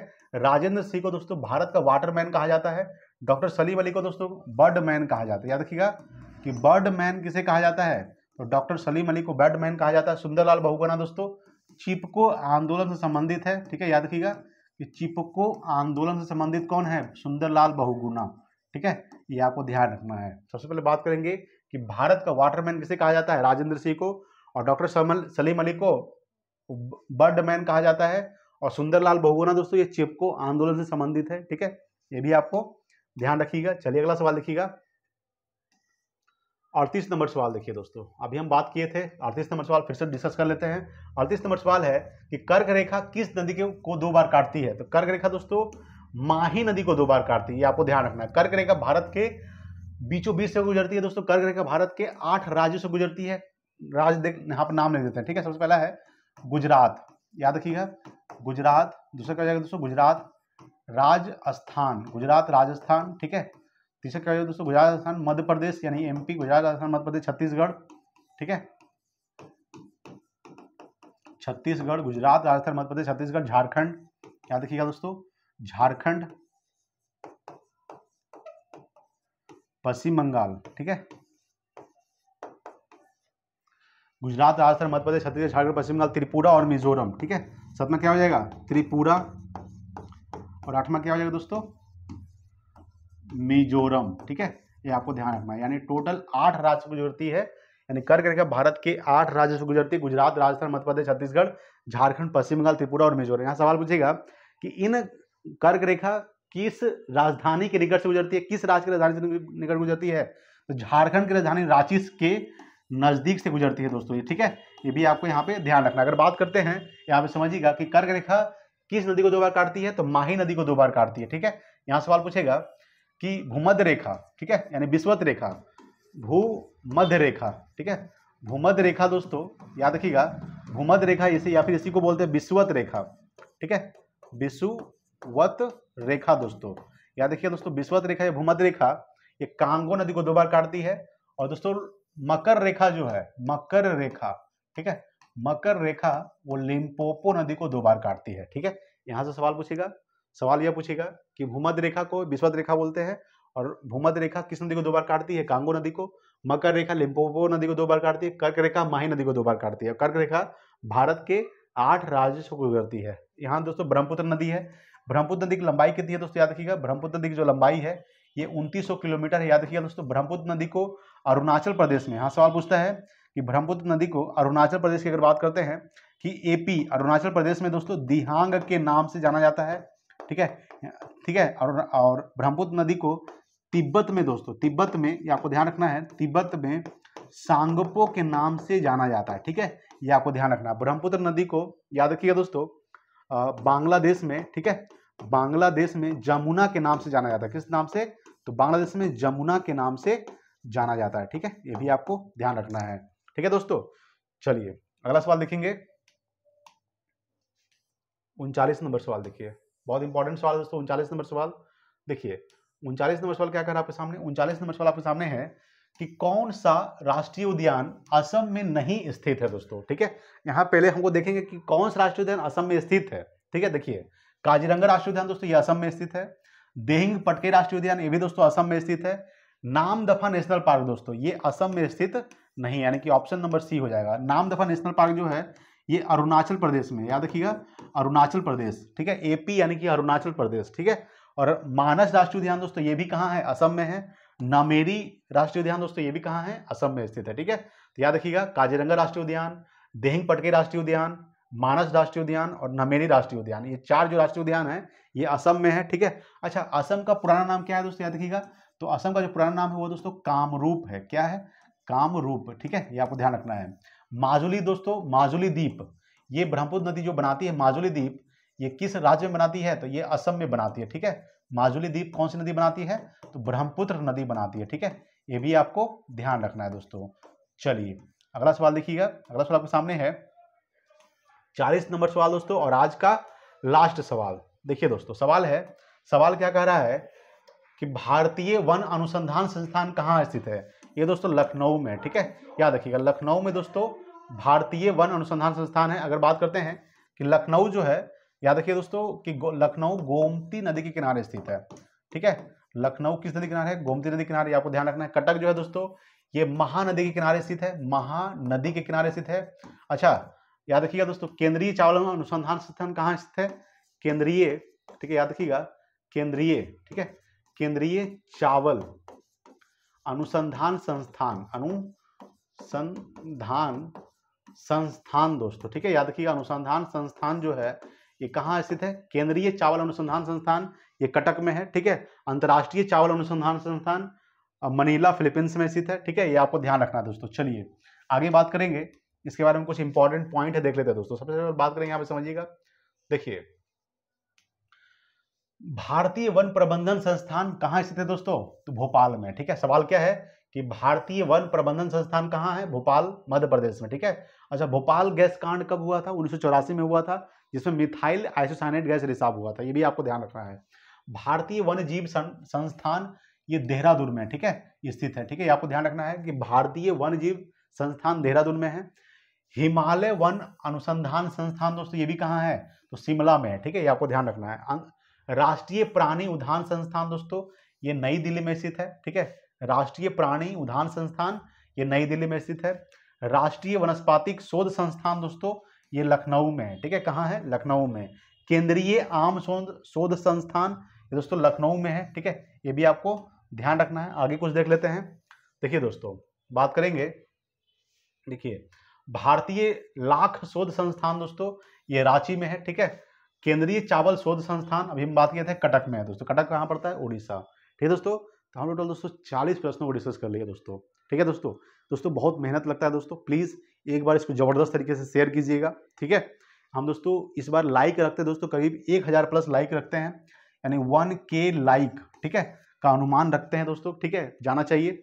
राजेंद्र सिंह को दोस्तों भारत का वाटरमैन कहा जाता है डॉक्टर सलीम अली को दोस्तों बर्ड मैन कहा जाता है याद रखिएगा कि बर्ड मैन किसे कहा जाता है तो डॉक्टर सलीम अली को बर्ड मैन कहा जाता है सुंदरलाल बहुगुना दोस्तों चिपको आंदोलन से संबंधित है ठीक है याद रखिएगा कि चिपको आंदोलन से संबंधित कौन है सुंदरलाल बहुगुना ठीक है ये आपको ध्यान रखना है सबसे पहले बात करेंगे कि भारत का वाटरमैन किसे कहा जाता है राजेंद्र सिंह को और डॉक्टर सलीम अली को बर्डमैन कहा जाता है और सुंदरलाल बहुगुना दोस्तों ये चिपको आंदोलन से संबंधित है ठीक है ये भी आपको ध्यान रखिएगा चलिए अगला सवाल देखिएगा अड़तीस नंबर सवाल देखिए दोस्तों अभी हम बात किए थे अड़तीस नंबर सवाल फिर से डिस्कस कर लेते हैं अड़तीस नंबर सवाल है कि कर्क रेखा किस नदी के को दो बार काटती है तो कर्क रेखा दोस्तों माही नदी को दो बार काटती है ये आपको ध्यान रखना है कर्क रेखा भारत के बीचों बीच से गुजरती है दोस्तों कर्क रेखा भारत के आठ राज्यों से गुजरती है राज्य देख यहाँ पर नाम ले देते हैं ठीक है सबसे पहला है गुजरात याद रखिएगा गुजरात दूसरा क्या जाएगा दोस्तों गुजरात राजस्थान गुजरात राजस्थान ठीक है तीसरा क्या जाएगा दोस्तों गुजरात राजस्थान मध्य प्रदेश यानी एमपी गुजरात राजस्थान मध्य प्रदेश छत्तीसगढ़ ठीक है छत्तीसगढ़ गुजरात राजस्थान मध्य प्रदेश छत्तीसगढ़ झारखंड याद रखिएगा दोस्तों झारखंड पश्चिम बंगाल ठीक है गुजरात राजस्थान मध्य प्रदेश छत्तीसगढ़ झारखंड पश्चिम बंगाल त्रिपुरा और मिजोरम ठीक है सतमा क्या हो जाएगा त्रिपुरा और आठवां क्या हो जाएगा दोस्तों मिजोरम ठीक है ये आपको ध्यान रखना है यानी टोटल आठ राज्य गुजरती है यानी कर करके भारत के आठ राज्य से गुजरती है गुजरात राजस्थान मध्य प्रदेश छत्तीसगढ़ झारखंड पश्चिम बंगाल त्रिपुरा और मिजोरम यहाँ सवाल पूछेगा कि इन कर्क रेखा किस राजधानी के निकट से गुजरती है किस राज्य की राजधानी से निकट गुजरती है तो झारखंड की राजधानी रांची के नज़दीक से गुजरती है दोस्तों ये ठीक है ये भी आपको यहाँ पे ध्यान रखना अगर बात करते हैं यहाँ पे समझिएगा कि कर्क रेखा किस नदी को दो बार काटती है तो माही नदी को दो बार काटती है ठीक है यहाँ सवाल पूछेगा कि भूमध्य रेखा ठीक है यानी विश्वत रेखा भूमध्य रेखा ठीक है भूमध्य रेखा दोस्तों याद रखिएगा भूमध्य रेखा इसे या फिर इसी को बोलते हैं विश्वत रेखा ठीक है विश्व विषवत रेखा दोस्तों याद देखिए दोस्तों विषवत रेखा या भूमध रेखा ये कांगो नदी को दो बार काटती है और दोस्तों मकर रेखा जो है मकर रेखा ठीक है मकर रेखा वो लिम्पोपो नदी को दो बार काटती है ठीक है यहां से सवाल पूछेगा सवाल यह पूछेगा कि भूमध रेखा को विश्वत रेखा बोलते हैं और भूमध रेखा किस नदी को दो बार काटती है कांगो नदी को मकर रेखा लिम्पोपो नदी को दो बार काटती है कर्क रेखा माही नदी को दो बार काटती है कर्क रेखा भारत के आठ राज्यों को गुजरती है यहाँ दोस्तों ब्रह्मपुत्र नदी है ब्रह्मपुत्र नदी की लंबाई कितनी है दोस्तों याद रखिएगा ब्रह्मपुत्र नदी की जो लंबाई है ये उनतीस किलोमीटर है याद रखिएगा दोस्तों ब्रह्मपुत्र नदी को अरुणाचल प्रदेश में हाँ सवाल पूछता है कि ब्रह्मपुत्र नदी को अरुणाचल प्रदेश की अगर बात करते हैं कि एपी अरुणाचल प्रदेश में दोस्तों दिहांग के नाम से जाना जाता है ठीक है ठीक है और और ब्रह्मपुत्र नदी को तिब्बत में दोस्तों तिब्बत में ये आपको ध्यान रखना है तिब्बत में सांगपो के नाम से जाना जाता है ठीक है ये आपको ध्यान रखना है ब्रह्मपुत्र नदी को याद रखिएगा दोस्तों बांग्लादेश में ठीक है बांग्लादेश में जमुना के नाम से जाना जाता है किस नाम से तो बांग्लादेश में जमुना के नाम से जाना जाता है ठीक है ये भी आपको ध्यान रखना है ठीक है दोस्तों चलिए अगला सवाल देखेंगे उनचालीस नंबर सवाल देखिए बहुत इंपॉर्टेंट सवाल दोस्तों उनचालीस नंबर सवाल देखिए उनचालीस नंबर सवाल क्या कर आपके सामने उनचालीस नंबर सवाल आपके सामने है कि कौन सा राष्ट्रीय उद्यान असम में नहीं स्थित है दोस्तों ठीक है यहाँ पहले हमको देखेंगे कि कौन सा राष्ट्रीय उद्यान असम में स्थित है ठीक है देखिए काजीरंगा राष्ट्रीय उद्यान दोस्तों ये असम में स्थित है देहिंग पटके राष्ट्रीय उद्यान ये भी दोस्तों असम में स्थित है नाम दफा नेशनल पार्क दोस्तों ये असम में स्थित नहीं यानी कि ऑप्शन नंबर सी हो जाएगा नाम दफा नेशनल पार्क जो है ये अरुणाचल प्रदेश में याद रखिएगा अरुणाचल प्रदेश ठीक है एपी यानी कि अरुणाचल प्रदेश ठीक है और मानस राष्ट्रीय उद्यान दोस्तों ये भी कहाँ है असम में है नामेरी राष्ट्रीय उद्यान दोस्तों ये भी कहाँ है असम में स्थित है ठीक है तो याद रखिएगा काजीरंगा राष्ट्रीय उद्यान देहिंग पटके राष्ट्रीय उद्यान मानस राष्ट्रीय उद्यान और नमेरी राष्ट्रीय उद्यान ये चार जो राष्ट्रीय उद्यान है ये असम में है ठीक है अच्छा असम का पुराना नाम क्या है दोस्तों याद रखिएगा तो असम का जो पुराना नाम है वो दोस्तों कामरूप है क्या है कामरूप ठीक है ये आपको ध्यान रखना है माजुली दोस्तों माजुली द्वीप ये ब्रह्मपुत्र नदी जो बनाती है माजुली द्वीप ये किस राज्य में बनाती है तो ये असम में बनाती है ठीक है माजुली द्वीप कौन सी नदी बनाती है तो ब्रह्मपुत्र नदी बनाती है ठीक है ये भी आपको ध्यान रखना है दोस्तों चलिए अगला सवाल देखिएगा अगला सवाल आपके सामने है चालीस नंबर सवाल दोस्तों और आज का लास्ट सवाल देखिए दोस्तों सवाल है सवाल क्या कह रहा है कि भारतीय वन अनुसंधान संस्थान कहाँ स्थित है ये दोस्तों लखनऊ में ठीक है याद रखिएगा लखनऊ में दोस्तों भारतीय वन अनुसंधान संस्थान है अगर बात करते हैं कि लखनऊ जो है याद रखिए दोस्तों कि गो, लखनऊ गोमती नदी के किनारे स्थित है ठीक है लखनऊ किस नदी किनारे है गोमती नदी किनारे आपको ध्यान रखना है कटक जो है दोस्तों ये महानदी के किनारे स्थित है महानदी के किनारे स्थित है अच्छा याद रखिएगा दोस्तों केंद्रीय चावल अनुसंधान संस्थान कहाँ स्थित है केंद्रीय ठीक है याद रखिएगा केंद्रीय ठीक है केंद्रीय चावल अनुसंधान संस्थान अनुसंधान संस्थान दोस्तों ठीक है याद रखिएगा अनुसंधान संस्थान जो है ये कहाँ स्थित है केंद्रीय चावल अनुसंधान संस्थान ये कटक में है ठीक है अंतर्राष्ट्रीय चावल अनुसंधान संस्थान मनीला फिलीपींस में स्थित है ठीक है ये आपको ध्यान रखना है दोस्तों चलिए आगे बात करेंगे इसके बारे में कुछ इंपॉर्टेंट पॉइंट है देख लेते हैं दोस्तों सबसे पहले बात करेंगे आप समझिएगा देखिए भारतीय वन प्रबंधन संस्थान कहाँ स्थित है दोस्तों तो भोपाल में ठीक है सवाल क्या है कि भारतीय वन प्रबंधन संस्थान कहाँ है भोपाल मध्य प्रदेश में ठीक है अच्छा भोपाल गैस कांड कब हुआ था उन्नीस में हुआ था जिसमें मिथाइल आइसोसाइनेट गैस रिसाव हुआ था ये भी आपको ध्यान रखना है भारतीय वन जीव संस्थान ये देहरादून में ठीक है स्थित है ठीक है आपको ध्यान रखना है कि भारतीय वन जीव संस्थान देहरादून में है हिमालय वन अनुसंधान संस्थान दोस्तों ये भी कहाँ है तो शिमला में है ठीक है ये आपको ध्यान रखना है अं, राष्ट्रीय प्राणी उद्यान संस्थान दोस्तों ये नई दिल्ली में स्थित है ठीक है राष्ट्रीय प्राणी उद्यान संस्थान ये नई दिल्ली में स्थित है राष्ट्रीय वनस्पतिक शोध संस्थान दोस्तों ये लखनऊ में है ठीक है कहाँ है लखनऊ में केंद्रीय आम शोध शोध संस्थान ये दोस्तों लखनऊ में है ठीक है ये भी आपको ध्यान रखना है आगे कुछ देख लेते हैं देखिए दोस्तों बात करेंगे देखिए भारतीय लाख शोध संस्थान दोस्तों ये रांची में है ठीक है केंद्रीय चावल शोध संस्थान अभी हम बात किए थे कटक में है दोस्तों कटक कहाँ पड़ता है उड़ीसा ठीक है दोस्तों तो हम टोटल दोस्तों चालीस प्रश्नों को डिस्कस कर लिए दोस्तों ठीक है दोस्तों दोस्तों बहुत मेहनत लगता है दोस्तों प्लीज़ एक बार इसको ज़बरदस्त तरीके से शेयर कीजिएगा ठीक है हम दोस्तों इस बार लाइक रखते हैं दोस्तों करीब एक हज़ार प्लस लाइक रखते हैं यानी वन के लाइक ठीक है का अनुमान रखते हैं दोस्तों ठीक है जाना चाहिए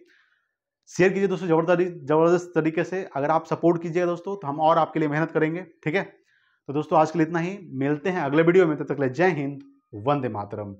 शेयर कीजिए दोस्तों जबरदस्त जबरदस्त तरीके से अगर आप सपोर्ट कीजिएगा दोस्तों तो हम और आपके लिए मेहनत करेंगे ठीक है तो दोस्तों आज के लिए इतना ही मिलते हैं अगले वीडियो में तब तक ले जय हिंद वंदे मातरम